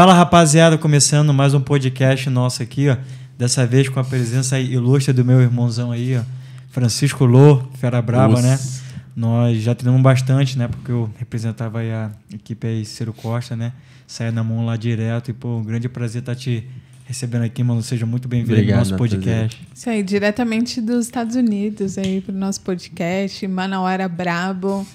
Fala rapaziada, começando mais um podcast nosso aqui, ó. Dessa vez com a presença ilustre do meu irmãozão aí, ó, Francisco Lô, fera braba, né? Nossa. né? Nós já treinamos bastante, né? Porque eu representava a equipe aí Ciro Costa, né? Saia na mão lá direto e pô, um grande prazer estar tá te recebendo aqui, mano. Seja muito bem-vindo ao nosso podcast. Prazer. Isso aí, diretamente dos Estados Unidos aí pro nosso podcast, Manauara Brabo.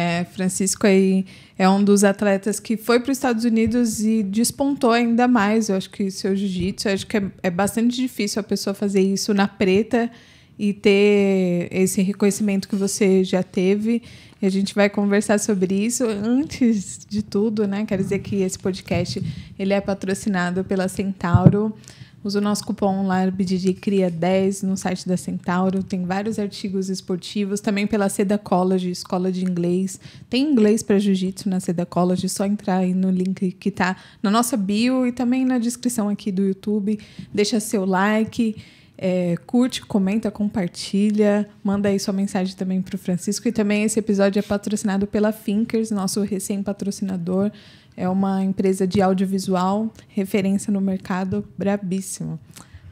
É, Francisco aí é um dos atletas que foi para os Estados Unidos e despontou ainda mais. Eu acho que seu jiu-jitsu, acho que é, é, bastante difícil a pessoa fazer isso na preta e ter esse reconhecimento que você já teve. E a gente vai conversar sobre isso. Antes de tudo, né? Quero dizer que esse podcast ele é patrocinado pela Centauro. Usa o nosso cupom lá, BDG Cria 10 no site da Centauro. Tem vários artigos esportivos, também pela Seda College, escola de inglês. Tem inglês para jiu-jitsu na Seda College, é só entrar aí no link que está na nossa bio e também na descrição aqui do YouTube. Deixa seu like. É, curte, comenta, compartilha, manda aí sua mensagem também para o Francisco. E também esse episódio é patrocinado pela Finkers, nosso recém-patrocinador. É uma empresa de audiovisual, referência no mercado, brabíssimo.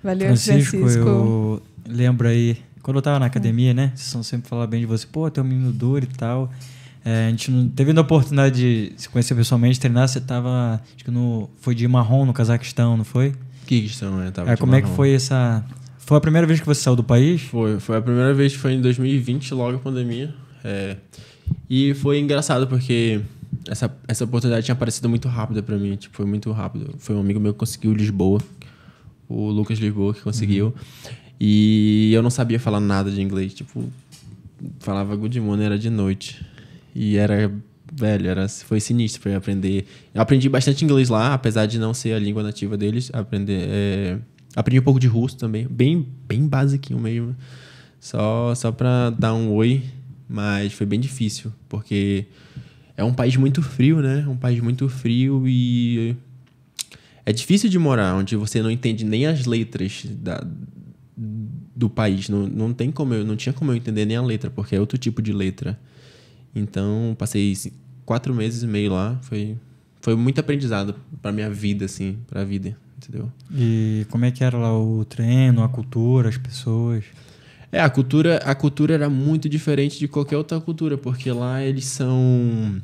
Valeu, Francisco. Francisco. Eu lembro aí, quando eu tava na academia, né? Vocês sempre falar bem de você, pô, tem um menino duro e tal. É, a gente não teve a oportunidade de se conhecer pessoalmente, treinar. Você tava, acho que no, foi de marrom no Cazaquistão, não foi? Que questão, né? Tava é, como marrom. é que foi essa. Foi a primeira vez que você saiu do país? Foi, foi a primeira vez, foi em 2020, logo a pandemia. É, e foi engraçado porque essa, essa oportunidade tinha aparecido muito rápida para mim. Tipo, foi muito rápido. Foi um amigo meu que conseguiu Lisboa. O Lucas Lisboa que conseguiu. Uhum. E eu não sabia falar nada de inglês. Tipo, falava good morning, era de noite. E era... Velho, era, foi sinistro pra eu aprender. Eu aprendi bastante inglês lá, apesar de não ser a língua nativa deles. Aprender... É, aprendi um pouco de russo também. Bem, bem basiquinho mesmo. Só, só pra dar um oi. Mas foi bem difícil, porque é um país muito frio, né? Um país muito frio e é difícil de morar onde você não entende nem as letras da, do país. Não, não tem como eu, não tinha como eu entender nem a letra, porque é outro tipo de letra. Então, passei quatro meses e meio lá, foi foi muito aprendizado para minha vida assim, para a vida, entendeu? E como é que era lá o treino, a cultura, as pessoas? É, a cultura, a cultura era muito diferente de qualquer outra cultura, porque lá eles são.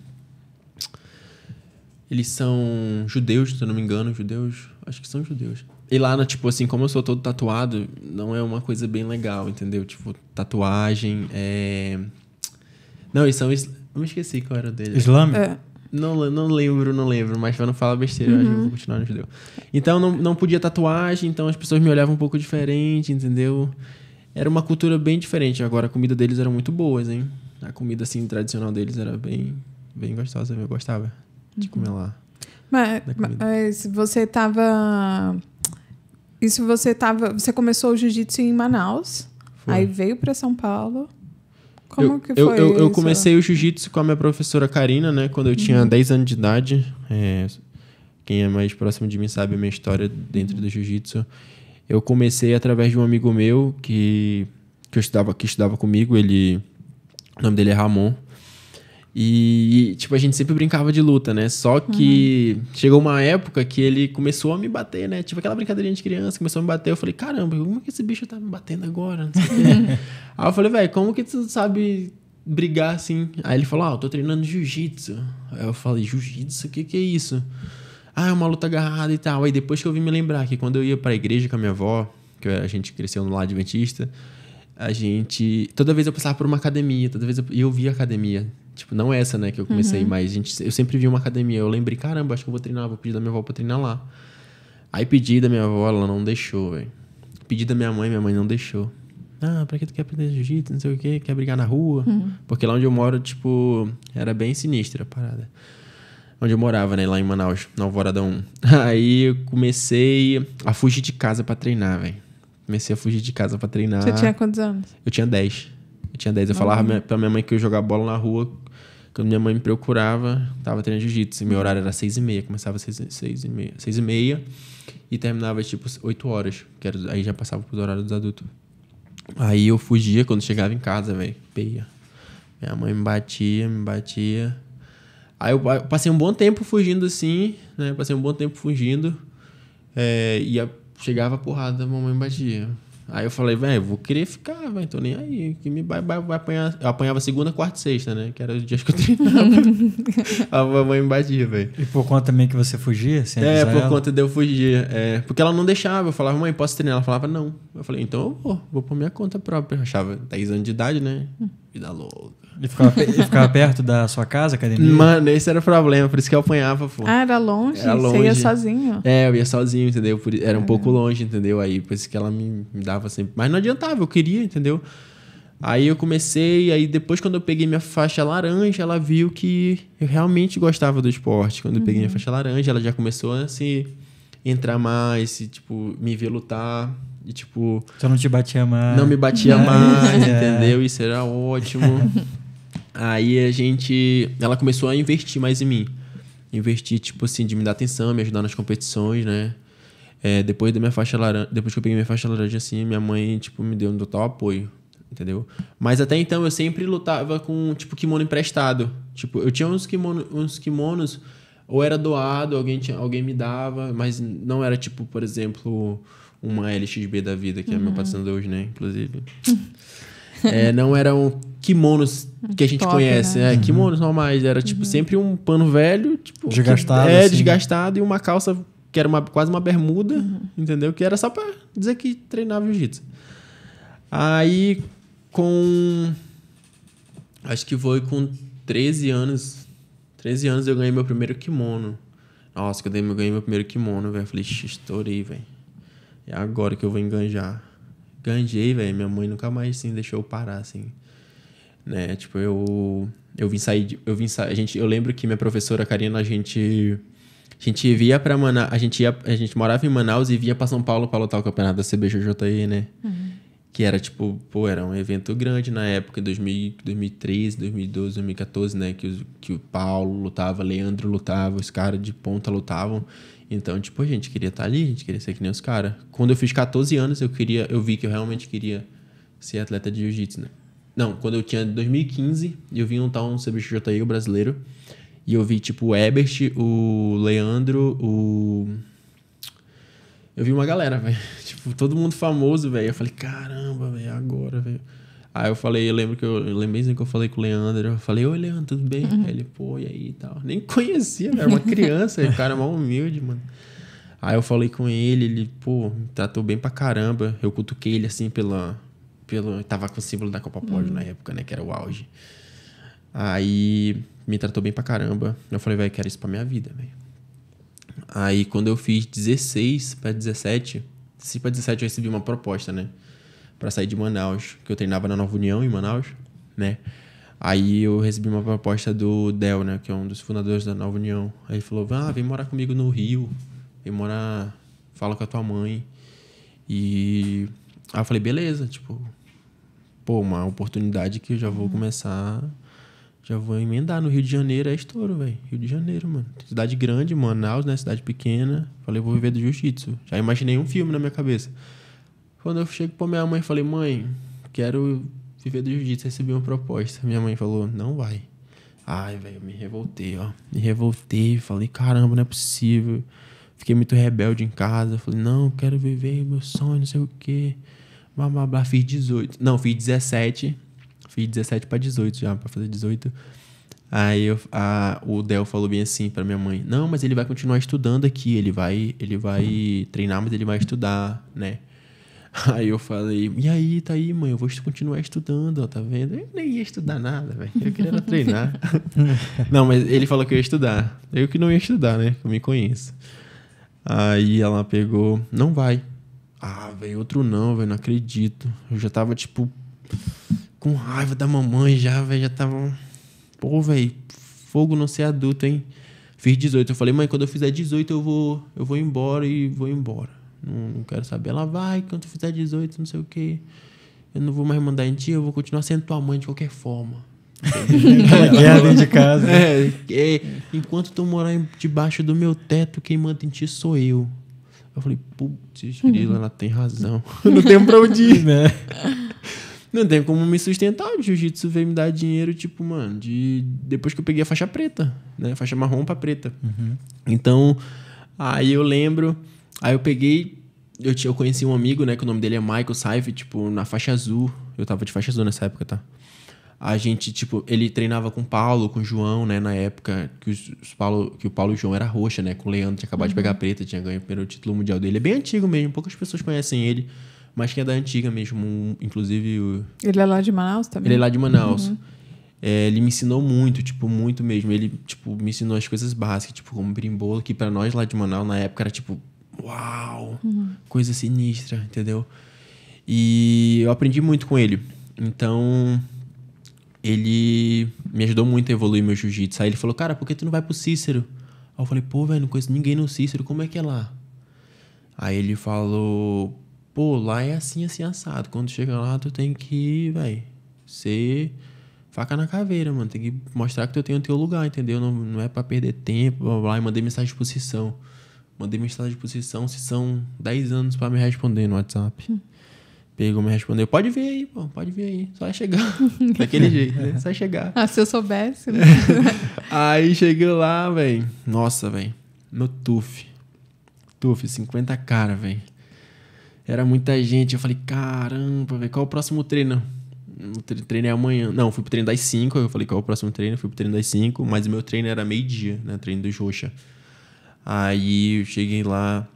Eles são judeus, se eu não me engano, judeus. Acho que são judeus. E lá, no, né, tipo assim, como eu sou todo tatuado, não é uma coisa bem legal, entendeu? Tipo, tatuagem, é. Não, eles são. Is... Eu me esqueci qual era o dele. Islâmico? É. Não, não lembro, não lembro, mas pra não falar besteira, uhum. eu acho que vou uhum. continuar no judeu. Então, não, não podia tatuagem, então as pessoas me olhavam um pouco diferente, entendeu? Era uma cultura bem diferente. Agora, a comida deles era muito boa, hein? A comida, assim, tradicional deles era bem, bem gostosa. Eu gostava de comer uhum. lá. Mas, mas você tava... Isso você tava... Você começou o jiu-jitsu em Manaus. Foi. Aí veio para São Paulo. Como eu, que foi eu, eu, eu comecei o jiu-jitsu com a minha professora Karina, né? Quando eu tinha uhum. 10 anos de idade. É, quem é mais próximo de mim sabe a minha história dentro do jiu-jitsu eu comecei através de um amigo meu que, que, eu estudava, que estudava comigo, ele. O nome dele é Ramon. E, tipo, a gente sempre brincava de luta, né? Só que uhum. chegou uma época que ele começou a me bater, né? Tipo, aquela brincadeirinha de criança, começou a me bater. Eu falei, caramba, como é que esse bicho tá me batendo agora? Não sei o quê. Aí eu falei, velho, como que tu sabe brigar assim? Aí ele falou, ah, eu tô treinando jiu-jitsu. Aí eu falei, jiu-jitsu? O que que é isso? ah, é uma luta agarrada e tal. Aí depois que eu vim me lembrar que quando eu ia para a igreja com a minha avó, que a gente cresceu no lado adventista, a gente. Toda vez eu passava por uma academia, toda vez eu, eu via academia. Tipo, não essa, né, que eu comecei, uhum. mas a gente, eu sempre vi uma academia. Eu lembrei, caramba, acho que eu vou treinar, vou pedir da minha avó pra treinar lá. Aí pedi da minha avó, ela não deixou, velho. Pedi da minha mãe, minha mãe não deixou. Ah, pra que tu quer aprender jiu-jitsu, não sei o quê, quer brigar na rua? Uhum. Porque lá onde eu moro, tipo, era bem sinistra a parada onde eu morava, né? Lá em Manaus, na Alvorada 1. Aí eu comecei a fugir de casa para treinar, velho. Comecei a fugir de casa para treinar. Você tinha quantos anos? Eu tinha 10. Eu tinha 10. Eu não falava uhum. pra minha mãe que eu jogava bola na rua. Quando minha mãe me procurava, tava treinando jiu-jitsu. Meu horário era 6 e meia. Começava 6, 6 e meia. 6 e meia. E terminava, tipo, 8 horas. Que era, aí já passava pros horários dos adultos. Aí eu fugia quando chegava em casa, velho. Peia. Minha mãe me batia, me batia. Aí eu passei um bom tempo fugindo assim, né? Passei um bom tempo fugindo. É, e chegava a porrada, a mamãe batia. Aí eu falei, velho, vou querer ficar, velho, tô nem aí. Que me vai, vai, vai apanhar. Eu apanhava segunda, quarta e sexta, né? Que era os dias que eu treinava. a mamãe me batia, velho. E por conta também que você fugia? Sem é, por ela? conta de eu fugir. É, porque ela não deixava. Eu falava, mãe, posso treinar? Ela falava, não. Eu falei, então eu vou, vou por minha conta própria. Eu achava 10 anos de idade, né? Vida louca e ficava, ficava perto da sua casa, academia? Mano, esse era o problema, por isso que eu apanhava, pô. Ah, era longe? Era longe. Você ia sozinho? É, eu ia sozinho, entendeu? Por, era um é. pouco longe, entendeu? Aí, por isso que ela me, me dava sempre. Mas não adiantava, eu queria, entendeu? Aí eu comecei, aí depois quando eu peguei minha faixa laranja, ela viu que eu realmente gostava do esporte. Quando eu peguei minha uhum. faixa laranja, ela já começou a se entrar mais, se, tipo, me ver lutar. E tipo. Só não te batia mais. Não me batia é. mais, é. entendeu? Isso era ótimo. Aí a gente. Ela começou a investir mais em mim. Investir, tipo assim, de me dar atenção, me ajudar nas competições, né? É, depois da minha faixa laranja. Depois que eu peguei minha faixa laranja, assim, minha mãe, tipo, me deu um total apoio. Entendeu? Mas até então eu sempre lutava com, tipo, kimono emprestado. Tipo, eu tinha uns, kimono, uns kimonos, ou era doado, alguém, tinha, alguém me dava, mas não era, tipo, por exemplo, uma LXB da vida, que uhum. é meu uhum. patrocinador hoje, né? Inclusive. é, não era um kimonos hum, que a gente Top, conhece, né? É, uhum. kimonos normais. Era, tipo, uhum. sempre um pano velho, tipo... Desgastado, É, assim. desgastado e uma calça que era uma, quase uma bermuda, uhum. entendeu? Que era só pra dizer que treinava jiu-jitsu. Aí, com... Acho que foi com 13 anos. 13 anos eu ganhei meu primeiro kimono. Nossa, que eu ganhei meu primeiro kimono, velho. Falei, estourei, velho. É agora que eu vou enganjar. Ganjei, velho. Minha mãe nunca mais, assim, deixou eu parar, assim né? Tipo, eu eu vim sair de, eu vim sair, a gente eu lembro que minha professora Karina, a gente a gente via para Manaus, a gente ia, a gente morava em Manaus e vinha para São Paulo para lutar o campeonato da CBJJE, né? Uhum. Que era tipo, pô, era um evento grande na época, 2000, 2013, 2012, 2014, né? Que, os, que o Paulo lutava, Leandro lutava, os caras de ponta lutavam. Então, tipo, a gente queria estar tá ali, a gente queria ser que nem os caras. Quando eu fiz 14 anos, eu queria, eu vi que eu realmente queria ser atleta de jiu-jitsu, né? Não, quando eu tinha 2015, eu vi um tal um CBXJI, o brasileiro. E eu vi, tipo, o Ebert, o Leandro, o. Eu vi uma galera, velho. Tipo, todo mundo famoso, velho. Eu falei, caramba, velho, agora, velho. Aí eu falei, eu lembro que eu, eu lembrei assim que eu falei com o Leandro. Eu falei, oi, Leandro, tudo bem? Uhum. Aí ele, pô, e aí e tal. Nem conhecia, velho. Era uma criança, o cara é mal humilde, mano. Aí eu falei com ele, ele, pô, me tratou bem pra caramba. Eu cutuquei ele assim pela pelo. Tava com o símbolo da Copa Pódio uhum. na época, né? Que era o auge. Aí me tratou bem pra caramba. Eu falei, velho, quero isso pra minha vida, velho. Aí quando eu fiz 16 para 17, 16 para 17 eu recebi uma proposta, né? Pra sair de Manaus, que eu treinava na Nova União em Manaus, né? Aí eu recebi uma proposta do Del, né? Que é um dos fundadores da Nova União. Aí ele falou: ah, vem morar comigo no Rio. Vem morar. Fala com a tua mãe. E. Aí eu falei: beleza, tipo, pô, uma oportunidade que eu já vou começar. Já vou emendar. No Rio de Janeiro é estouro, velho. Rio de Janeiro, mano. Cidade grande, Manaus, né? Cidade pequena. Falei, vou viver do jiu-jitsu. Já imaginei um filme na minha cabeça. Quando eu chego pra minha mãe, falei, mãe, quero viver do jiu-jitsu. Recebi uma proposta. Minha mãe falou, não vai. Ai, velho, me revoltei, ó. Me revoltei. Falei, caramba, não é possível. Fiquei muito rebelde em casa. Falei, não, quero viver meu sonho, não sei o quê blá, blá, blá, fiz 18. Não, fiz 17. Fiz 17 para 18 já, para fazer 18. Aí eu, a, o Del falou bem assim para minha mãe: "Não, mas ele vai continuar estudando aqui, ele vai, ele vai treinar, mas ele vai estudar, né?" Aí eu falei: "E aí, tá aí, mãe, eu vou continuar estudando, ó, tá vendo? Eu nem ia estudar nada, velho. Eu queria treinar." não, mas ele falou que eu ia estudar. Eu que não ia estudar, né? Eu me conheço. Aí ela pegou: "Não vai." Ah, velho, outro não, velho, não acredito. Eu já tava, tipo, com raiva da mamãe já, velho, já tava. Pô, velho, fogo não ser adulto, hein? Fiz 18. Eu falei, mãe, quando eu fizer 18 eu vou, eu vou embora e vou embora. Não, não quero saber. Ela vai, quando eu fizer 18, não sei o quê. Eu não vou mais mandar em ti, eu vou continuar sendo tua mãe de qualquer forma. é dentro de casa. É, é, enquanto tu morar debaixo do meu teto, quem manda em ti sou eu. Eu falei, putz, grilo, uhum. ela tem razão. não tem pra onde ir, né? não tem como me sustentar. O jiu-jitsu veio me dar dinheiro, tipo, mano, de depois que eu peguei a faixa preta, né? Faixa marrom pra preta. Uhum. Então, aí eu lembro, aí eu peguei, eu, eu conheci um amigo, né, que o nome dele é Michael Saif, tipo, na faixa azul. Eu tava de faixa azul nessa época, tá? a gente, tipo, ele treinava com o Paulo, com o João, né? Na época que, os Paulo, que o Paulo e o João era roxa, né? Com o Leandro, tinha acabado uhum. de pegar uhum. preta, tinha ganho o primeiro título mundial dele. É bem antigo mesmo, poucas pessoas conhecem ele, mas quem é da antiga mesmo, inclusive o... Ele é lá de Manaus também? Ele é lá de Manaus. Uhum. É, ele me ensinou muito, tipo, muito mesmo. Ele, tipo, me ensinou as coisas básicas, tipo, como brimbolo, que para nós lá de Manaus, na época, era tipo, uau, uhum. coisa sinistra, entendeu? E eu aprendi muito com ele. Então, ele me ajudou muito a evoluir meu jiu-jitsu. Aí ele falou, cara, por que tu não vai pro Cícero? Aí eu falei, pô, velho, não conheço ninguém no Cícero, como é que é lá? Aí ele falou, pô, lá é assim, assim, assado. Quando chega lá, tu tem que, velho, ser faca na caveira, mano. Tem que mostrar que tu tem o teu lugar, entendeu? Não, não é para perder tempo, blá, blá, E mandei mensagem de posição. Mandei mensagem de posição, se são 10 anos para me responder no WhatsApp. Hum. Pegou, me respondeu, pode vir aí, pô, pode vir aí, só vai é chegar. Daquele jeito, né? Só vai é chegar. Ah, se eu soubesse. Né? aí cheguei lá, velho. Nossa, velho. No TUF. TUF, 50 cara, velho. Era muita gente. Eu falei, caramba, velho, qual é o próximo treino? O treino é amanhã. Não, fui pro treino das 5. Eu falei, qual é o próximo treino? Fui pro treino das 5, mas o meu treino era meio-dia, né? Treino do Xoxa. Aí eu cheguei lá,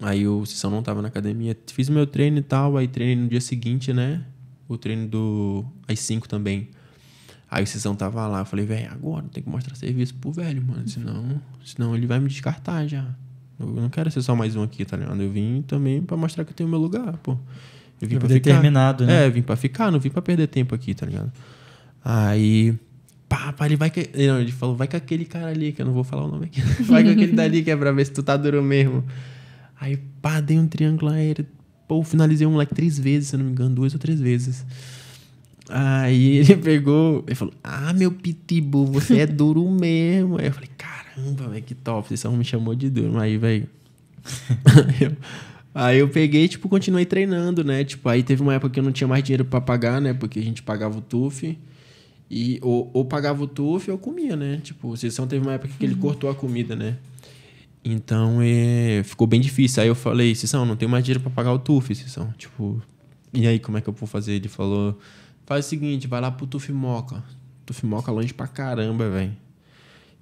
Aí o Sissão não tava na academia. Fiz meu treino e tal, aí treinei no dia seguinte, né? O treino do às 5 também. Aí o Sissão tava lá, eu falei, velho, agora tem que mostrar serviço pro velho, mano. Senão, senão ele vai me descartar já. Eu não quero ser só mais um aqui, tá ligado? Eu vim também pra mostrar que eu tenho meu lugar, pô. Eu vim eu pra determinado, ficar. né? É, vim pra ficar, não vim pra perder tempo aqui, tá ligado? Aí pá, ele vai que. Não, ele falou, vai com aquele cara ali, que eu não vou falar o nome aqui. Vai com aquele dali que é pra ver se tu tá duro mesmo. Aí, pá, dei um triângulo aéreo. Pô, finalizei um moleque três vezes, se não me engano, duas ou três vezes. Aí ele pegou e falou: Ah, meu pitbull, você é duro mesmo. Aí eu falei: Caramba, velho, que top. Você só me chamou de duro. Aí, velho. aí, aí, eu peguei tipo, continuei treinando, né? Tipo, aí teve uma época que eu não tinha mais dinheiro para pagar, né? Porque a gente pagava o TUF. E, ou, ou pagava o TUF ou comia, né? Tipo, o Sessão teve uma época que ele uhum. cortou a comida, né? Então, é, ficou bem difícil. Aí eu falei, Sissão, não tenho mais dinheiro para pagar o TUF, Sissão. Tipo, e aí, como é que eu vou fazer? Ele falou, faz o seguinte, vai lá pro TUF Moca. TUF Moca é longe pra caramba, velho.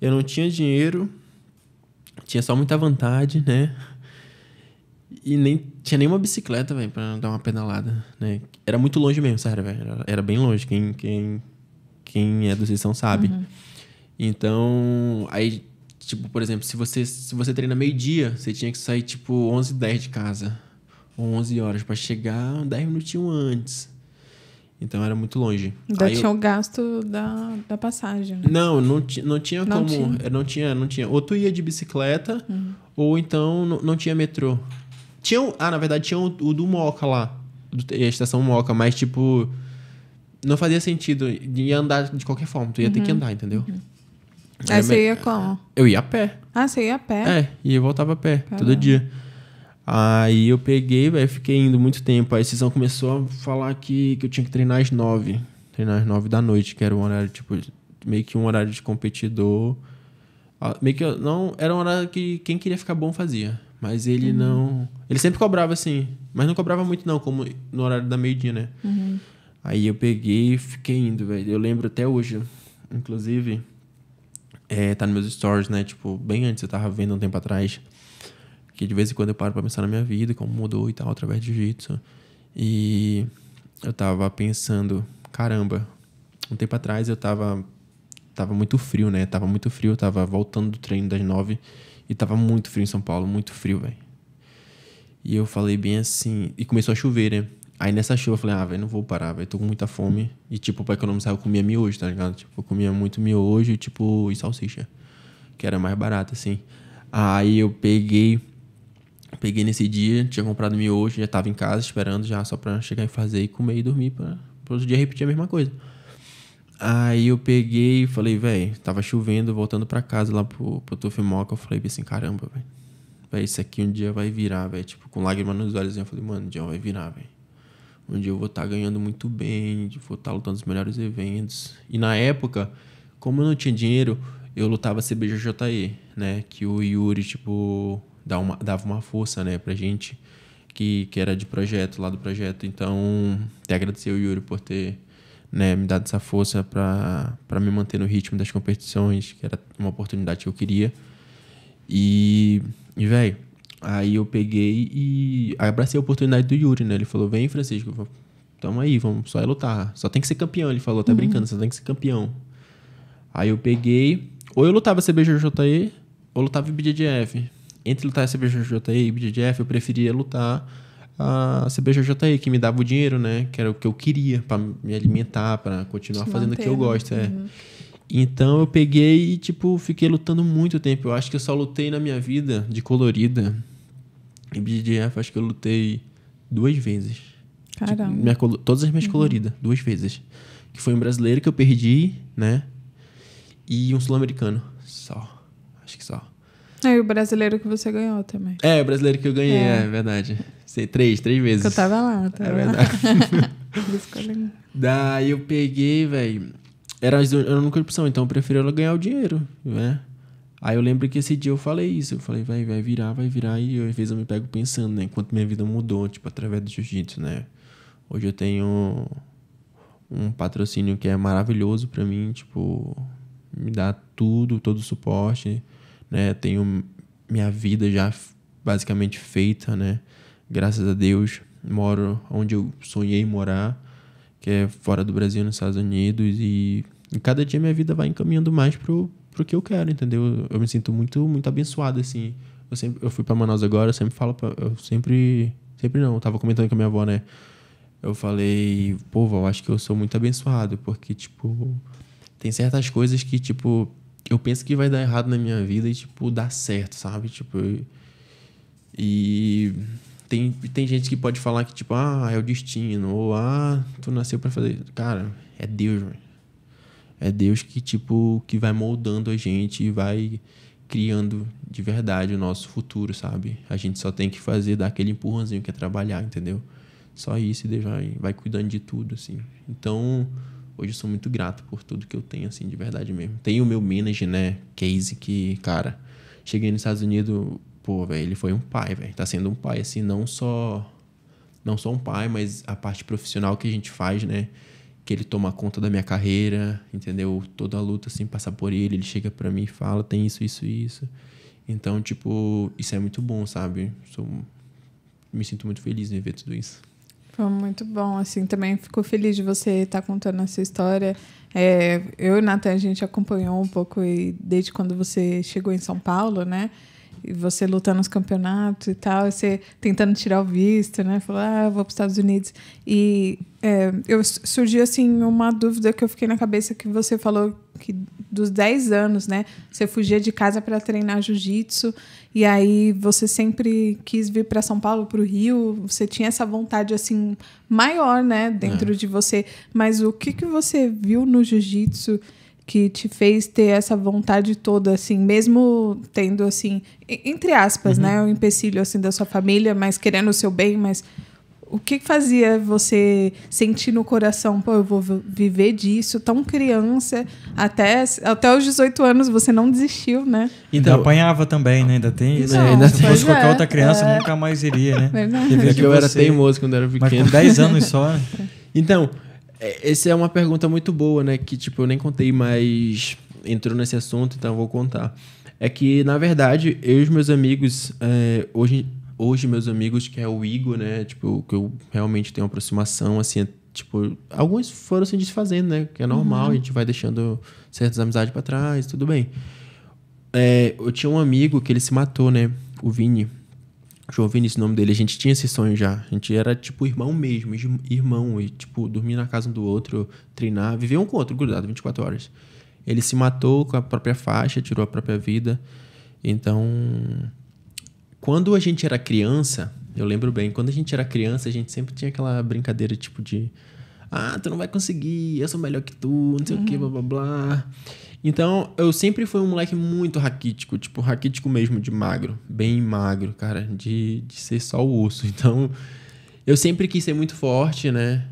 Eu não tinha dinheiro, tinha só muita vontade, né? E nem tinha nenhuma bicicleta, velho, pra dar uma pedalada, né? Era muito longe mesmo, sério, velho. Era, era, bem longe, quem, quem, quem é do Sissão sabe. Uhum. Então, aí Tipo, por exemplo, se você, se você treina meio-dia, você tinha que sair tipo 11 10 de casa. 11 horas para chegar 10 minutinhos antes. Então era muito longe. Ainda tinha eu... o gasto da, da passagem. Não, não, não tinha não como. Tinha. Não tinha, não tinha. Ou tu ia de bicicleta, uhum. ou então não, não, tinha metrô. Tinha, ah, na verdade tinha o, o do Moca lá, do, a estação Moca, mas tipo. Não fazia sentido. Ia andar de qualquer forma, tu ia uhum. ter que uhum. andar, entendeu? Uhum. Aí você ia como? Eu ia a pé. Ah, você ia a pé? É, e eu voltava a pé, Caramba. todo dia. Aí eu peguei, velho, fiquei indo muito tempo. Aí a Cisão começou a falar que, que eu tinha que treinar às nove. Treinar às nove da noite, que era um horário, tipo, meio que um horário de competidor. Ah, meio que não. Era um horário que quem queria ficar bom fazia. Mas ele uhum. não. Ele sempre cobrava assim. Mas não cobrava muito, não, como no horário da meio-dia, né? Uhum. Aí eu peguei e fiquei indo, velho. Eu lembro até hoje. Inclusive, é, tá nos meus stories, né? Tipo, bem antes eu tava vendo um tempo atrás. Que de vez em quando eu paro pra pensar na minha vida, como mudou e tal, através de jiu-jitsu. E eu tava pensando, caramba, um tempo atrás eu tava. Tava muito frio, né? Tava muito frio, eu tava voltando do treino das nove e tava muito frio em São Paulo, muito frio, velho. E eu falei bem assim. E começou a chover, né? Aí nessa chuva eu falei, ah, velho, não vou parar, velho, tô com muita fome. E, tipo, pra economizar, eu comia miojo, tá ligado? Tipo, eu comia muito miojo, tipo, e salsicha, que era mais barato, assim. Aí eu peguei, peguei nesse dia, tinha comprado miojo, já tava em casa esperando já, só pra chegar e fazer e comer e dormir, pra, pra outro dia repetir a mesma coisa. Aí eu peguei e falei, velho, tava chovendo, voltando pra casa lá pro, pro Tufimoca, eu falei assim, caramba, velho, isso aqui um dia vai virar, velho, tipo, com lágrimas nos olhos, assim, eu falei, mano, um dia vai virar, velho onde eu vou estar tá ganhando muito bem, de vou estar tá lutando os melhores eventos. E na época, como eu não tinha dinheiro, eu lutava CBJJE, né? Que o Yuri, tipo, dava uma, dava uma força, né, pra gente, que, que era de projeto, lá do projeto. Então, até agradecer o Yuri por ter né, me dado essa força para me manter no ritmo das competições, que era uma oportunidade que eu queria. E, e velho, Aí eu peguei e abracei a oportunidade do Yuri, né? Ele falou: vem, Francisco, tamo aí, vamos só é lutar. Só tem que ser campeão. Ele falou: tá uhum. brincando, só tem que ser campeão. Aí eu peguei, ou eu lutava CBJJE, ou lutava BJJF. Entre lutar CBJJE e BJJF, eu preferia lutar a CBJJE, que me dava o dinheiro, né? Que era o que eu queria para me alimentar, para continuar Te fazendo o que eu né? gosto. É. Uhum. Então eu peguei e, tipo, fiquei lutando muito tempo. Eu acho que eu só lutei na minha vida de colorida BJJF acho que eu lutei duas vezes. Tipo, Caramba. Minha, todas as minhas uhum. coloridas, duas vezes. Que foi um brasileiro que eu perdi, né? E um sul-americano. Só. Acho que só. É, e o brasileiro que você ganhou também. É, o brasileiro que eu ganhei, é, é verdade. Sei, três, três vezes. Que eu tava lá, é tá É verdade. Daí eu peguei, velho. Era a única opção, então eu preferi ela ganhar o dinheiro, né? Aí eu lembro que esse dia eu falei isso, eu falei, vai, vai virar, vai virar, e eu, às vezes eu me pego pensando, né, quanto minha vida mudou, tipo, através do jiu-jitsu, né? Hoje eu tenho um patrocínio que é maravilhoso para mim, tipo, me dá tudo, todo o suporte, né? Tenho minha vida já basicamente feita, né? Graças a Deus, moro onde eu sonhei morar, que é fora do Brasil, nos Estados Unidos, e cada dia minha vida vai encaminhando mais pro pro que eu quero, entendeu? Eu me sinto muito, muito abençoado, assim. Eu, sempre, eu fui para Manaus agora, eu sempre falo pra, Eu sempre. Sempre não, eu tava comentando com a minha avó, né? Eu falei, pô, vó, acho que eu sou muito abençoado, porque, tipo, tem certas coisas que, tipo, eu penso que vai dar errado na minha vida e, tipo, dá certo, sabe? Tipo. Eu, e tem, tem gente que pode falar que, tipo, ah, é o destino, ou ah, tu nasceu para fazer. Cara, é Deus, mano. É Deus que, tipo, que vai moldando a gente e vai criando de verdade o nosso futuro, sabe? A gente só tem que fazer, dar aquele empurrãozinho que é trabalhar, entendeu? Só isso e Deus vai, vai cuidando de tudo, assim. Então, hoje eu sou muito grato por tudo que eu tenho, assim, de verdade mesmo. Tem o meu manager, né, Casey, que, cara, cheguei nos Estados Unidos, pô, velho, ele foi um pai, velho. Tá sendo um pai, assim, não só. Não só um pai, mas a parte profissional que a gente faz, né? que ele toma conta da minha carreira, entendeu? Toda a luta, assim, passar por ele, ele chega para mim e fala, tem isso, isso e isso. Então, tipo, isso é muito bom, sabe? Sou, me sinto muito feliz em ver tudo isso. Foi muito bom, assim, também fico feliz de você estar tá contando essa história. É, eu e Natan, a gente acompanhou um pouco e desde quando você chegou em São Paulo, né? E você lutando nos campeonatos e tal, você tentando tirar o visto, né? Falou, ah, eu vou para os Estados Unidos. E é, eu surgiu, assim, uma dúvida que eu fiquei na cabeça que você falou que dos 10 anos, né? Você fugia de casa para treinar jiu-jitsu e aí você sempre quis vir para São Paulo, para o Rio. Você tinha essa vontade assim maior, né, dentro é. de você. Mas o que que você viu no jiu-jitsu que te fez ter essa vontade toda, assim, mesmo tendo, assim, entre aspas, uhum. né, o um empecilho, assim, da sua família, mas querendo o seu bem, mas o que fazia você sentir no coração, pô, eu vou viver disso, tão criança, até, até os 18 anos você não desistiu, né? E ainda então, apanhava também, né? Ainda tem isso. Não, ainda Se fosse qualquer é, outra criança, é. nunca mais iria, né? Verdade. Eu era teimoso quando era pequeno. Mas com 10 anos só. Então, é, essa é uma pergunta muito boa, né? Que, tipo, eu nem contei, mas entrou nesse assunto, então eu vou contar. É que, na verdade, eu e os meus amigos, é, hoje, hoje, meus amigos, que é o Igor, né? Tipo, que eu realmente tenho uma aproximação, assim, é, tipo, alguns foram se desfazendo, né? Que é normal, uhum. a gente vai deixando certas amizades para trás, tudo bem. É, eu tinha um amigo que ele se matou, né? O Vini. Jovini, esse nome dele, a gente tinha esse sonho já. A gente era tipo irmão mesmo, irmão, e tipo, dormir na casa um do outro, treinar, viver um com o outro, grudado, 24 horas. Ele se matou com a própria faixa, tirou a própria vida. Então, quando a gente era criança, eu lembro bem, quando a gente era criança, a gente sempre tinha aquela brincadeira tipo de. Ah, tu não vai conseguir, eu sou melhor que tu, não sei uhum. o que, blá blá blá. Então, eu sempre fui um moleque muito raquítico, tipo, raquítico mesmo, de magro, bem magro, cara, de, de ser só o osso. Então, eu sempre quis ser muito forte, né?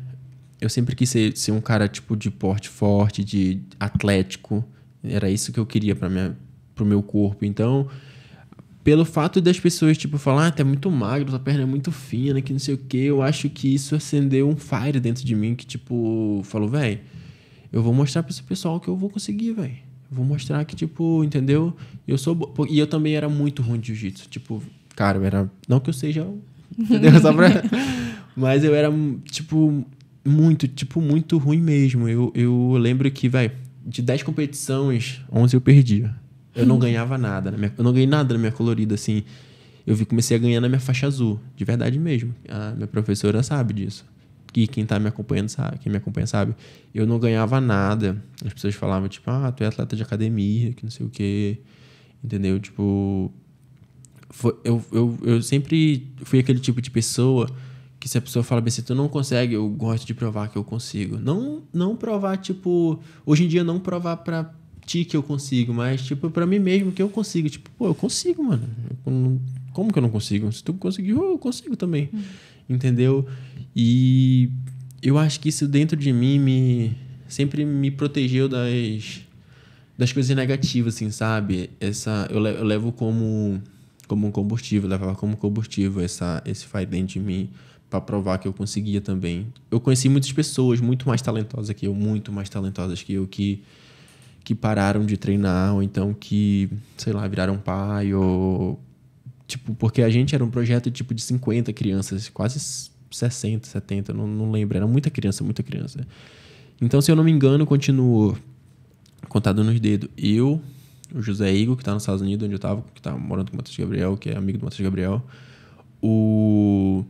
Eu sempre quis ser, ser um cara, tipo, de porte forte, de atlético. Era isso que eu queria para minha, pro meu corpo. Então, pelo fato das pessoas, tipo, falar, ah, tu é muito magro, tua perna é muito fina, que não sei o quê, eu acho que isso acendeu um fire dentro de mim que, tipo, falou, velho eu vou mostrar para esse pessoal que eu vou conseguir, velho. Vou mostrar que, tipo, entendeu? Eu sou. Bo... E eu também era muito ruim de jiu-jitsu. Tipo, cara, eu era. Não que eu seja. Entendeu? Só pra... Mas eu era, tipo, muito, tipo, muito ruim mesmo. Eu, eu lembro que, velho, de 10 competições, 11 eu perdia. Eu não uhum. ganhava nada. Minha... eu não ganhei nada na minha colorida, assim. Eu comecei a ganhar na minha faixa azul, de verdade mesmo. A ah, minha professora sabe disso e quem tá me acompanhando sabe, quem me acompanha sabe, eu não ganhava nada. As pessoas falavam, tipo, ah, tu é atleta de academia, que não sei o quê. Entendeu? Tipo. Foi, eu, eu, eu sempre fui aquele tipo de pessoa que se a pessoa fala bem assim, tu não consegue, eu gosto de provar que eu consigo. Não, não provar, tipo. Hoje em dia, não provar pra ti que eu consigo, mas, tipo, pra mim mesmo que eu consigo. Tipo, pô, eu consigo, mano. Eu como que eu não consigo? Se tu conseguiu, eu consigo também. Hum. Entendeu? E eu acho que isso dentro de mim me sempre me protegeu das das coisas negativas, assim, sabe? Essa eu, le, eu levo como como um combustível, levava como combustível essa esse fight dentro de mim para provar que eu conseguia também. Eu conheci muitas pessoas muito mais talentosas que eu, muito mais talentosas que eu que que pararam de treinar ou então que, sei lá, viraram pai ou tipo, porque a gente era um projeto tipo de 50 crianças, quase 60, 70, não, não lembro. Era muita criança, muita criança. Então, se eu não me engano, continuou contado nos dedos. Eu, o José Igor, que está nos Estados Unidos, onde eu estava, que está morando com o Matheus Gabriel, que é amigo do Matheus Gabriel. O.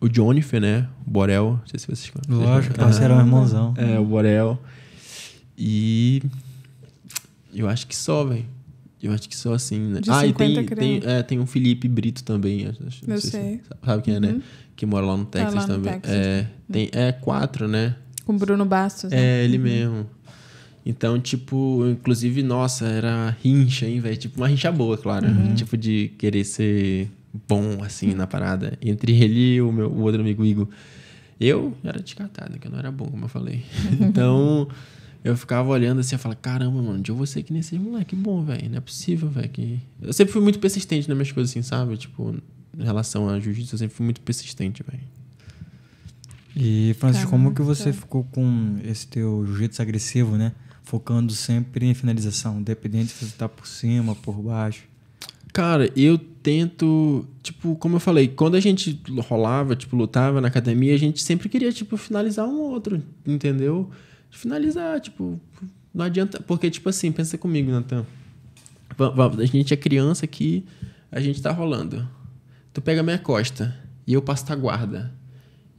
O Jonifer, né? O Borel. Não sei se vocês conhecem. Lógico, ah, parceiro é um irmãozão. É, o Borel. E. Eu acho que só, velho. Eu acho que só assim, né? De ah, e tem, tem, é, tem um Felipe Brito também. Acho, eu sei. sei. Se sabe quem é, né? Uhum que mora lá no Texas tá lá no também. Texas. É, tem, é quatro, né? Com Bruno Bastos. É, né? É, ele uhum. mesmo. Então, tipo, inclusive, nossa, era rincha, hein, velho? Tipo, uma rincha boa, claro. Uhum. Tipo, de querer ser bom, assim, na parada. Entre ele e o meu o outro amigo Igor. Eu era descartado, que eu não era bom, como eu falei. então, eu ficava olhando assim, eu falava, caramba, mano, onde eu vou ser que nem esses moleque bom, velho. Não é possível, velho. Que... Eu sempre fui muito persistente nas minhas coisas, assim, sabe? Tipo, em relação a jiu-jitsu, eu sempre fui muito persistente, velho. E, Francisco, tá, como que você tá. ficou com esse teu jiu-jitsu agressivo, né? Focando sempre em finalização, independente se você tá por cima, por baixo. Cara, eu tento, tipo, como eu falei, quando a gente rolava, tipo, lutava na academia, a gente sempre queria, tipo, finalizar um outro, entendeu? Finalizar, tipo, não adianta, porque, tipo assim, pensa comigo, Natan. A gente é criança que a gente tá rolando tu pega minha costa e eu passo tua guarda.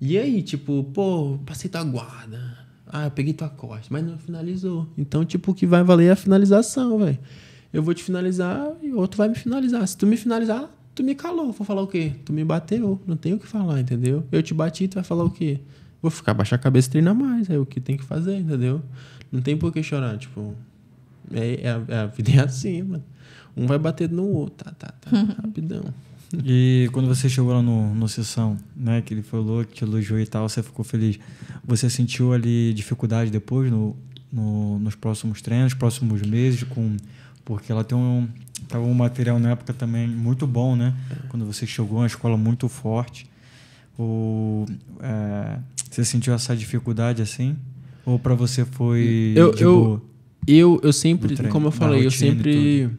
E aí, tipo, pô, passei tua guarda. Ah, eu peguei tua costa, mas não finalizou. Então, tipo, o que vai valer é a finalização, velho. Eu vou te finalizar e o outro vai me finalizar. Se tu me finalizar, tu me calou. Vou falar o quê? Tu me bateu. Não tem o que falar, entendeu? Eu te bati, tu vai falar o quê? Vou ficar baixar a cabeça e treinar mais. É o que tem que fazer, entendeu? Não tem por que chorar, tipo. É, é, é a vida é assim, mano. Um vai bater no outro, tá, tá, tá, rapidão. E quando você chegou lá no, no Sessão, né, que ele falou que te elogiou e tal, você ficou feliz. Você sentiu ali dificuldade depois no, no nos próximos treinos, próximos meses, com porque ela tem um, tava um material na época também muito bom, né? Quando você chegou, uma escola muito forte. Ou, é, você sentiu essa dificuldade assim? Ou para você foi eu, eu, eu, eu sempre, como eu falei, eu sempre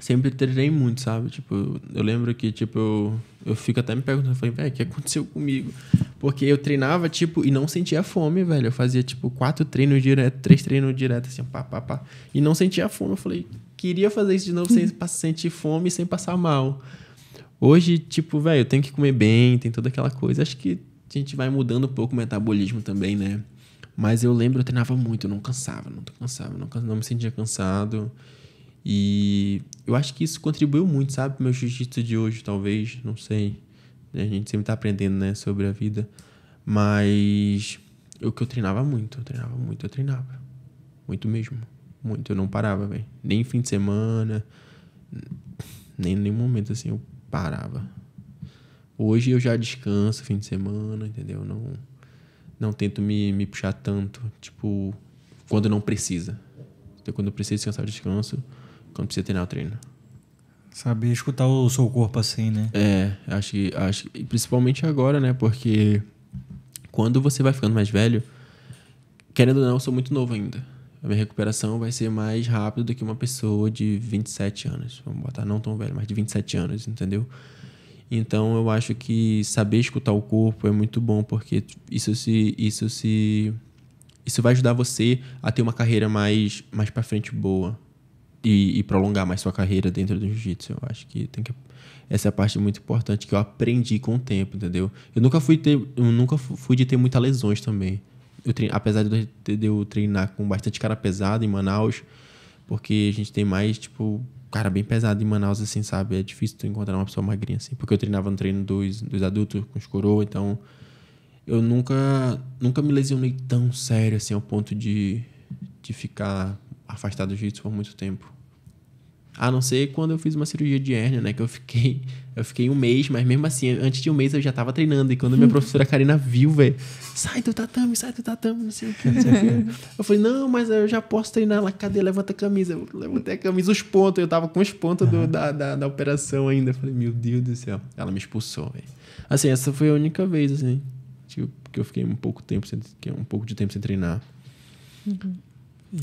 sempre treinei muito, sabe? Tipo, eu lembro que, tipo, eu, eu fico até me perguntando, eu falei, velho, o que aconteceu comigo? Porque eu treinava, tipo, e não sentia fome, velho. Eu fazia, tipo, quatro treinos direto, três treinos direto, assim, pá, pá, pá. E não sentia fome. Eu falei, queria fazer isso de novo sem sentir fome e sem passar mal. Hoje, tipo, velho, eu tenho que comer bem, tem toda aquela coisa. Acho que a gente vai mudando um pouco o metabolismo também, né? Mas eu lembro, eu treinava muito, eu não cansava, não cansava, não, cansava, não me sentia cansado. E eu acho que isso contribuiu muito, sabe, meu jiu-jitsu de hoje, talvez, não sei. A gente sempre tá aprendendo, né, sobre a vida. Mas o que eu treinava muito, eu treinava muito, eu treinava. Muito mesmo. Muito, eu não parava, velho. Nem fim de semana, nem em nenhum momento assim eu parava. Hoje eu já descanso fim de semana, entendeu? Não não tento me, me puxar tanto, tipo, quando não precisa. Então, quando eu preciso descansar, eu descanso quando precisa treinar, o treino. Saber escutar o seu corpo assim, né? É, acho que. Acho, e principalmente agora, né? Porque quando você vai ficando mais velho, querendo ou não, eu sou muito novo ainda. A minha recuperação vai ser mais rápida do que uma pessoa de 27 anos. Vamos botar não tão velho, mas de 27 anos, entendeu? Então eu acho que saber escutar o corpo é muito bom, porque isso se. Isso se. Isso vai ajudar você a ter uma carreira mais, mais para frente boa, e, e, prolongar mais sua carreira dentro do jiu-jitsu. Eu acho que tem que essa é a parte muito importante que eu aprendi com o tempo, entendeu? Eu nunca fui ter, eu nunca fui de ter muitas lesões também. Eu treino, apesar de eu treinar com bastante cara pesado em Manaus, porque a gente tem mais tipo cara bem pesado em Manaus assim, sabe? É difícil tu encontrar uma pessoa magrinha assim, porque eu treinava no treino dos, dos adultos com os coroa, então eu nunca nunca me lesionei tão sério assim ao ponto de de ficar afastado do jiu-jitsu por muito tempo. A não ser quando eu fiz uma cirurgia de hérnia, né? Que eu fiquei, eu fiquei um mês, mas mesmo assim, antes de um mês eu já tava treinando. E quando minha professora Karina viu, velho, sai do tatame, sai do tatame, não sei o que, não sei o que. Eu falei, não, mas eu já posso treinar lá, cadê? Levanta a camisa. Eu levantei a camisa, os pontos, eu tava com os pontos do, da, da, da operação ainda. Eu falei, meu Deus do céu. Ela me expulsou, velho. Assim, essa foi a única vez, assim, tipo, que eu fiquei um pouco tempo sem, um pouco de tempo sem treinar. Uhum.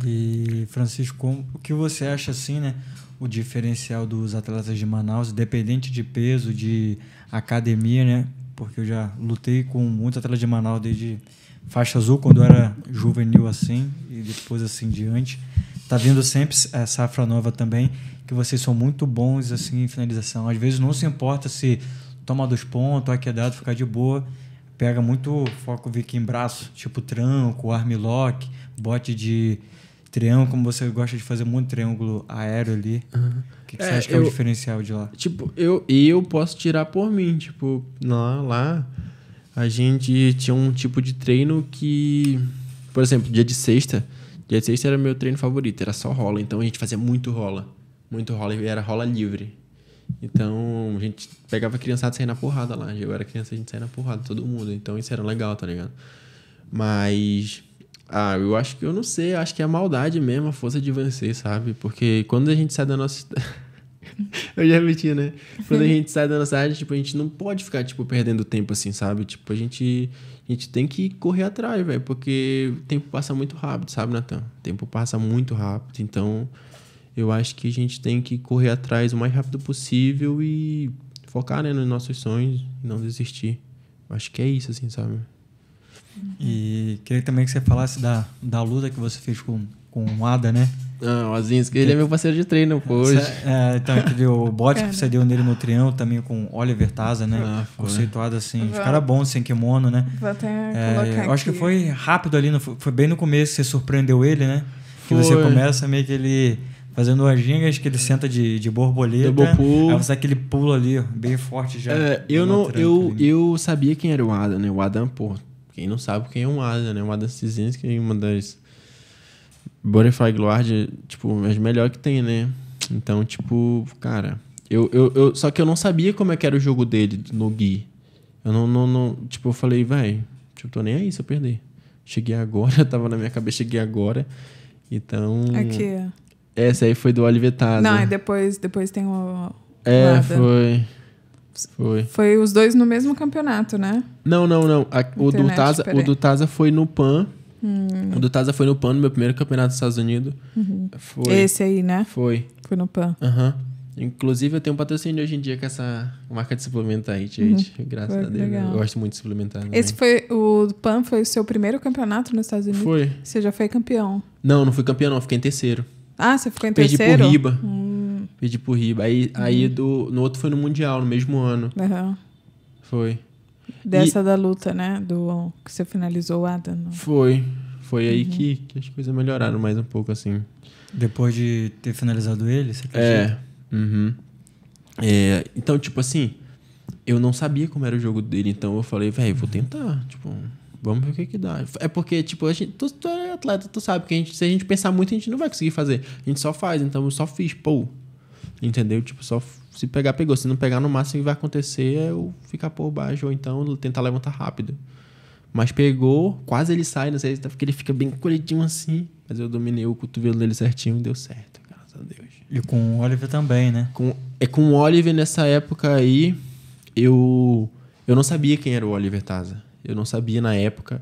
E, Francisco, o que você acha assim, né? O diferencial dos atletas de Manaus, independente de peso, de academia, né? Porque eu já lutei com muitos atletas de Manaus desde faixa azul, quando eu era juvenil assim, e depois assim diante. Tá vindo sempre a safra nova também, que vocês são muito bons assim em finalização. Às vezes não se importa se toma dois pontos, aqui é dado, ficar de boa. Pega muito foco, vi em braço, tipo tranco, armlock, bote de triângulo, como você gosta de fazer muito triângulo aéreo ali. O uhum. que, que é, você acha que eu, é o diferencial de lá? Tipo, eu, eu posso tirar por mim. Tipo, lá, lá a gente tinha um tipo de treino que. Por exemplo, dia de sexta. Dia de sexta era meu treino favorito, era só rola. Então a gente fazia muito rola. Muito rola e era rola livre. Então a gente pegava criançada e saía na porrada lá. Eu era criança, a gente saía na porrada, todo mundo. Então isso era legal, tá ligado? Mas ah, eu acho que eu não sei, acho que é a maldade mesmo, a força de vencer, sabe? Porque quando a gente sai da nossa. eu já meti, né? Quando a gente sai da nossa área, tipo, a gente não pode ficar, tipo, perdendo tempo assim, sabe? Tipo, a gente, a gente tem que correr atrás, velho, porque o tempo passa muito rápido, sabe, Natan? O tempo passa muito rápido, então eu acho que a gente tem que correr atrás o mais rápido possível e focar, né, nos nossos sonhos, e não desistir. Eu acho que é isso, assim, sabe? E queria também que você falasse da, da luta que você fez com, com o Ada, né? Não, ah, o que ele é meu parceiro de treino hoje. É, então, teve o bote que você deu nele no triângulo também com Oliver Taza, né? Ah, Conceituado assim. Vou... Os caras bons sem kimono, né? Vou até é, Eu acho que foi rápido ali, foi bem no começo que você surpreendeu ele, né? Foi. Que você começa meio que ele fazendo as gingas que ele senta de, de borboleta. Double pull. Aí você aquele pulo ali, bem forte já. É, eu não. Eu, eu sabia quem era o Adam, né? O Adam, pô, quem não sabe quem é um Asa, né? Um Adam que é uma das Butterfly Guard, tipo, as melhores que tem, né? Então, tipo, cara, eu, eu, eu, só que eu não sabia como é que era o jogo dele no Gui. Eu não, não, não tipo, eu falei, vai, tipo, tô nem aí se eu perder. Cheguei agora, tava na minha cabeça, cheguei agora. Então. Aqui. É essa aí foi do Olivetado. Não, e né? é depois, depois tem o. É, foi. Foi. Foi os dois no mesmo campeonato, né? Não, não, não. A, o, do Taza, o do Taza foi no PAN. Hum. O do Taza foi no PAN, no meu primeiro campeonato dos Estados Unidos. Uhum. Foi. Esse aí, né? Foi. Foi no PAN. Aham. Uhum. Inclusive, eu tenho um patrocínio hoje em dia com essa marca de suplemento aí, gente. Uhum. Graças foi a Deus. Legal. Eu gosto muito de suplementar. Esse foi. O PAN foi o seu primeiro campeonato nos Estados Unidos? Foi. Você já foi campeão? Não, não fui campeão, não. Fiquei em terceiro. Ah, você ficou em Perdi terceiro? Perdi pro Riba. Hum. Perdi pro Riba. Aí, uhum. aí do, no outro foi no Mundial, no mesmo ano. Uhum. Foi. Dessa e... da luta, né? Do que você finalizou o Adam. Foi. Foi aí uhum. que, que, as coisas melhoraram mais um pouco, assim. Depois de ter finalizado ele, você acredita? É. Uhum. é. Então, tipo assim, eu não sabia como era o jogo dele, então eu falei, velho, vou tentar. Tipo, vamos ver o que que dá. É porque, tipo, a gente, tu, tu é atleta, tu sabe que a gente, se a gente pensar muito, a gente não vai conseguir fazer. A gente só faz, então eu só fiz, pô, Entendeu? Tipo, só se pegar, pegou. Se não pegar, no máximo que vai acontecer é eu ficar por baixo ou então tentar levantar rápido. Mas pegou, quase ele sai, não sei tá, porque ele fica bem colidinho assim. Mas eu dominei o cotovelo dele certinho e deu certo, graças a Deus. E com o Oliver também, né? Com, é com o Oliver nessa época aí, eu, eu não sabia quem era o Oliver Taza. Eu não sabia na época.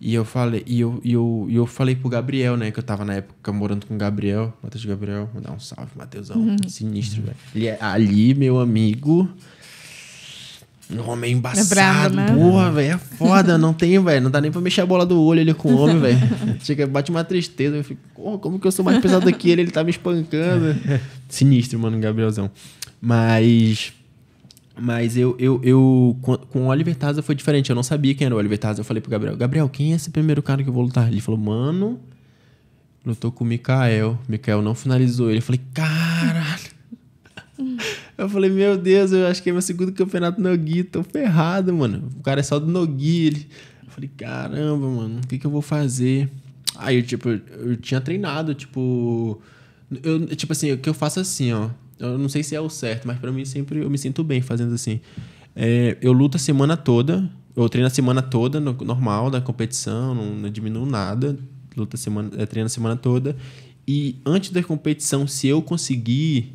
E eu falei, e eu, e eu, e eu falei pro Gabriel, né? Que eu tava na época morando com o Gabriel, Matheus Gabriel, mandar um salve, Matheusão. Uhum. Sinistro, velho. é ali, meu amigo. Um homem é embaçado, é né? velho. É foda, não tem, velho. Não dá nem pra mexer a bola do olho ele com o homem, velho. Chega, bate uma tristeza. Eu fico, oh, como que eu sou mais pesado que ele? Ele tá me espancando. Sinistro, mano, Gabrielzão. Mas. Mas eu, eu, eu com o Oliver Taza foi diferente. Eu não sabia quem era o Oliver Taza. Eu falei pro Gabriel, Gabriel, quem é esse primeiro cara que eu vou lutar? Ele falou, mano, lutou com o Mikael. Mikael não finalizou ele. Eu falei, caralho. eu falei, meu Deus, eu acho que é meu segundo campeonato no Gui, Tô ferrado, mano. O cara é só do No Ele... Eu falei, caramba, mano, o que, que eu vou fazer? Aí, tipo, eu, tipo, eu tinha treinado, tipo... Eu, tipo assim, o que eu faço é assim, ó eu não sei se é o certo, mas para mim sempre eu me sinto bem fazendo assim. É, eu luto a semana toda, eu treino a semana toda, no, normal, na competição, não, não diminuo nada. Luta a semana, é, treino a semana toda. E antes da competição, se eu conseguir,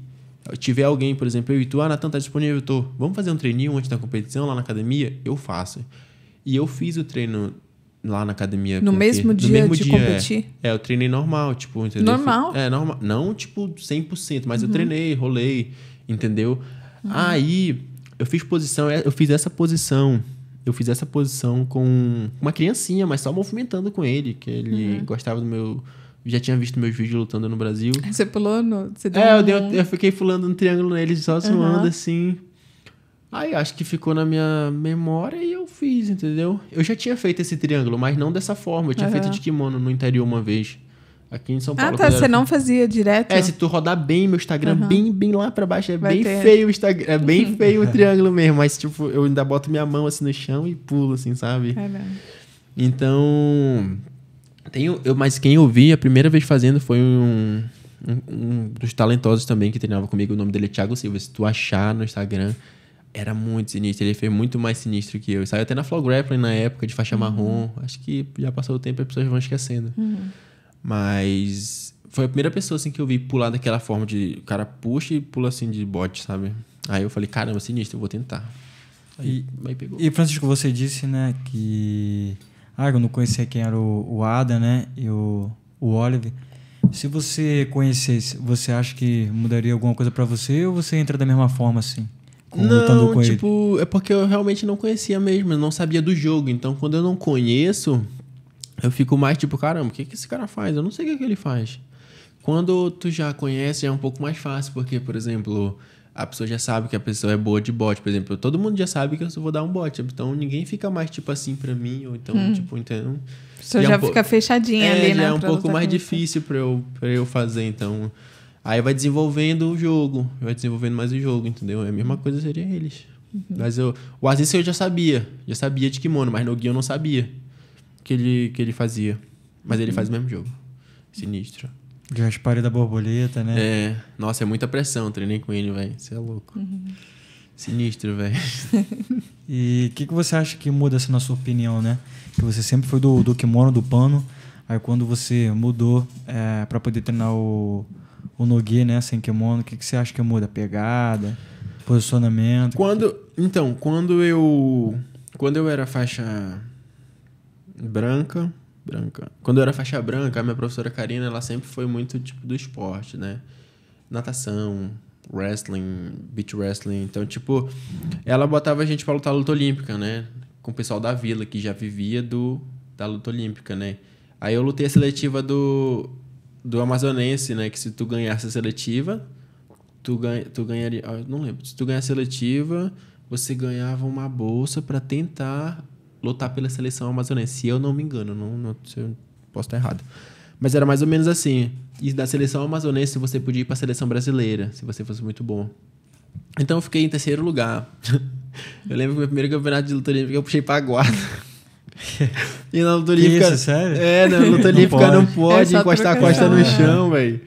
tiver alguém, por exemplo, eu e tu, ah, Natan, tá disponível, eu tô. Vamos fazer um treininho antes da competição lá na academia? Eu faço. E eu fiz o treino lá na academia. No mesmo dia no mesmo de dia, competir? É. é, eu treinei normal, tipo, entendeu? Normal? É, normal. Não, tipo, 100%, mas uhum. eu treinei, rolei, entendeu? Uhum. Aí, eu fiz posição, é, eu fiz essa posição, eu fiz essa posição com uma criancinha, mas só movimentando com ele, que ele uhum. gostava do meu... Já tinha visto meus vídeos lutando no Brasil. Você pulou no... Você é, um... eu, dei, eu, fiquei pulando no triângulo nele, só zoando assim, Aí acho que ficou na minha memória e eu fiz, entendeu? Eu já tinha feito esse triângulo, mas não dessa forma. Eu tinha uhum. feito de kimono no interior uma vez. Aqui em São ah, Paulo. Ah, tá. Você era... não fazia direto? É, se tu rodar bem meu Instagram, uhum. bem, bem lá pra baixo, é Vai bem ter. feio o Instagram. É bem feio o triângulo mesmo. Mas, tipo, eu ainda boto minha mão assim no chão e pulo, assim, sabe? verdade. É então. Tenho, eu, mas quem eu vi a primeira vez fazendo foi um, um, um dos talentosos também que treinava comigo. O nome dele é Thiago Silva. Se tu achar no Instagram, era muito sinistro. Ele fez muito mais sinistro que eu. Saiu até na Flow Grappling na época, de faixa uhum. marrom. Acho que já passou o tempo e as pessoas vão esquecendo. Uhum. Mas foi a primeira pessoa assim, que eu vi pular daquela forma de o cara puxa e pula assim de bote, sabe? Aí eu falei, caramba, sinistro, eu vou tentar. Aí, e, aí pegou. E Francisco, você disse, né, que. Ah, eu não conhecia quem era o, o Ada, né? E o, o Olive. Se você conhecesse, você acha que mudaria alguma coisa para você ou você entra da mesma forma assim? lutando com tipo, ele? Não, tipo, é porque eu realmente não conhecia mesmo, eu não sabia do jogo. Então, quando eu não conheço, eu fico mais tipo, caramba, o que, que esse cara faz? Eu não sei o que, que ele faz. Quando tu já conhece, já é um pouco mais fácil, porque, por exemplo, a pessoa já sabe que a pessoa é boa de bot, por exemplo. Todo mundo já sabe que eu vou dar um bot, então ninguém fica mais tipo assim pra mim, ou então, hum. tipo, então. A pessoa já, é um fica po... fechadinha é, ali, né? É um pouco mais difícil pra eu, pra eu fazer, então. Aí vai desenvolvendo o jogo, vai desenvolvendo mais o jogo, entendeu? É a mesma coisa seria eles. Uhum. Mas eu, o Aziz eu já sabia, já sabia de kimono, mas no Gui eu não sabia que ele, que ele fazia. Mas ele uhum. faz o mesmo jogo. Sinistro. Gaspar da borboleta, né? É. Nossa, é muita pressão. Treinei com ele, velho. Você é louco. Uhum. Sinistro, velho. e o que, que você acha que muda, essa assim, na sua opinião, né? Que você sempre foi do, do kimono, do pano. Aí quando você mudou é, para poder treinar o, o nogi né, sem kimono, o que, que você acha que muda? Pegada, posicionamento? Quando, então, quando eu quando eu era faixa branca, branca. Quando eu era faixa branca, a minha professora Karina, ela sempre foi muito tipo do esporte, né? Natação, wrestling, beach wrestling. Então, tipo, ela botava a gente para lutar luta olímpica, né? Com o pessoal da vila que já vivia do da luta olímpica, né? Aí eu lutei a seletiva do do Amazonense, né? Que se tu ganhasse a seletiva, tu, ganha, tu ganharia. Ah, não lembro. Se tu ganhasse a seletiva, você ganhava uma bolsa para tentar lutar pela seleção amazonense. Se eu não me engano, não, não eu posso estar errado. Mas era mais ou menos assim. E da seleção amazonense você podia ir para a seleção brasileira, se você fosse muito bom. Então eu fiquei em terceiro lugar. eu lembro que o meu primeiro campeonato de luta livre eu puxei para guarda. E na luta olímpica. Isso, sério? É, na luta olímpica não pode, não é encostar a costa no chão, velho.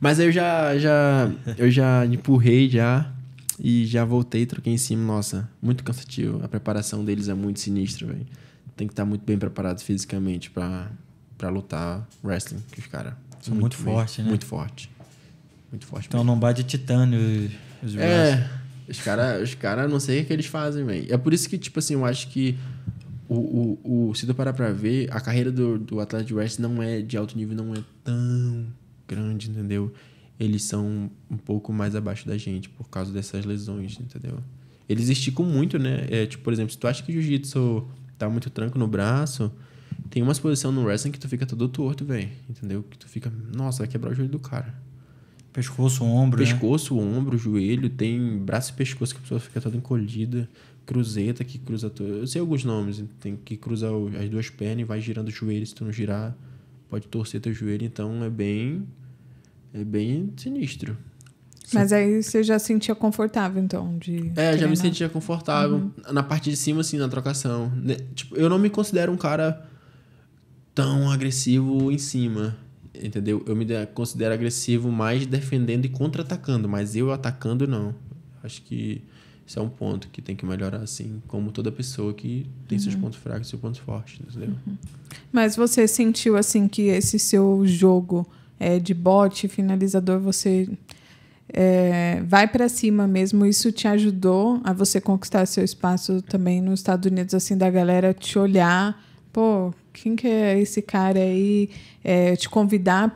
Mas eu já, já, eu já empurrei já e já voltei, troquei em cima. Nossa, muito cansativo. A preparação deles é muito sinistra, velho. Tem que estar tá muito bem preparado fisicamente para para lutar wrestling, que os caras são muito, muito forte, bem, né? Muito forte. Muito forte. Então não bate titânio os, os É. Os caras, os cara, não sei o que eles fazem, velho. É por isso que, tipo assim, eu acho que o, o, o, se tu parar pra ver, a carreira do, do atleta de wrestling não é de alto nível, não é tão grande, entendeu? Eles são um pouco mais abaixo da gente por causa dessas lesões, entendeu? Eles esticam muito, né? É, tipo, por exemplo, se tu acha que jiu-jitsu tá muito tranco no braço, tem umas posições no wrestling que tu fica todo torto, velho, entendeu? Que tu fica, nossa, vai quebrar o joelho do cara. Pescoço, ombro. Né? Pescoço, né? ombro, joelho, tem braço e pescoço que a pessoa fica toda encolhida cruzeta que cruza. Tu... Eu sei alguns nomes, tem que cruzar as duas pernas e vai girando o joelho. Se tu não girar, pode torcer teu joelho. Então é bem. É bem sinistro. Mas aí você já sentia confortável, então, de. É, treinar. já me sentia confortável. Uhum. Na parte de cima, assim, na trocação. Né, tipo, eu não me considero um cara tão agressivo em cima. Entendeu? Eu me considero agressivo mais defendendo e contra-atacando, mas eu atacando não. Acho que isso é um ponto que tem que melhorar, assim, como toda pessoa que tem uhum. seus pontos fracos e seus pontos fortes, entendeu? Uhum. Mas você sentiu, assim, que esse seu jogo é, de bote, finalizador, você é, vai para cima mesmo. Isso te ajudou a você conquistar seu espaço também nos Estados Unidos, assim, da galera te olhar, pô, quem que é esse cara aí? É, te convidar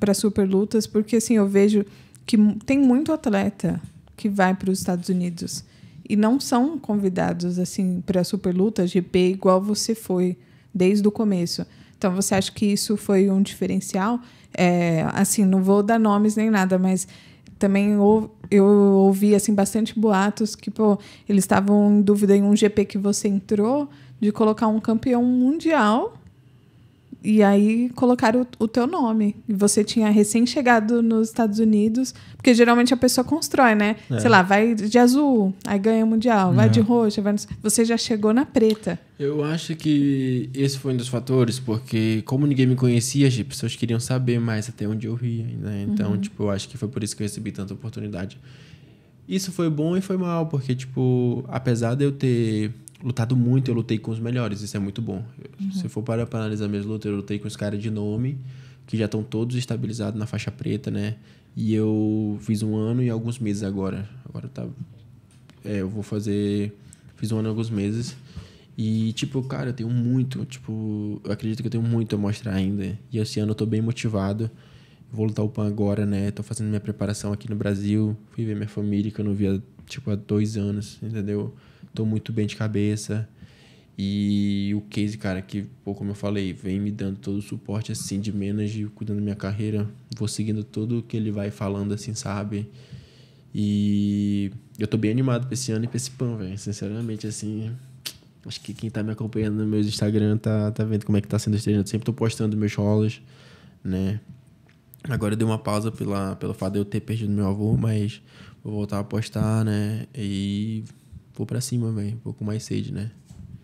para super lutas, porque, assim, eu vejo que tem muito atleta que vai para os Estados Unidos e não são convidados assim para superluta GP igual você foi desde o começo. Então você acha que isso foi um diferencial? É, assim, não vou dar nomes nem nada, mas também ou, eu ouvi assim bastante boatos que pô, eles estavam em dúvida em um GP que você entrou de colocar um campeão mundial e aí colocaram o, o teu nome. E você tinha recém-chegado nos Estados Unidos, porque geralmente a pessoa constrói, né? É. Sei lá, vai de azul, aí ganha o mundial, vai é. de roxa, vai no... você já chegou na preta. Eu acho que esse foi um dos fatores, porque como ninguém me conhecia, as pessoas queriam saber mais até onde eu ia, né? Então, uhum. tipo, eu acho que foi por isso que eu recebi tanta oportunidade. Isso foi bom e foi mal, porque, tipo, apesar de eu ter lutado muito, eu lutei com os melhores, isso é muito bom. Uhum. Se for para analisar minhas lutas, eu lutei com os caras de nome, que já estão todos estabilizados na faixa preta, né? E eu fiz um ano e alguns meses agora. Agora tá. É, eu vou fazer. Fiz um ano e alguns meses. E, tipo, cara, eu tenho muito. Tipo, eu acredito que eu tenho muito a mostrar ainda. E esse ano eu tô bem motivado. Vou lutar o PAN agora, né? Tô fazendo minha preparação aqui no Brasil. Fui ver minha família, que eu não via, tipo, há dois anos, entendeu? tô muito bem de cabeça. E o Casey, cara, que, pô, como eu falei, vem me dando todo o suporte, assim, de manager, cuidando da minha carreira. Vou seguindo tudo que ele vai falando, assim, sabe? E eu tô bem animado pra esse ano e pra esse pão, velho. Sinceramente, assim, acho que quem tá me acompanhando no meu Instagram tá, tá vendo como é que tá sendo o Sempre tô postando meus rolos, né? Agora eu dei uma pausa pela, pelo fato de eu ter perdido meu avô, mas vou voltar a postar, né? E pôr pra cima, velho. Um pouco mais sede, né?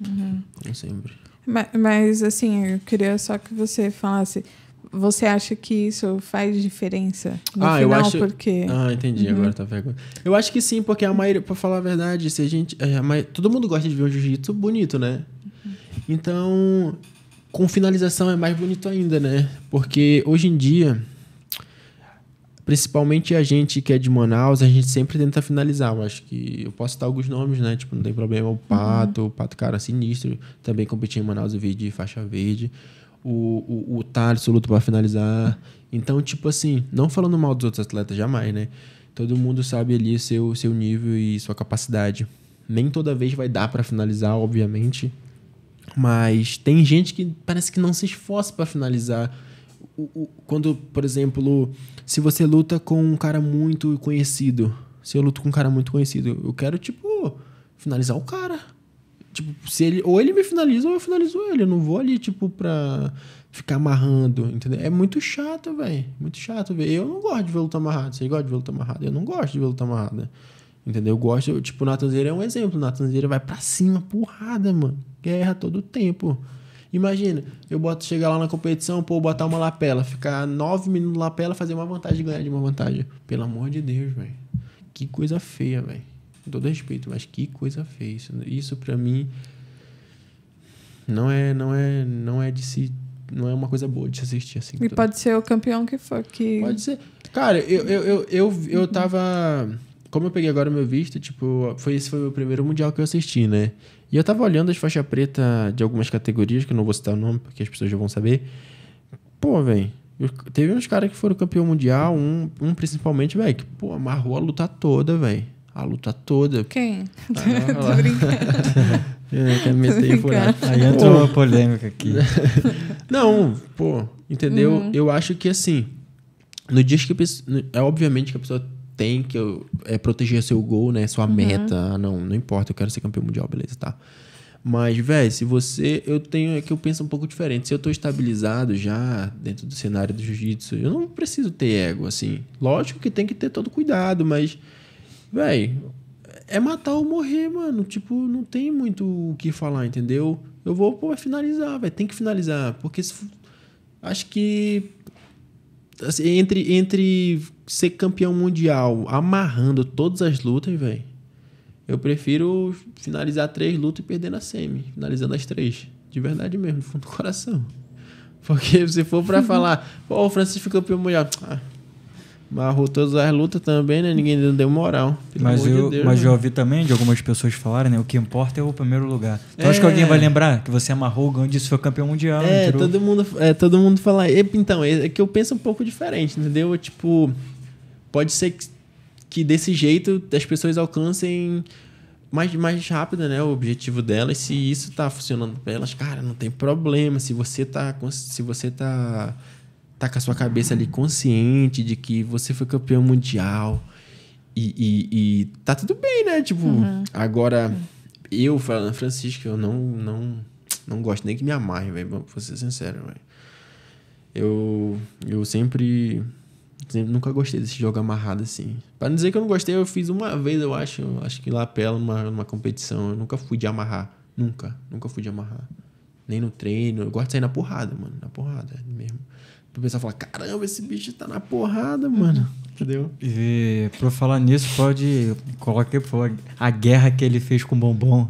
Uhum. Como sempre. Mas, mas, assim, eu queria só que você falasse. Você acha que isso faz diferença no ah, final? Eu acho... Porque... Ah, entendi uhum. agora tá perguntando. Eu acho que sim, porque a maioria, pra falar a verdade, se a gente. É, a maioria, todo mundo gosta de ver um jiu-jitsu bonito, né? Uhum. Então, com finalização é mais bonito ainda, né? Porque hoje em dia principalmente a gente que é de Manaus, a gente sempre tenta finalizar. Eu acho que eu posso citar alguns nomes, né? Tipo, não tem problema. O Pato, uhum. o Pato, cara, sinistro. Também competiu em Manaus, eu vi de faixa verde. O, o, o Thales, Luto para finalizar. Então, tipo assim, não falando mal dos outros atletas, jamais, né? Todo mundo sabe ali seu, seu nível e sua capacidade. Nem toda vez vai dar para finalizar, obviamente. Mas tem gente que parece que não se esforça para finalizar quando, por exemplo, se você luta com um cara muito conhecido, se eu luto com um cara muito conhecido, eu quero, tipo, finalizar o cara. Tipo, se ele, ou ele me finaliza ou eu finalizo ele. Eu não vou ali, tipo, pra ficar amarrando, entendeu? É muito chato, velho. Muito chato, velho. Eu não gosto de ver luta amarrada. Vocês gostam de ver luta amarrada? Eu não gosto de ver luta amarrada. Entendeu? Eu gosto, tipo, o Natanzeira é um exemplo. O Natanzeira vai pra cima, porrada, mano. Guerra todo tempo. Imagina, eu boto, chegar lá na competição, pô, botar uma lapela, ficar nove minutos na lapela, fazer uma vantagem ganhar de uma vantagem. Pelo amor de Deus, velho. Que coisa feia, velho. Com todo respeito, mas que coisa feia. Isso, isso pra mim não é, não é, não é de se não é uma coisa boa de se assistir assim. E pode ser o campeão que for que Pode ser. Cara, eu eu, eu, eu, eu uhum. tava como eu peguei agora meu visto, tipo, foi esse foi o meu primeiro mundial que eu assisti, né? E eu tava olhando as faixas preta de algumas categorias, que eu não vou citar o nome, porque as pessoas já vão saber. Pô, velho, teve uns caras que foram campeão mundial, um, um principalmente, velho, que, pô, amarrou a luta toda, velho. A luta toda. Quem? Ah, Tô brincando. Eu furado. Aí entrou uma polêmica aqui. não, pô, entendeu? Uhum. Eu acho que assim, no dia que a pessoa, é obviamente que a pessoa tem que eu, é proteger seu gol, né? Sua uhum. meta. Ah, não, não importa, eu quero ser campeão mundial, beleza, tá. Mas, velho, se você. Eu tenho. É que eu penso um pouco diferente. Se eu tô estabilizado já dentro do cenário do jiu-jitsu, eu não preciso ter ego, assim. Lógico que tem que ter todo cuidado, mas. Velho, é matar ou morrer, mano. Tipo, não tem muito o que falar, entendeu? Eu vou, pô, é finalizar, velho. Tem que finalizar. Porque se, acho que assim, entre, entre ser campeão mundial amarrando todas as lutas, velho, eu prefiro finalizar três lutas e perder na semi, finalizando as três. De verdade mesmo, no fundo do coração. Porque se for para falar, pô, o Francisco é campeão mundial. Ah, barrou todas as lutas também, né? Ninguém deu moral. Mas eu, de Deus, mas né? eu ouvi também de algumas pessoas falarem, né? O que importa é o primeiro lugar. Então é. acho que alguém vai lembrar que você amarrou o Gandhi e foi campeão mundial. É, todo mundo, é, todo mundo fala. Então, é, é que eu penso um pouco diferente, entendeu? Tipo, pode ser que, que desse jeito as pessoas alcancem mais, mais rápida, né? O objetivo delas. Se isso tá funcionando para elas, cara, não tem problema. Se você tá. Se você tá tá com a sua cabeça ali consciente de que você foi campeão mundial e, e, e tá tudo bem, né? Tipo, uhum. agora eu falando, Francisco, eu não, não, não gosto nem que me amarre, velho, Vou ser sincero, velho. Eu, eu sempre, sempre, nunca gostei desse jogo amarrado assim. Pra não dizer que eu não gostei, eu fiz uma vez, eu acho, eu acho que lá pela uma, numa competição, eu nunca fui de amarrar. Nunca, nunca fui de amarrar. Nem no treino, eu gosto de sair na porrada, mano, na porrada mesmo pro pessoal falar: caramba, esse bicho tá na porrada, mano. Entendeu? E pra falar nisso, pode. coloque a guerra que ele fez com o bombom.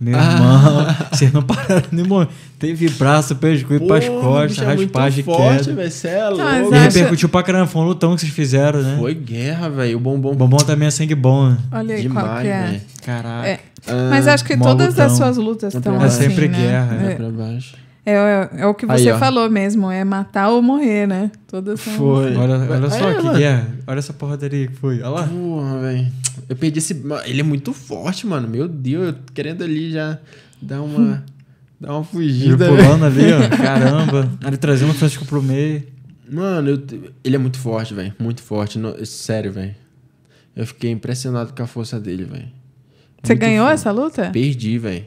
Meu ah. irmão, vocês não pararam nem morrer. Teve braço, pescoço, para as costas, é raspagem, é queda. Véio, é louco. E repercutiu pra caramba, foi um lutão que vocês fizeram, né? Foi guerra, velho. O bombom. bombom também é sangue bom. Né? Olha aí Demais, qual que é. Caraca. É. Mas acho que todas as suas lutas estão é assim, É sempre assim, né? guerra. É. pra baixo. É, é, é, o que você Aí, falou mesmo, é matar ou morrer, né? Toda essa Foi. Assim. Olha, olha só Aí, que mano. É. guerra. Olha essa aí que foi. Olha lá. Porra, velho. Eu perdi esse. Ele é muito forte, mano. Meu Deus, eu querendo ali já dar uma. dar uma fugida. Ele pulando né? ali, ó. Caramba. Ele trazendo uma Francisco pro meio. Mano, eu... ele é muito forte, velho. Muito forte. No... Sério, velho. Eu fiquei impressionado com a força dele, velho. Você ganhou forte. essa luta? Perdi, velho.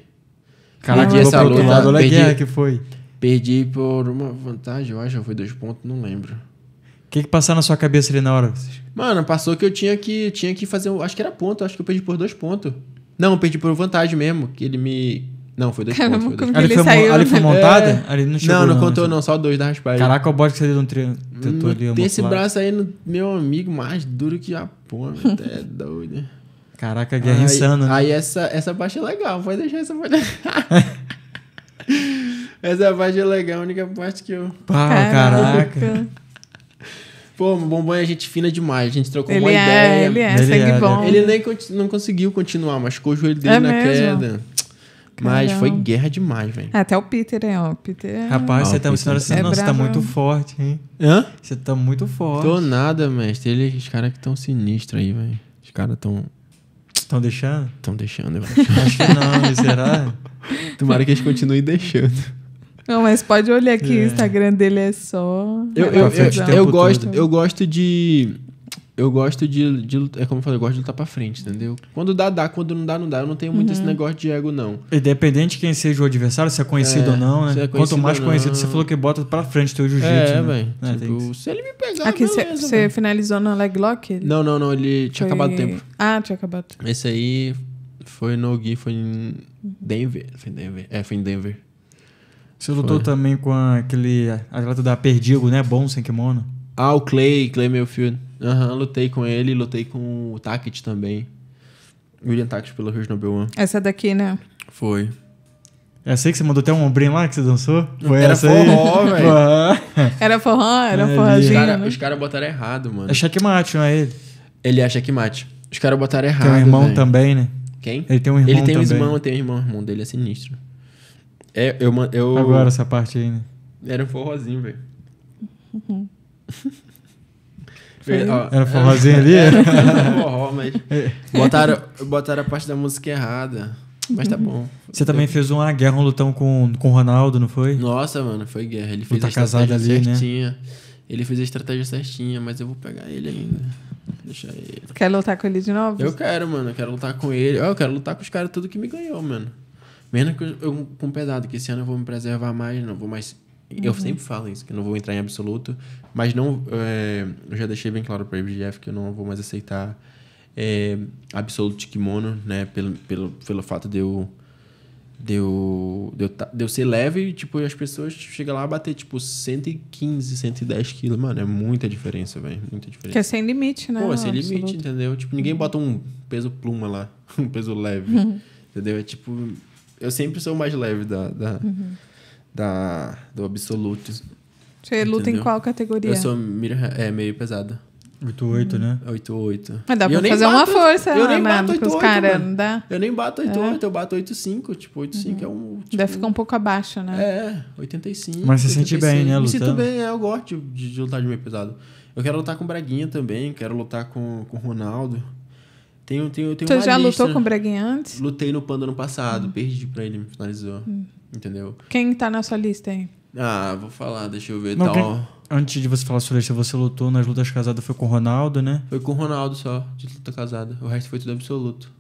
Caraca, é essa luta, lado, olha perdi, a que foi. Perdi por uma vantagem, eu acho, foi dois pontos, não lembro. O que, que passou na sua cabeça ali na hora? Mano, passou que eu tinha que, tinha que fazer. Acho que era ponto, acho que eu perdi por dois pontos. Não, eu perdi por vantagem mesmo, que ele me. Não, foi dois Caramba, pontos. Foi dois ali, foi, saiu, ali foi né? montada? É... Ali não chegou. Não, não, não contou, né? não, só dois da raspagem. Caraca, o bode que você deu um Tentou ali, Tem esse braço aí, no, meu amigo, mais duro que a porra, é doido. Caraca, guerra aí, insana. Né? Aí essa, essa parte é legal, pode deixar essa parte. essa parte é legal, a única parte que eu. Pau, caraca. Pô, Pô, Bombom é gente fina demais, a gente trocou ele uma é, ideia. Ele é, ele é, bom. Né? Ele nem não conseguiu continuar, machucou o joelho dele é na mesmo? queda. Mas Caramba. foi guerra demais, velho. É, até o Peter hein, é, o Peter é Rapaz, você, tá, você, assim, é você tá muito forte, hein? Hã? Você tá muito forte. Tô nada, mestre. Ele, os caras que tão sinistros aí, velho. Os caras tão Estão deixando? Estão deixando, eu acho. acho que não, né? será? Tomara que eles continuem deixando. Não, mas pode olhar que é. o Instagram dele é só. Eu, eu, eu, eu gosto, eu gosto de eu gosto de, de, É como eu falei, eu gosto de lutar pra frente, entendeu? Quando dá, dá. Quando não dá, não dá. Eu não tenho muito uhum. esse negócio de ego, não. Independente de quem seja o adversário, se é conhecido é, ou não, né? É Quanto mais conhecido, você falou que bota pra frente teu jiu-jitsu. É, né? velho. É, tipo, se ele me pegar. Aqui você finalizou no leg lock? Não, não, não. Ele tinha foi... acabado o tempo. Ah, tinha acabado. Esse aí foi no Gui, foi em Denver. Foi em Denver. É, foi em Denver. Você lutou foi. também com aquele atleta da Perdigo, né? Bom sem kimono. Ah, o Clay, Clay é Mayfield. Aham, uhum, lutei com ele, lutei com o Tackett também. William Tackett pelo Rio Nobel Essa daqui, né? Foi. É eu sei que você mandou até um ombrinho lá que você dançou? Foi era essa forró, velho. era forró, era é, forrozinho. Os caras botaram errado, mano. É checkmate, não é ele? Ele é checkmate. Os caras botaram errado. Tem um irmão véio. também, né? Quem? Ele tem um irmão Ele tem também. um irmão, tem um irmão. O irmão dele é sinistro. É, eu, eu... Agora essa parte aí, né? Era um forrozinho, velho. Uhum. Era forrozinho ali? Era forró, mas botaram, botaram a parte da música errada. Mas tá bom. Você também fez uma guerra, um lutão com, com o Ronaldo, não foi? Nossa, mano, foi guerra. Ele fez tá a estratégia ali, né? certinha. Né? Ele fez a estratégia certinha, mas eu vou pegar ele ainda. Deixa ele. Quer lutar com ele de novo? Eu quero, mano. Eu quero lutar com ele. Eu quero lutar com os caras tudo que me ganhou, mano. Mesmo que eu, eu com pesado, que esse ano eu vou me preservar mais, não vou mais eu uhum. sempre falo isso, que eu não vou entrar em absoluto, mas não. É, eu já deixei bem claro para o IBGF que eu não vou mais aceitar é, absoluto de kimono, né? Pelo, pelo, pelo fato de eu. De eu, de, eu, de eu ser leve tipo, e, tipo, as pessoas chegam lá a bater, tipo, 115, 110 quilos. Mano, é muita diferença, velho. Muita diferença. Que é sem limite, né? Pô, é sem absoluto. limite, entendeu? Tipo, ninguém uhum. bota um peso pluma lá, um peso leve. Uhum. entendeu? É tipo. Eu sempre sou mais leve da, da, uhum da, do absoluto. Você entendeu? luta em qual categoria? Eu sou é, meio pesado. 8-8, né? 8-8. Mas dá pra fazer bato, uma força, eu nem bato 8, 8, cara, mano. não dá? Eu nem bato 8-8, é. eu bato 8-5. Tipo, 8-5 uhum. É. é um. Tipo, Deve ficar um pouco abaixo, né? É, 85. Mas você se sente bem, né, lutando? Me sinto bem, é, eu gosto de, de, lutar de meio pesado. Eu quero lutar com o Braguinha também, quero lutar com, com o Ronaldo. Tenho, tenho, tenho Você já lista. lutou com o Braguinha antes? Lutei no Panda ano passado, hum. perdi pra ele, me finalizou. Hum. Entendeu? Quem tá na sua lista aí? Ah, vou falar, deixa eu ver. Não, tá, Quem... Antes de você falar sobre isso, você lutou nas lutas casadas, foi com o Ronaldo, né? Foi com o Ronaldo só, de luta casada. O resto foi tudo absoluto.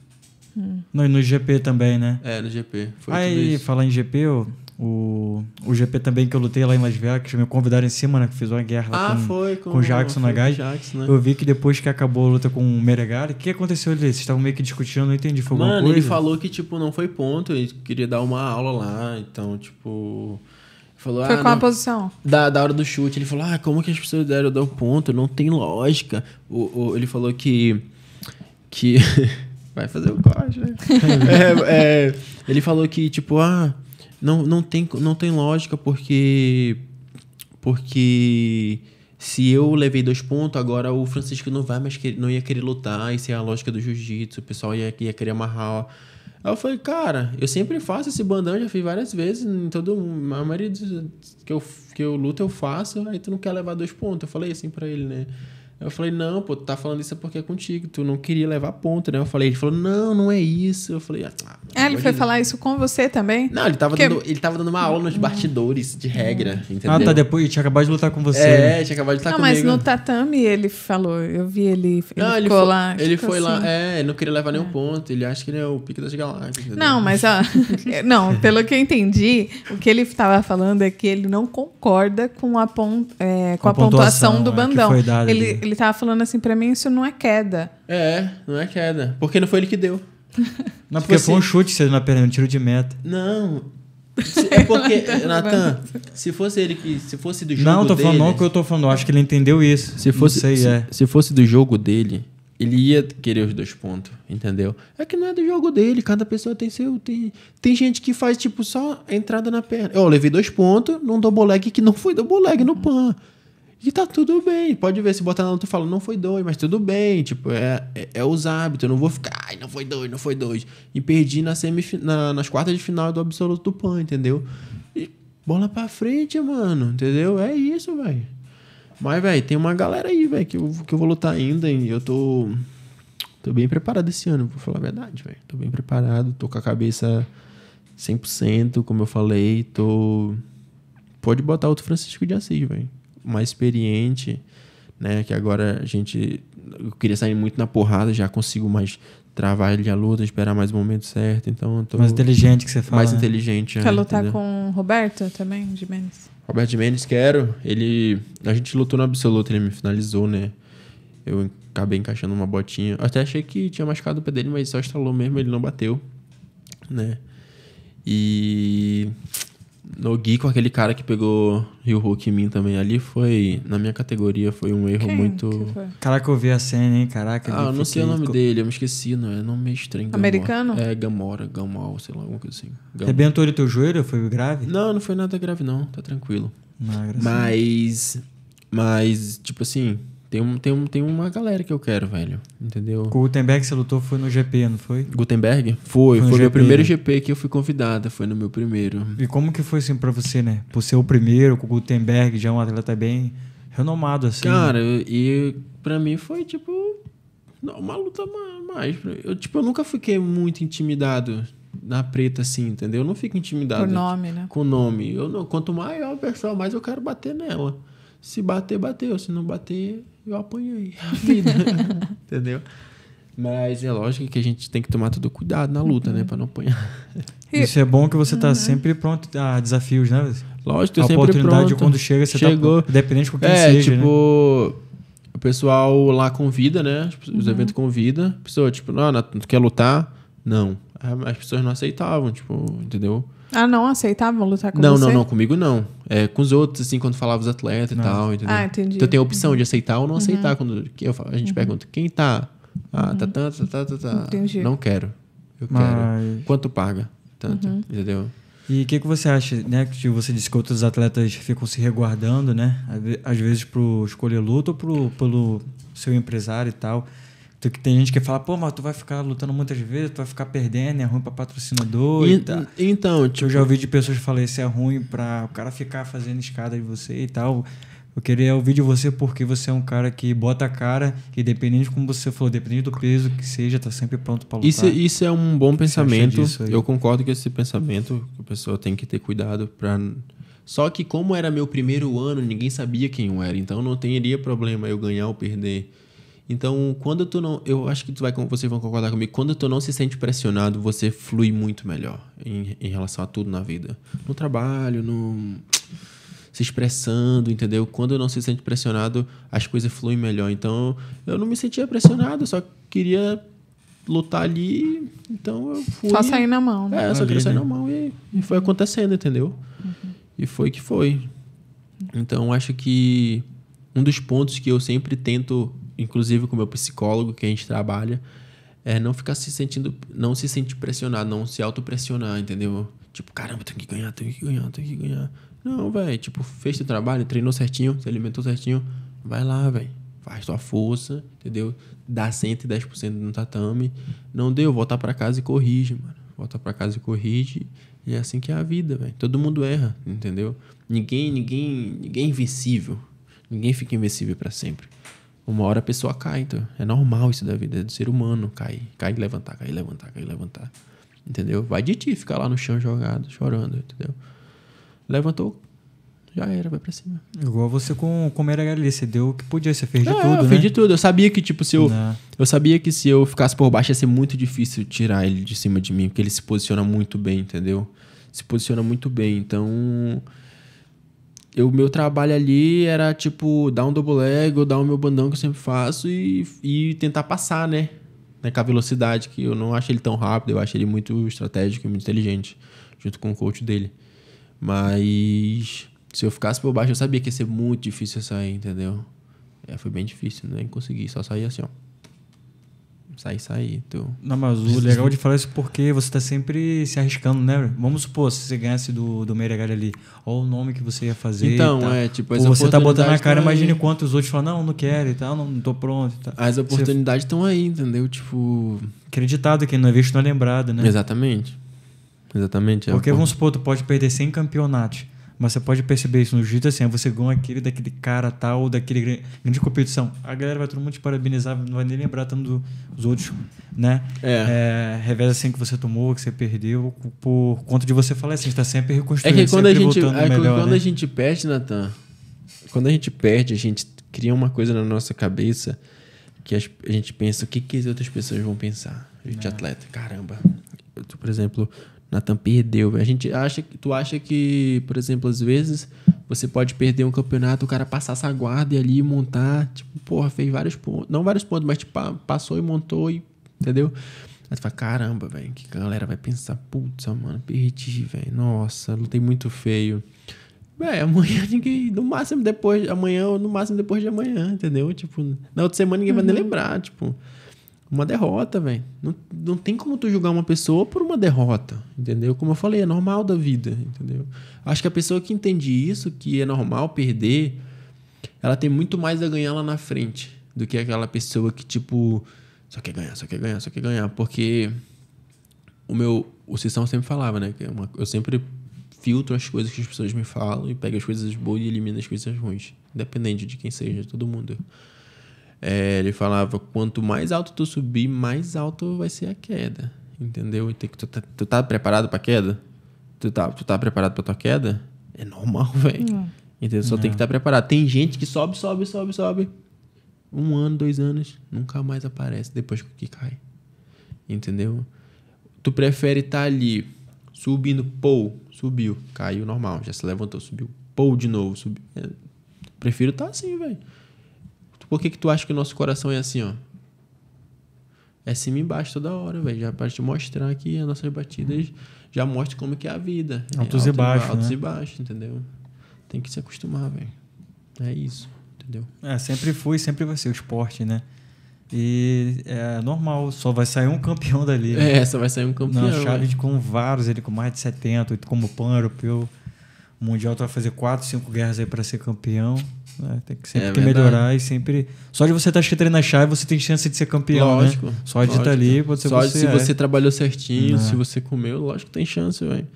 Hum. No, no GP também, né? É, no GP. Foi aí, falar em GP, eu o, o GP também que eu lutei lá em Las Vegas, me convidaram em cima, né? Que fiz uma guerra lá ah, com, foi, com, com o Jackson Nagai. né? Eu vi que depois que acabou a luta com o Meregari, o que aconteceu ali? Vocês estavam meio que discutindo, não entendi. Foi Mano, ele falou que, tipo, não foi ponto, ele queria dar uma aula lá, então, tipo. Falou, foi ah, a posição? Da, da hora do chute, ele falou: ah, como que as pessoas deram dar o ponto? Não tem lógica. O, o ele falou que. que Vai fazer o corte, né? é, é, ele falou que, tipo, ah não, não, tem, não tem lógica porque. Porque se eu levei dois pontos, agora o Francisco não vai mais não ia querer lutar, isso é a lógica do jiu-jitsu, o pessoal ia, ia querer amarrar. Aí eu falei, cara, eu sempre faço esse bandão, já fiz várias vezes, em todo a maioria dos que eu, que eu luto eu faço, aí tu não quer levar dois pontos. Eu falei assim para ele, né? Eu falei, não, pô, tu tá falando isso é porque é contigo, tu não queria levar ponta, né? Eu falei, ele falou, não, não é isso. Eu falei, ah, tá, é, ele foi falar isso com você também? Não, ele tava, porque... dando, ele tava dando uma aula nos bastidores de regra, hum. entendeu? Ah, tá, depois tinha acabado de lutar com você. É, tinha acabado de lutar não, comigo. Não, mas no tatame ele falou, eu vi ele, ele não, ele foi, lá. Ele foi assim. lá, é, ele não queria levar nenhum é. ponto, ele acha que ele é o pique das galáxias. Entendeu? Não, mas, ó, não, pelo que eu entendi, o que ele tava falando é que ele não concorda com a, pon, é, com, com a, pontuação, a pontuação, do é, bandão. É, ele, ele ele tava falando assim para mim, isso não é queda. É, não é queda. Porque não foi ele que deu. Não, tipo porque foi um assim- chute, na perna, um tiro de meta. Não. É porque, Natan, se fosse ele que. Se fosse do jogo dele. Não, tô falando dele, que eu tô falando, eu acho que ele entendeu isso. Se fosse, sei, se, é. se fosse do jogo dele, ele ia querer os dois pontos, entendeu? É que não é do jogo dele, cada pessoa tem seu. Tem, tem gente que faz, tipo, só a entrada na perna. Eu levei dois pontos num double leg que não foi double leg no PAN. E tá tudo bem. Pode ver, se botar na luta, eu falo, não foi dois, mas tudo bem. Tipo, é, é, é os hábitos. Eu não vou ficar, ai, não foi dois, não foi dois. E perdi na semif na, nas quartas de final do Absoluto do Pan, entendeu? E bola pra frente, mano, entendeu? É isso, velho. Mas, velho, tem uma galera aí, velho, que, eu, que eu vou lutar ainda. E eu tô. Tô bem preparado esse ano, vou falar a verdade, velho. Tô bem preparado, tô com a cabeça 100%, como eu falei. Tô. Pode botar outro Francisco de Assis, velho mais experiente, né? Que agora a gente. Eu queria sair muito na porrada, já consigo mais travar ali a luta, esperar mais o momento certo. Então Mais inteligente que você fala. Mais né? inteligente. Quer né, lutar entendeu? com o Roberto também, de Menes? Roberto Jimenez, quero. Ele. A gente lutou no absoluto, ele me finalizou, né? Eu acabei encaixando uma botinha. Eu até achei que tinha machucado o pé dele, mas só estralou mesmo, ele não bateu, né? E no Gui com aquele cara que pegou Rio Hulk em mim também. Ali foi, na minha categoria, foi um erro Quem muito. Que Caraca, eu vi a cena, hein? Caraca. Ah, eu não sei o nome dele, eu me esqueci, não é? Nome meio estranho. Gamora. Americano? É, Gamora, Gamal, sei lá, alguma coisa assim. Gamora. Rebentou o teu joelho? Foi grave? Não, não foi nada grave, não. Tá tranquilo. Não, é mas. Mas, tipo assim, tem, um, tem, um, tem uma galera que eu quero, velho. Entendeu? Com o Gutenberg que você lutou foi no GP, não foi? Gutenberg? Foi. Foi, foi GP, meu primeiro né? GP que eu fui convidada. Foi no meu primeiro. E como que foi assim pra você, né? Por ser o primeiro, com o Gutenberg, já é um atleta bem renomado, assim. Cara, né? e pra mim foi tipo. Não, uma luta mais. Eu, tipo, eu nunca fiquei muito intimidado na preta, assim, entendeu? Eu não fico intimidado. Com o nome, né? Com o nome. Eu não, quanto maior a pessoa, mais eu quero bater nela. Se bater, bateu. Se não bater, eu apanhei a vida. Entendeu? Mas é lógico que a gente tem que tomar todo cuidado na luta, né? Uhum. Pra não apanhar. Isso é bom que você tá uhum. sempre pronto a desafios, né? Lógico, eu a oportunidade quando chega, você tá Chegou. tá independente com quem é, seja, tipo, né? o pessoal lá convida, né? Tipo, os uhum. eventos convida. A pessoa, tipo, não, não, tu quer lutar? Não. As pessoas não aceitavam, tipo, entendeu? Ah, não aceitavam lutar com não, você? Não, não, não, comigo não. É, com os outros, assim, quando falava os atletas não. e tal, entendeu? Ah, entendi. Então tem a opção de aceitar ou não uhum. aceitar. Quando eu, a gente uhum. pergunta, quem tá? Ah, tá, uhum. tá tanto, tá, tá, tá, tá. Entendi. Não quero. Eu Mas... quero. Quanto paga? Tanto, uhum. entendeu? E o que, que você acha, né? Que você disse que outros atletas ficam se reguardando, né? Às vezes pro escolher luta ou pro, pelo seu empresário e tal. Tem gente que fala, pô, mas tu vai ficar lutando muitas vezes, tu vai ficar perdendo, é ruim pra patrocinador e, e tal. Então, tipo... Eu já ouvi de pessoas falarem isso é ruim pra o cara ficar fazendo escada de você e tal. Eu queria ouvir de você porque você é um cara que bota a cara e dependendo de como você falou, dependendo do peso que seja, tá sempre pronto para lutar. Isso, isso é um bom pensamento. Eu concordo com esse pensamento, que a pessoa tem que ter cuidado para Só que como era meu primeiro ano, ninguém sabia quem eu era, então não teria problema eu ganhar ou perder. Então, quando tu não. Eu acho que tu vai, vocês vão concordar comigo. Quando tu não se sente pressionado, você flui muito melhor em, em relação a tudo na vida. No trabalho, no. Se expressando, entendeu? Quando não se sente pressionado, as coisas fluem melhor. Então, eu não me sentia pressionado, só queria lutar ali. Então, eu fui. Só sair na mão, né? É, só queria sair né? na mão e, e foi acontecendo, entendeu? Uhum. E foi que foi. Então, acho que um dos pontos que eu sempre tento inclusive com o meu psicólogo que a gente trabalha, é não ficar se sentindo, não se sentir pressionado, não se autopressionar, entendeu? Tipo, caramba, tenho que ganhar, tenho que ganhar, tenho que ganhar. Não, velho, tipo, fez teu trabalho, treinou certinho, se alimentou certinho, vai lá, velho. Faz tua força, entendeu? Dá 110% no tatame. Não deu, volta para casa e corrige, mano. Volta para casa e corrige. E é assim que é a vida, velho. Todo mundo erra, entendeu? Ninguém, ninguém, ninguém é invencível. Ninguém fica invencível para sempre. Uma hora a pessoa cai, então. É normal isso da vida, é do ser humano cair. Cair, levantar, cair, levantar, cair, levantar. Entendeu? Vai de ti ficar lá no chão jogado, chorando, entendeu? Levantou, já era, vai pra cima. Igual você com, com a Galilei, você deu o que podia, você fez de é, tudo, eu né? Eu fiz de tudo, eu sabia que, tipo, se eu... Não. Né. Eu sabia que se eu ficasse por baixo ia ser muito difícil tirar ele de cima de mim, porque ele se posiciona muito bem, entendeu? Se posiciona muito bem, então o meu trabalho ali era, tipo, dar um double leg ou dar o meu bandão que eu sempre faço e, e tentar passar, né? né? Com a velocidade, que eu não acho ele tão rápido, eu acho ele muito estratégico e muito inteligente, junto com o coach dele. Mas se eu ficasse por baixo, eu sabia que ia ser muito difícil sair, entendeu? É, foi bem difícil, nem né? consegui, só sair assim, ó sair, sair. Tu... Não, mas o legal de falar isso é porque você está sempre se arriscando, né? Vamos supor, se você ganhasse do, do Meira ali, olha o nome que você ia fazer. Então, é, tipo, as você tá botando na cara, imagine quanto quantos outros falam, não, não quero e tal, não, não tô pronto. As oportunidades estão você... aí, entendeu? Tipo. Acreditado, quem não é visto não é lembrado, né? Exatamente. Exatamente. É porque, vamos supor, tu pode perder 100 campeonatos. Mas você pode perceber isso no jiu-jitsu, assim, você ganha aquele daquele cara tal, daquele grande, grande competição. A galera vai todo mundo te parabenizar, não vai nem lembrar tanto dos outros, né? É. é revés assim que você tomou, que você perdeu, por conta de você falar assim, está sempre reconstruindo, é que quando a gente, é melhor, Quando né? a gente perde, Natan, quando a gente perde, a gente cria uma coisa na nossa cabeça que a gente pensa o que, que as outras pessoas vão pensar. A gente é. atleta, caramba. Eu, por exemplo, Natan perdeu. A gente acha que tu acha que, por exemplo, às vezes você pode perder um campeonato, o cara passar essa guarda e ali montar, tipo, porra, fez vários pontos, não vários pontos, mas tipo, passou e montou e entendeu? Aí tu fala, caramba, velho, que galera vai pensar, putz, mano, perdi, velho. Nossa, lutei muito feio. Véio, amanhã ninguém, no máximo depois, amanhã ou no máximo depois de amanhã, entendeu? Tipo, na outra semana ninguém uhum. vai nem uhum. lembrar, tipo, uma derrota, velho. Não, não tem como tu julgar uma pessoa por uma derrota, entendeu? Como eu falei, é normal da vida, entendeu? Acho que a pessoa que entende isso, que é normal perder, ela tem muito mais a ganhar lá na frente do que aquela pessoa que, tipo, só quer ganhar, só quer ganhar, só quer ganhar. Porque o meu. O Sissão sempre falava, né? Que é uma, eu sempre filtro as coisas que as pessoas me falam e pego as coisas boas e elimino as coisas ruins. Independente de quem seja, todo mundo. É, ele falava: quanto mais alto tu subir, mais alto vai ser a queda. Entendeu? Então, tu, tá, tu tá preparado pra queda? Tu tá, tu tá preparado pra tua queda? É normal, velho. Entendeu? Só Não. tem que estar tá preparado. Tem gente que sobe, sobe, sobe, sobe. Um ano, dois anos, nunca mais aparece depois que cai. Entendeu? Tu prefere estar tá ali subindo, pô, subiu, caiu normal, já se levantou, subiu, pô, de novo, subiu. É, prefiro estar tá assim, velho. Por que, que tu acha que o nosso coração é assim, ó? É cima e baixo toda hora, velho. Já para te mostrar aqui as nossas batidas já mostra como que é a vida. É altos é, e baixos. Altos né? e baixos, entendeu? Tem que se acostumar, velho. É isso, entendeu? É, sempre foi, sempre vai ser o esporte, né? E é normal, só vai sair um campeão dali. Né? É, né? só vai sair um campeão. Não, chave com vários, ele com mais de 70, como pan europeu. O Mundial tu vai fazer 4, 5 guerras aí para ser campeão. É, tem que sempre é que melhorar e sempre. Só de você estar escrito ali na chave, você tem chance de ser campeão. Né? Lógico. Né? Só de estar tá ali, pode ser Só você. Se é. você trabalhou certinho, é. se você comeu, lógico que tem chance, velho.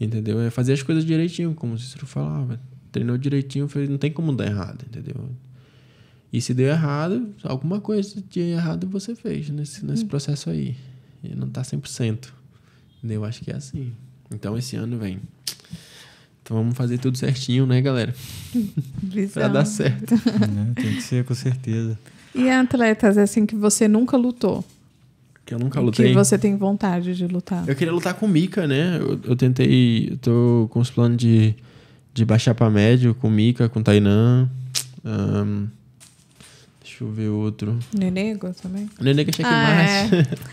Entendeu? É fazer as coisas direitinho, como o Cícero falava. Treinou direitinho, não tem como dar errado, entendeu? E se deu errado, alguma coisa de errado você fez nesse, nesse hum. processo aí. E não tá 100%. Entendeu? Acho que é assim. Então esse ano, vem então vamos fazer tudo certinho, né, galera? pra dar certo. É, tem que ser, com certeza. E atletas, assim, que você nunca lutou? Que eu nunca lutei. Que você tem vontade de lutar. Eu queria lutar com Mica, né? Eu, eu, tentei. Eu tô com os planos de, de baixar pra médio com Mica, com Tainan. Um, Deixa eu ver outro. Nenego também? Nenego achei que ah,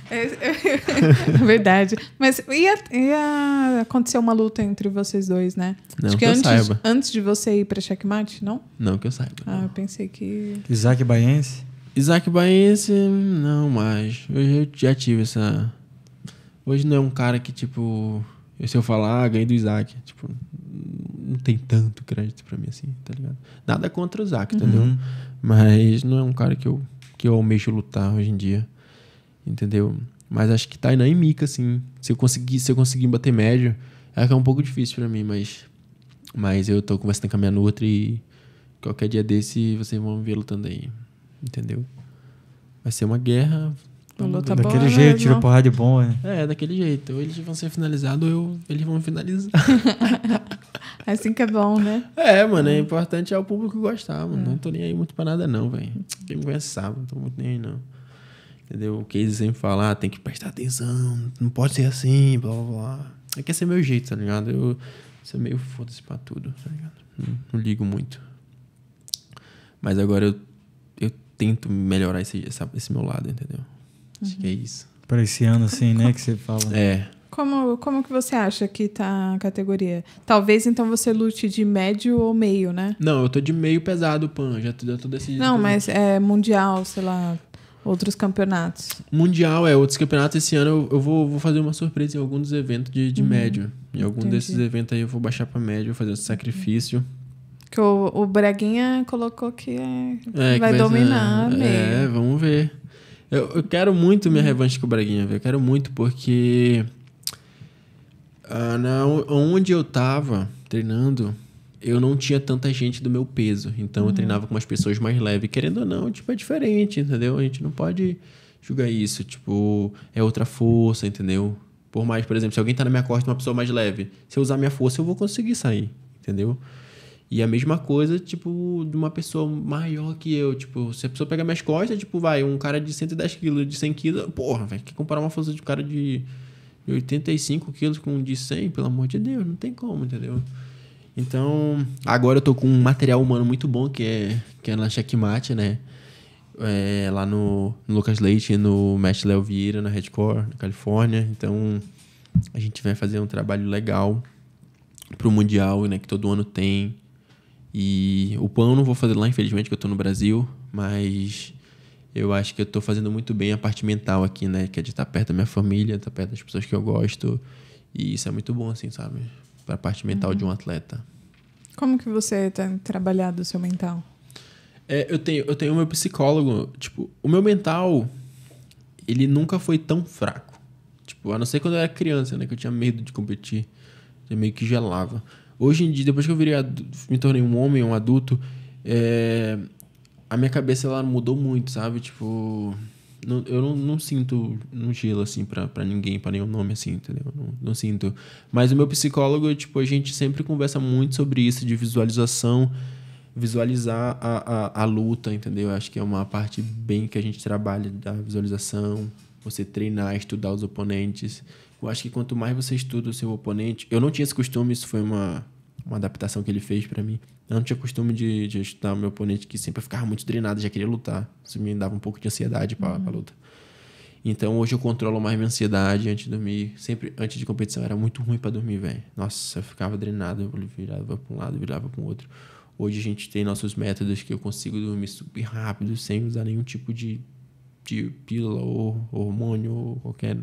é. é. Verdade. Mas ia, ia acontecer uma luta entre vocês dois, né? Não, Acho que, que antes, eu saiba. antes de você ir pra checkmate, não? Não, que eu saiba. Ah, eu pensei que. Isaac Baense? Isaac Baense, não mais. Eu já tive essa. Hoje não é um cara que, tipo. Se eu falar, ah, ganhei do Isaac. Tipo, não tem tanto crédito pra mim assim, tá ligado? Nada contra o Isaac, uhum. entendeu? Uhum. Mas não é um cara que eu, que eu almejo lutar hoje em dia. Entendeu? Mas acho que Tainan tá e Mika, assim. Se eu conseguir, se eu conseguir bater médio, é que é um pouco difícil para mim, mas. Mas eu tô conversando com a minha Nutri e qualquer dia desse vocês vão ver lutando aí. Entendeu? Vai ser uma guerra. Luta daquele boa, né, jeito, tira porrada de bom, né? É, daquele jeito. Ou eles vão ser finalizados ou eu, eles vão finalizar. É assim que é bom, né? É, mano, é importante é o público gostar, mano. Não tô nem aí muito pra nada, não, velho. Quem me conhece sabe, não tô muito nem aí, não. Entendeu? O Casey sempre fala, ah, tem que prestar atenção, não pode ser assim, blá blá blá. É que esse é meu jeito, tá ligado? Eu sou meio foda-se pra tudo, tá ligado? Não, não, ligo muito. Mas agora eu, eu tento melhorar esse, essa, esse meu lado, entendeu? Uhum. Acho que é isso. Pra esse ano, assim, né, que você fala. É. Como, como que você acha que tá a categoria? Talvez então você lute de médio ou meio, né? Não, eu tô de meio pesado, Pan. Já tô, já tô decidido. Não, mas é mundial, sei lá, outros campeonatos. Mundial, é, outros campeonatos. Esse ano eu, eu vou, vou fazer uma surpresa em algum dos eventos de, de uhum. médio. Em algum Entendi. desses eventos aí eu vou baixar pra médio, vou fazer esse sacrifício. Que o, o Braguinha colocou que, é, é que vai, dominar. Ser, é, é, vamos ver. Eu, eu quero muito minha revanche com o Braguinha, velho. Eu quero muito, porque. Ah, na, onde eu tava treinando, eu não tinha tanta gente do meu peso. Então uhum. eu treinava com umas pessoas mais leves. Querendo ou não, tipo, é diferente, entendeu? A gente não pode julgar isso. Tipo, é outra força, entendeu? Por mais, por exemplo, se alguém tá na minha costa, uma pessoa mais leve, se eu usar minha força, eu vou conseguir sair, entendeu? E a mesma coisa, tipo, de uma pessoa maior que eu. Tipo, se a pessoa pegar minhas costas, tipo, vai, um cara de 110 quilos, de 100 quilos, porra, velho, que comparar uma força de um cara de de 85 quilos com um de 100, pelo amor de Deus, não tem como, entendeu? Então, agora eu tô com um material humano muito bom, que é, que é na Checkmate, né? É, lá no, no, Lucas Leite, no Mestre Léo Vieira, na Redcore, na Califórnia. Então, a gente vai fazer um trabalho legal pro Mundial, né? Que todo ano tem. E o pão eu não vou fazer lá, infelizmente, que eu tô no Brasil, mas eu acho que eu estou fazendo muito bem a parte mental aqui, né? Que é de estar tá perto da minha família, estar tá perto das pessoas que eu gosto. E isso é muito bom, assim, sabe? Para a parte mental uhum. de um uhum. atleta. Como que você tem trabalhado o seu mental? É, eu tenho eu tenho o meu psicólogo. Tipo, o meu mental, ele nunca foi tão fraco. Tipo, a não ser quando eu era criança, né? Que eu tinha medo de competir. Eu meio que gelava. Hoje em dia, depois que eu virei, me tornei um homem, um adulto, é, a minha cabeça ela mudou muito, sabe? Tipo, não, eu não, não sinto um gelo assim para ninguém, para nenhum nome assim, entendeu? Não, não sinto. Mas o meu psicólogo, tipo, a gente sempre conversa muito sobre isso de visualização, visualizar a, a, a luta, entendeu? Acho que é uma parte bem que a gente trabalha da visualização, você treinar, estudar os oponentes. Eu acho que quanto mais você estuda o seu oponente, eu não tinha esse costume, isso foi uma uma adaptação que ele fez para mim. Eu não tinha costume de, de estudar o meu oponente, que sempre ficava muito drenado, já queria lutar. Isso me dava um pouco de ansiedade para uhum. a luta. Então hoje eu controlo mais minha ansiedade antes de dormir. Sempre antes de competição era muito ruim para dormir, velho. Nossa, eu ficava drenado, eu virava para um lado, virava para o outro. Hoje a gente tem nossos métodos que eu consigo dormir super rápido, sem usar nenhum tipo de, de pílula ou, ou hormônio ou qualquer,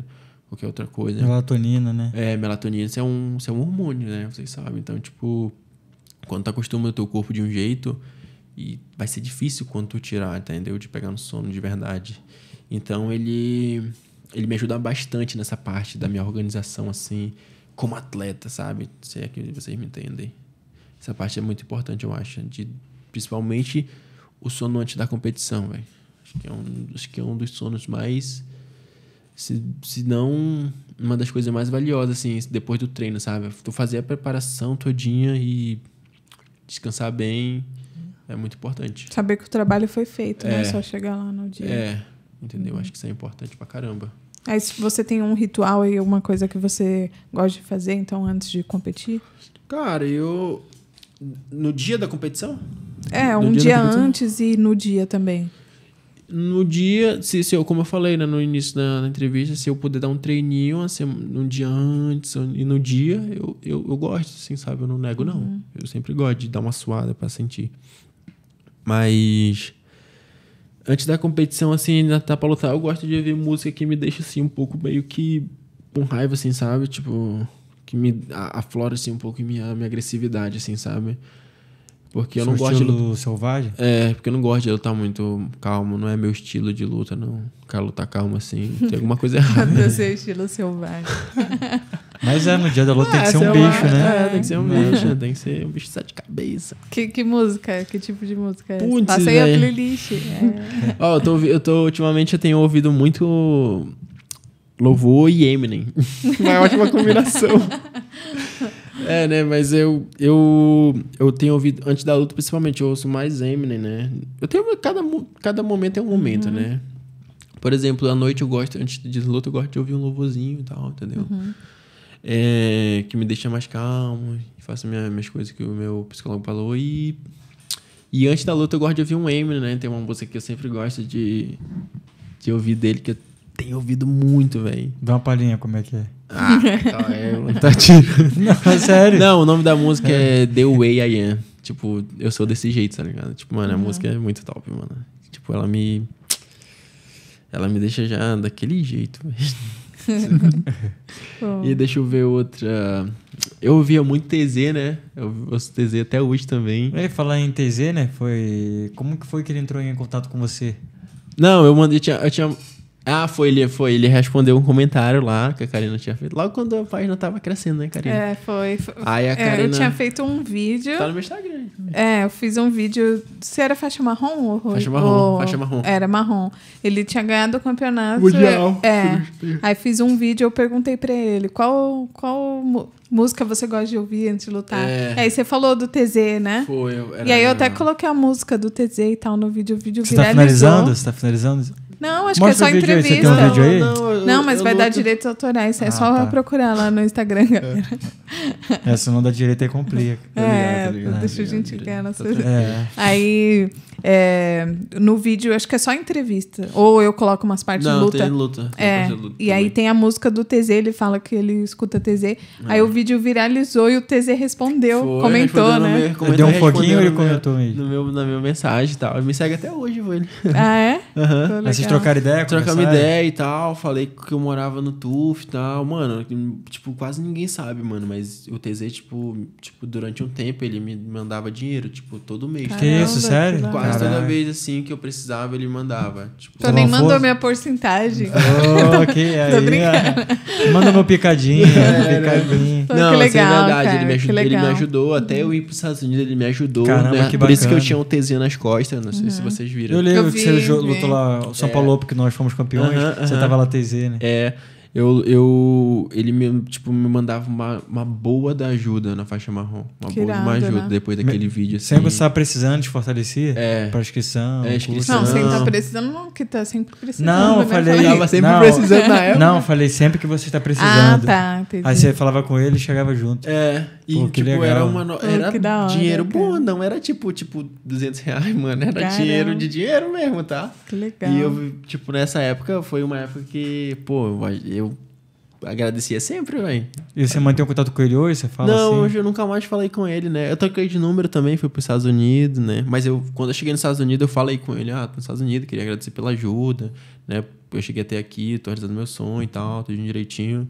qualquer outra coisa. Melatonina, né? É, melatonina. Isso é um, isso é um hormônio, né? Vocês sabem. Então, tipo, quando tu acostuma o teu corpo de um jeito, e vai ser difícil quando tu tirar, entendeu? De pegar no sono de verdade. Então ele ele me ajuda bastante nessa parte da minha organização assim, como atleta, sabe? Se é que vocês me entendem. Essa parte é muito importante, eu acho, de principalmente o sono antes da competição, velho. Acho que é um, acho que é um dos sonos mais se, se não uma das coisas mais valiosas assim, depois do treino, sabe? Tu fazer a preparação todinha e descansar bem é muito importante. Saber que o trabalho foi feito, é. Né? não é só chegar lá no dia. É, entendeu? Acho que isso é importante pra caramba. Aí se você tem um ritual e alguma coisa que você gosta de fazer, então, antes de competir? Cara, eu... No dia da competição? É, no um dia, dia antes e no dia também no dia, se, se eu, como eu falei né, no início da, da entrevista, se eu puder dar um treininho assim, um dia antes e no dia, eu, eu, eu gosto, assim, sabe? Eu não nego, não. Uhum. Eu sempre gosto de dar uma suada para sentir. Mas antes da competição, assim, na tá pra lutar, eu gosto de ouvir música que me deixa, assim, um pouco meio que com raiva, assim, sabe? Tipo, que me aflora, assim, um pouco minha, minha agressividade, assim, sabe? Porque Seu eu não gosto de luta. selvagem? É, porque eu não gosto de lutar muito calmo. Não é meu estilo de luta, não. Quero lutar calmo assim. Tem alguma coisa errada. Do seu estilo selvagem. Mas é, no dia da luta ah, tem que é ser um bicho, uma... né? É, tem que ser um né? bicho. Tem que ser um bicho de sete cabeças. Que, que música? Que tipo de música? É Puts, Passei véio. a playlist. É. Ó, eu tô, eu tô... Ultimamente eu tenho ouvido muito louvor e Eminem. É uma ótima combinação. É, né? Mas eu, eu, eu tenho ouvido, antes da luta, principalmente, eu ouço mais Eminem, né? Eu tenho. Cada, cada momento é um momento, uhum. né? Por exemplo, à noite eu gosto, antes de luta, eu gosto de ouvir um louvorzinho e tal, entendeu? Uhum. É, que me deixa mais calmo, faço minha, minhas coisas que o meu psicólogo falou. E, e antes da luta eu gosto de ouvir um Eminem, né? Tem uma música que eu sempre gosto de, de ouvir dele, que eu tenho ouvido muito, velho. Dá uma palhinha como é que é. Ah, então é, tá tira Não, é sério. Não, o nome da música é. é, The Way I Am. Tipo, eu sou desse jeito, tá ligado? Tipo, mano, a música é muito top, mano. Tipo, ela me. Ela me deixa já daquele jeito. e deixa eu ver outra. Eu ouvia muito TZ, né? Eu ouço TZ até hoje também. É, falar em TZ, né? Foi. Como que foi que ele entrou em contato com você? Não, eu mandei. Eu tinha, eu tinha ah, foi ele, foi. Ele respondeu um comentário lá que a Karina tinha feito. Logo quando a página tava crescendo, né, Karina? É, foi. foi. Aí a Karina... É, eu tinha feito um vídeo. Tá no meu Instagram. Então. É, eu fiz um vídeo. Se era faixa marrom ou Faixa marrom, ou... faixa marrom. Era marrom. Ele tinha ganhado o campeonato. Mundial. É. é. Aí fiz um vídeo, eu perguntei pra ele qual, qual música você gosta de ouvir antes de lutar. É. Aí você falou do TZ, né? Foi. Era, e aí eu até coloquei a música do TZ e tal no vídeo. O vídeo você tá viralizou. tá finalizando? Você tá finalizando? Não, acho Mostra que é só entrevista. Um não, não, eu, não, mas vai dar direitos autorais. É ah, só tá. procurar lá no Instagram, é. galera. É, se não dá direito aí complica. Tá ligado, é, tá ligado, deixa a gente ganhar É. Aí. É, no vídeo, acho que é só entrevista. Ou eu coloco umas partes Não, de luta. Tem luta. Tem é, luta e aí tem a música do TZ, ele fala que ele escuta TZ. É. Aí o vídeo viralizou e o TZ respondeu, Foi, comentou, né? Meu, comentou, Deu um pouquinho ele comentou meu, no meu, na minha mensagem e tal. Ele me segue até hoje, velho. Ah, é? Aham. Uhum. Aí ah, vocês trocaram ideia? Trocamos ideia e tal. Falei que eu morava no TUF e tal. Mano, tipo, quase ninguém sabe, mano. Mas o TZ, tipo, tipo durante um tempo, ele me mandava dinheiro, tipo, todo mês. Caramba, que isso, sério? Quase mas toda vez assim que eu precisava, ele mandava. Tipo, tu tá nem mandou minha porcentagem. Oh, ok, é. Manda meu picadinho, é, né? picadinho. Pô, Não, que assim, é legal, é verdade. Cara, ele, me ajudou, ele me ajudou. Até eu ir para Estados Unidos, ele me ajudou. Caramba, né? que Por isso que eu tinha um Tzinho nas costas. Não sei uhum. se vocês viram. Eu lembro eu vi, que você vi. lutou lá o São é. Paulo, porque nós fomos campeões. Uhum, uhum. Você tava lá TZ, né? É eu, eu ele me, tipo, me mandava uma, uma boa da ajuda na faixa marrom. Uma que boa irado, de uma ajuda né? depois daquele me, vídeo. Assim. Sempre você estava tá precisando te fortalecer? É. Pra inscrição. É, inscrição. Não, sem estar tá precisando, não, que tá sempre precisando. Não, né? eu falei. Eu sempre não, precisando na época. Não, falei sempre que você está ah, precisando. Ah, tá. Entendi. Aí você falava com ele e chegava junto. É. E, Pô, tipo, legal. era uma. No... Era hora, dinheiro cara. bom, não era tipo, tipo, 200 reais, mano. Era Caramba. dinheiro de dinheiro mesmo, tá? Que legal. E eu, tipo, nessa época, foi uma época que, pô, eu agradecia sempre, velho. E você mantém o contato com ele hoje? Você fala Não, assim? hoje eu nunca mais falei com ele, né? Eu troquei de número também, fui pros Estados Unidos, né? Mas eu, quando eu cheguei nos Estados Unidos, eu falei com ele, ah, tô nos Estados Unidos, queria agradecer pela ajuda, né? Eu cheguei até aqui, tô realizando meu sonho e tal, tudo direitinho.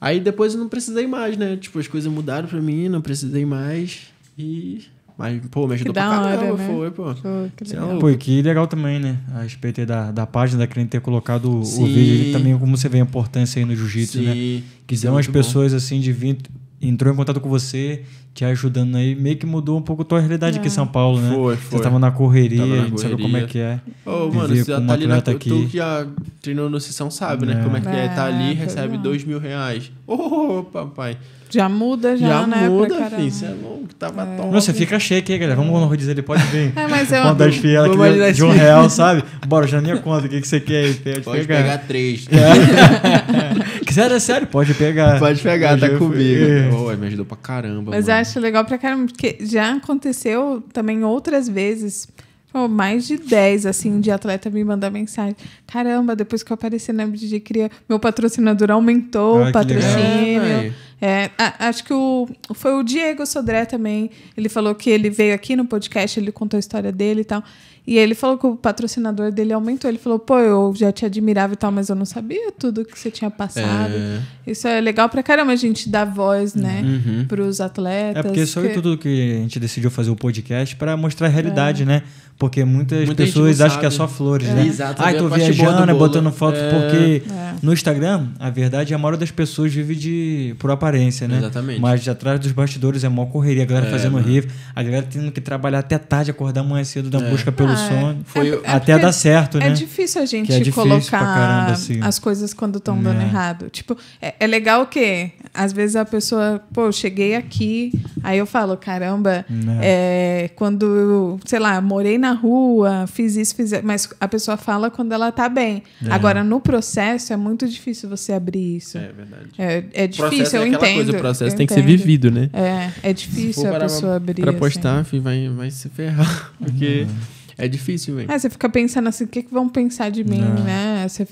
Aí depois eu não precisei mais, né? Tipo, as coisas mudaram pra mim, não precisei mais. E mas, pô, me ajudou pra caramba, hora, né? foi, pô. Pô, que é legal. pô, que legal também, né? A respeito da, da página, da Crente ter colocado Sim. o vídeo também, como você vê a importância aí no jiu-jitsu, né? Que é são as pessoas, bom. assim, de vir entrou em contato com você, te ajudando aí, meio que mudou um pouco a tua realidade é. aqui em é. São Paulo, né? Foi, foi. Você tava na correria, tava na a gente correria. sabe como é que é. Ô, oh, mano, você tá ali na... Aqui. Tu que já treinou no Sessão sabe, né? é. né? Como é que é. é. Tá ali, é, recebe dois mil reais. Ô, oh, papai. Já muda, já, já né? Muda, filho, você é louco, tava é. top. Nossa, fica cheio aqui, galera. Vamos no é. rodízio, ele pode vir. É, mas eu... Uma das fielas aqui de um real, sabe? Bora, já nem conta, o que, que você quer aí? Pode pegar, pegar três. É. Sério, é sério, pode pegar. Pode pegar, tá comigo. É. Oh, me ajudou pra caramba. Mas mano. acho legal pra caramba, porque já aconteceu também outras vezes. Oh, mais de 10, assim, de atleta me mandar mensagem. Caramba, depois que eu apareci na BDG Cria, meu patrocinador aumentou ah, o patrocínio. É, a, acho que o, foi o Diego Sodré também. Ele falou que ele veio aqui no podcast, ele contou a história dele e tal. E ele falou que o patrocinador dele aumentou. Ele falou, pô, eu já te admirava e tal, mas eu não sabia tudo que você tinha passado. É... Isso é legal pra caramba a gente dar voz, né? Uhum. uhum. Pros atletas. É porque só que... tudo que a gente decidiu fazer o podcast para mostrar a realidade, é. né? Porque muitas Muita pessoas acham que é só flores, é. né? Exato, Ai, tô viajando, né, botando foto, é. porque é. no Instagram, a verdade, é a maioria das pessoas vive de por aparência, né? Exatamente. Mas atrás dos bastidores é mó correria, a galera é, fazendo mano. riff, a galera tendo que trabalhar até tarde, acordar amanhã cedo da é. busca pelo é Foi é, até dar certo, é né? É difícil a é gente difícil colocar caramba, assim. as coisas quando estão dando errado. Tipo, é, legal que às vezes a pessoa, pô, eu cheguei aqui, aí eu falo, caramba, né. quando, eu, sei lá, morei na rua, fiz isso, fiz. Mas a pessoa fala quando ela tá bem. Agora, no processo, é muito difícil você abrir isso. É verdade. É, difícil, eu entendo. Coisa, o processo eu tem entendo. que ser vivido, né? É, é difícil a pessoa abrir abrir. Pra postar, assim. Filho, vai, vai se ferrar. Porque. Uhum. É difícil, hein? É, ah, você fica pensando assim, o que, que vão pensar de mim, não. É. né? Você é,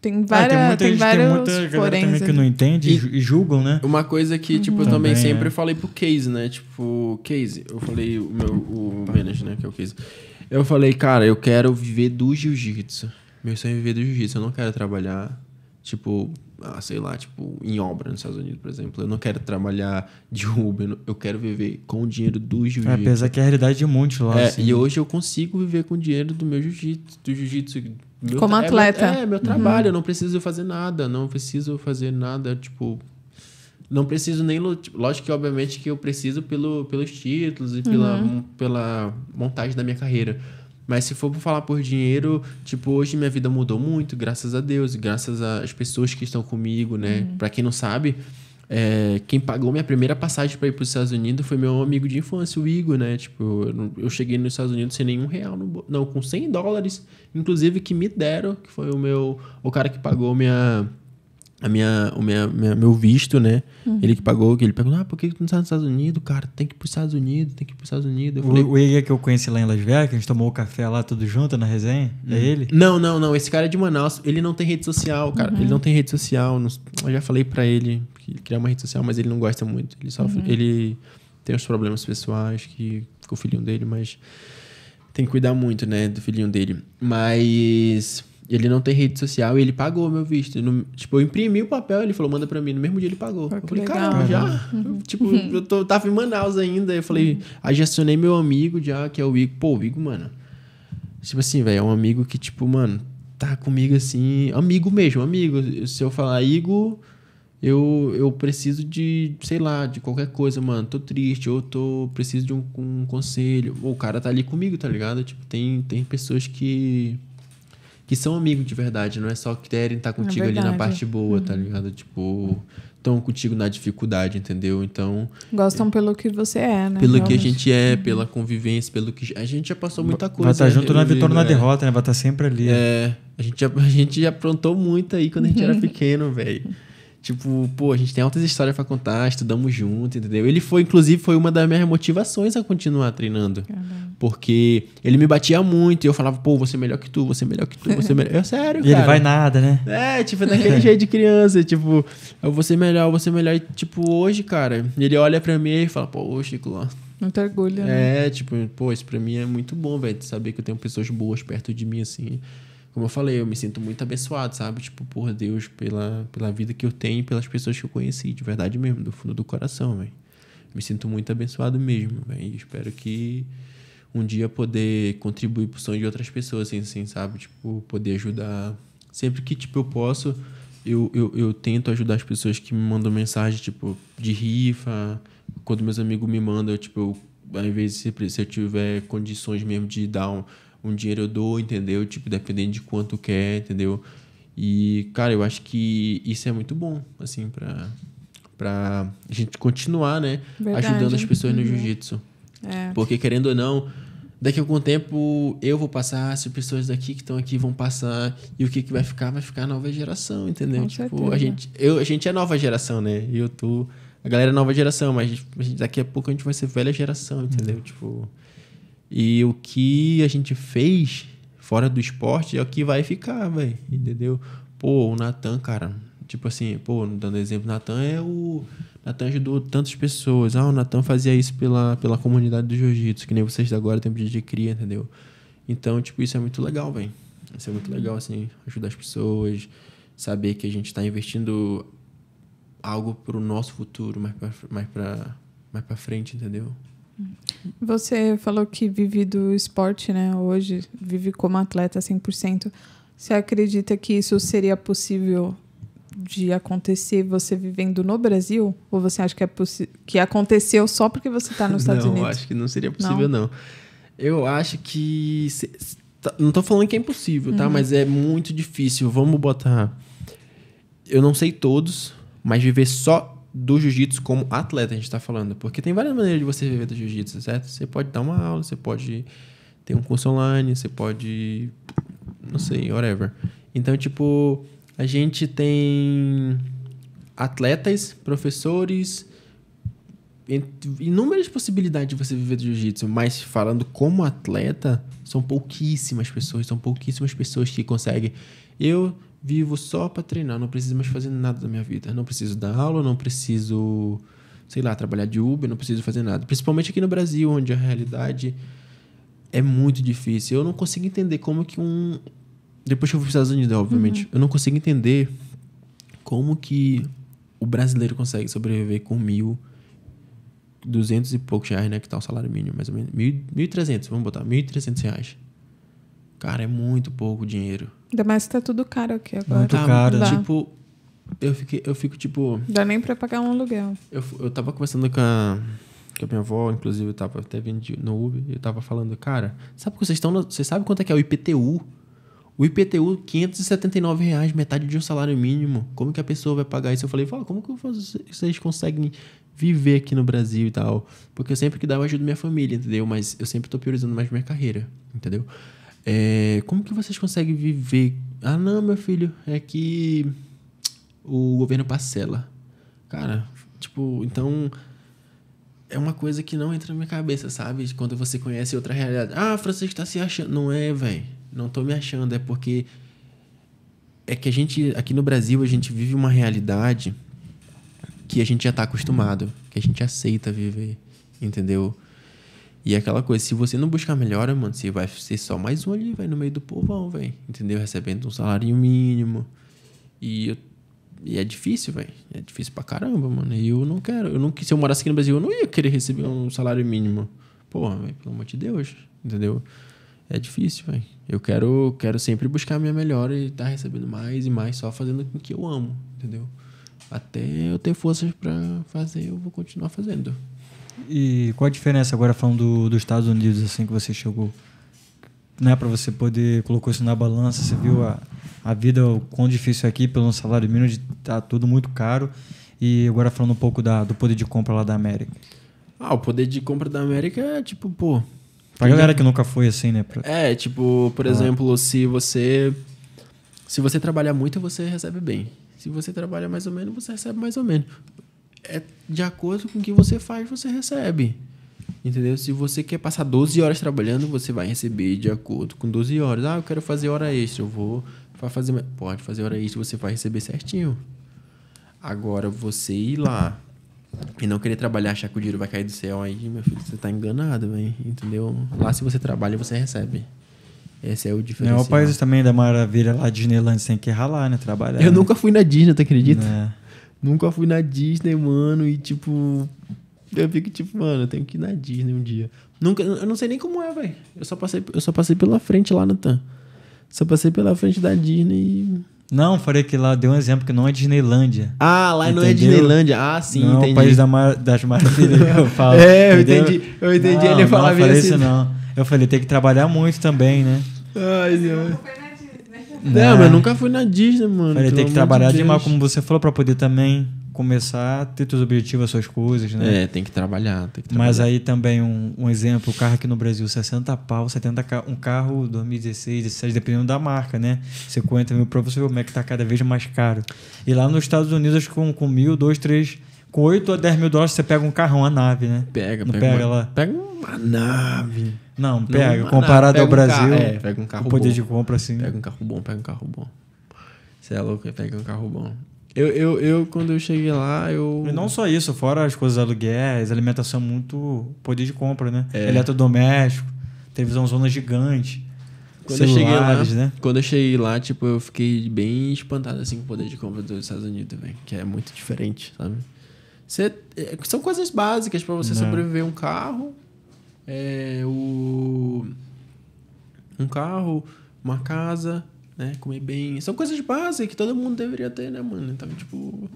tem várias, ah, tem, muita, tem gente, vários tem muita galera também que não entende e, e julgam, né? Uma coisa que, uhum. tipo, eu também, também sempre é. falei pro Case, né? Tipo, Case, eu falei o meu o manager, né, que é o Case. Eu falei, cara, eu quero viver do jiu-jitsu. Meu sonho é viver do jiu-jitsu, eu não quero trabalhar Tipo, ah, sei lá, tipo, em obra nos Estados Unidos, por exemplo. Eu não quero trabalhar de Uber, eu quero viver com o dinheiro do jiu-jitsu. É, apesar que é a realidade de monte lá. É, assim. E hoje eu consigo viver com o dinheiro do meu jiu-jitsu, do jiu-jitsu. Como é atleta. É, é meu uhum. trabalho, uhum. eu não preciso fazer nada, não preciso fazer nada, tipo. Não preciso nem. Tipo, lógico que, obviamente, que eu preciso pelo, pelos títulos e pela, uhum. pela montagem da minha carreira. Mas se for falar por dinheiro, tipo, hoje minha vida mudou muito, graças a Deus, graças às pessoas que estão comigo, né? Uhum. Pra quem não sabe, é, quem pagou minha primeira passagem para ir para os Estados Unidos foi meu amigo de infância, o Igor, né? Tipo, eu, eu cheguei nos Estados Unidos sem nenhum real, no, não, com 100 dólares, inclusive que me deram, que foi o meu, o cara que pagou minha a minha, o minha, minha, meu visto, né? Uhum. Ele que pagou, que ele perguntou: ah, por que tu não está nos Estados Unidos, cara? Tem que ir para os Estados Unidos, tem que ir para os Estados Unidos. eu o, o Iga é que eu conheci lá em Las Vegas, a gente tomou o café lá tudo junto na resenha, uhum. é hum. ele? Não, não, não. Esse cara é de Manaus, ele não tem rede social, cara. Uhum. Ele não tem rede social. Não, eu já falei para ele que ele criar uma rede social, mas ele não gosta muito. Ele sofre. Uhum. Ele tem os problemas pessoais que com o filhinho dele, mas tem que cuidar muito, né, do filhinho dele. Mas. Ele não tem rede social e ele pagou meu visto. No, tipo, eu imprimi o papel, ele falou, manda pra mim. No mesmo dia ele pagou. Ah, eu falei, caramba, já? Uhum. Tipo, eu tô, tava em Manaus ainda. Eu falei, uhum. aí meu amigo já, que é o Igor. Pô, o Igor, mano. Tipo assim, velho, é um amigo que, tipo, mano, tá comigo assim. Amigo mesmo, amigo. Se eu falar Igor, eu, eu preciso de, sei lá, de qualquer coisa, mano. Tô triste, ou tô. Preciso de um, um conselho. o cara tá ali comigo, tá ligado? Tipo, tem, tem pessoas que que são amigos de verdade, não é só que querem estar é contigo é ali na parte boa, tá uhum. tá ligado? Tipo, estão contigo na dificuldade, entendeu? Então. Gostam é, pelo que você é, né? Pelo que a gente é, uhum. pela convivência, pelo que. A gente já passou muita tá coisa. Vai né, estar junto na vitória ou na é. derrota, né? Vai estar tá sempre ali. É. A gente, já, a gente já aprontou muito aí quando a gente era pequeno, velho. Tipo, pô, a gente tem altas histórias para contar, estudamos junto, entendeu? Ele foi, inclusive, foi uma das minhas motivações a continuar treinando. Porque ele me batia muito e eu falava, pô, você é melhor que tu, você é melhor que tu, você é melhor. Eu, sério, e cara. ele vai nada, né? É, tipo, daquele jeito de criança, tipo, eu vou ser melhor, eu vou ser melhor. E, tipo, hoje, cara, ele olha para mim e fala, pô, Chico, ó. Muito orgulho, né? É, tipo, pô, isso pra mim é muito bom, velho, saber que eu tenho pessoas boas perto de mim, assim como eu falei, eu me sinto muito abençoado, sabe? Tipo, por Deus, pela, pela vida que eu tenho e pelas pessoas que eu conheci, de verdade mesmo, do fundo do coração, velho. Me sinto muito abençoado mesmo, velho. Espero que um dia poder contribuir pro sonho de outras pessoas, assim, assim, sabe? Tipo, poder ajudar. Sempre que, tipo, eu posso, eu, eu, eu tento ajudar as pessoas que me mandam mensagem, tipo, de rifa. Quando meus amigos me mandam, eu, tipo, eu, às vezes, se, se eu tiver condições mesmo de dar um um dinheiro eu dou, entendeu? Tipo, dependendo de quanto quer, entendeu? E, cara, eu acho que isso é muito bom, assim, pra, pra gente continuar, né? Verdade. Ajudando as pessoas no uhum. jiu-jitsu. É. Porque, querendo ou não, daqui a algum tempo eu vou passar, as pessoas daqui que estão aqui vão passar, e o que, que vai ficar? Vai ficar a nova geração, entendeu? Com tipo, a gente, eu, a gente é nova geração, né? E eu tô. A galera é nova geração, mas daqui a pouco a gente vai ser velha geração, entendeu? Uhum. Tipo. E o que a gente fez fora do esporte é o que vai ficar, velho. Entendeu? Pô, o Natan, cara, tipo assim, pô, dando exemplo, Natan é o. Natan ajudou tantas pessoas. Ah, o Natan fazia isso pela, pela comunidade do jiu-jitsu, que nem vocês agora tem de cria, entendeu? Então, tipo, isso é muito legal, velho. Isso é muito legal, assim, ajudar as pessoas, saber que a gente está investindo algo pro nosso futuro mais pra, mais pra, mais pra frente, entendeu? Hum. Você falou que vive do esporte, né? Hoje vive como atleta 100%. Você acredita que isso seria possível de acontecer você vivendo no Brasil? Ou você acha que, é que aconteceu só porque você está nos Estados não, Unidos? Não, acho que não seria possível, não. não. Eu acho que. Tá, não estou falando que é impossível, tá? Uhum. Mas é muito difícil. Vamos botar. Eu não sei todos, mas viver só do jiu-jitsu como atleta, a gente está falando. Porque tem várias maneiras de você viver do jiu-jitsu, certo? Você pode dar uma aula, você pode ter um curso online, você pode. não sei, whatever. Então, tipo, a gente tem atletas, professores, inúmeras possibilidades de você viver do jiu-jitsu, mas falando como atleta, são pouquíssimas pessoas, são pouquíssimas pessoas que conseguem. Eu vivo só para treinar, não preciso mais fazer nada da minha vida. Não preciso dar aula, não preciso, sei lá, trabalhar de Uber, não preciso fazer nada. Principalmente aqui no Brasil, onde a realidade é muito difícil. Eu não consigo entender como que um. Depois que eu fui para os Estados Unidos, né, obviamente, uhum. eu não consigo entender como que o brasileiro consegue sobreviver com mil. Duzentos e poucos reais, né? Que tá o salário mínimo, mais ou menos. Mil, mil e trezentos, vamos botar. Mil e trezentos reais Cara, é muito pouco dinheiro. Ainda mais que tá tudo caro aqui agora. Muito tá, caro. Tá, né? Tipo, eu, fiquei, eu fico tipo... Dá nem pra pagar um aluguel. Eu, eu tava conversando com a, com a minha avó, inclusive, eu tava até vindo no Uber, e eu tava falando, cara, sabe que vocês estão... Vocês sabem quanto é que é o IPTU? O IPTU, 579 reais, metade de um salário mínimo. Como que a pessoa vai pagar isso? Eu falei, Fala, como que vocês conseguem viver aqui no Brasil e tal? Porque eu sempre que dá, eu ajudo minha família, entendeu? Mas eu sempre tô priorizando mais minha carreira, entendeu? É, como que vocês conseguem viver? Ah, não, meu filho, é que o governo parcela. Cara, tipo, então é uma coisa que não entra na minha cabeça, sabe? Quando você conhece outra realidade. Ah, Francisco está se achando. Não é, velho. Não tô me achando. É porque. É que a gente, aqui no Brasil, a gente vive uma realidade que a gente já está acostumado, que a gente aceita viver, entendeu? E é aquela coisa, se você não buscar melhora, mano, você vai ser só mais um ali, vai no meio do povão, velho. Entendeu? Recebendo um salário mínimo. E, eu, e é difícil, velho. É difícil pra caramba, mano. E eu não quero. Eu não, se eu morasse aqui no Brasil, eu não ia querer receber um salário mínimo. Porra, velho, pelo amor de Deus. Entendeu? É difícil, velho. Eu quero, quero sempre buscar a minha melhora e estar tá recebendo mais e mais, só fazendo o que eu amo, entendeu? Até eu ter forças para fazer, eu vou continuar fazendo. E qual a diferença agora falando do, dos Estados Unidos assim que você chegou, né, para você poder colocou isso na balança, você viu a, a vida o quão difícil é aqui pelo salário mínimo tá tudo muito caro e agora falando um pouco da, do poder de compra lá da América. Ah, o poder de compra da América é tipo, pô, pra galera que nunca foi assim, né, pra... É, tipo, por ah. exemplo, se você se você trabalhar muito, você recebe bem. Se você trabalha mais ou menos, você recebe mais ou menos é de acordo com o que você faz, você recebe. Entendeu? Se você quer passar 12 horas trabalhando, você vai receber de acordo com 12 horas. Ah, eu quero fazer hora extra, eu vou fazer. Pode fazer hora extra, você vai receber certinho. Agora, você ir lá e não querer trabalhar, achar que o dinheiro vai cair do céu, aí, meu filho, você tá enganado, velho. Entendeu? Lá, se você trabalha, você recebe. Esse é o diferencial. É o país também da maravilha lá, Disneyland, sem que ralar, né? Trabalhar. Eu né? nunca fui na Disney, tu acredita? É. Nunca fui na Disney, mano, e tipo. Eu fico tipo, mano, eu tenho que ir na Disney um dia. Nunca, eu não sei nem como é, velho. Eu só passei, eu só passei pela frente lá, Natan. Só passei pela frente da Disney e não, falei que lá deu um exemplo que não é Disneylândia. Ah, lá entendeu? não é Disneylândia. Ah, sim, não, entendi. É o país da mar, das maravilhas, eu falo. é, eu entendi. Eu entendi não, ele falava isso. Não, falei assim. isso não. Eu falei, tem que trabalhar muito também, né? Ai, Deus. Né? Não, né? mas eu nunca fui na Disney, mano. Falei, tem que trabalhar de demais, como você falou, pra poder também começar a ter seus objetivos, as suas coisas, né? É, tem que trabalhar, tem que trabalhar. Mas aí também um, um exemplo, o carro aqui no Brasil, 60 pau, 70 ca... um carro 2016, 17, dependendo da marca, né? 50 mil pra você ver como é que tá cada vez mais caro. E lá nos Estados Unidos, acho com, com mil, dois, três com 8 a 10 mil dólares você pega um carrão, uma nave, né? Pega, Não pega. Pega, uma, lá. pega uma nave. Não, pega. Não, comparado nave, pega ao um Brasil. Carro, é, pega um carro o poder bom. de compra, assim. Pega um carro bom, pega um carro bom. Você é louco, pega um carro bom. Eu, eu, eu, quando eu cheguei lá, eu. E não só isso, fora as coisas aluguéis, alimentação muito. poder de compra, né? É. Eletrodoméstico, televisão zona gigante. Quando eu cheguei lá, né? Quando eu cheguei lá, tipo, eu fiquei bem espantado assim com o poder de compra dos Estados Unidos, velho. Que é muito diferente, sabe? Você, é, são coisas básicas para você Não. Né. sobreviver. Um carro, é, o, um carro, uma casa, né? Comer bem. São coisas básicas que todo mundo deveria ter, né, mano? Então, tipo,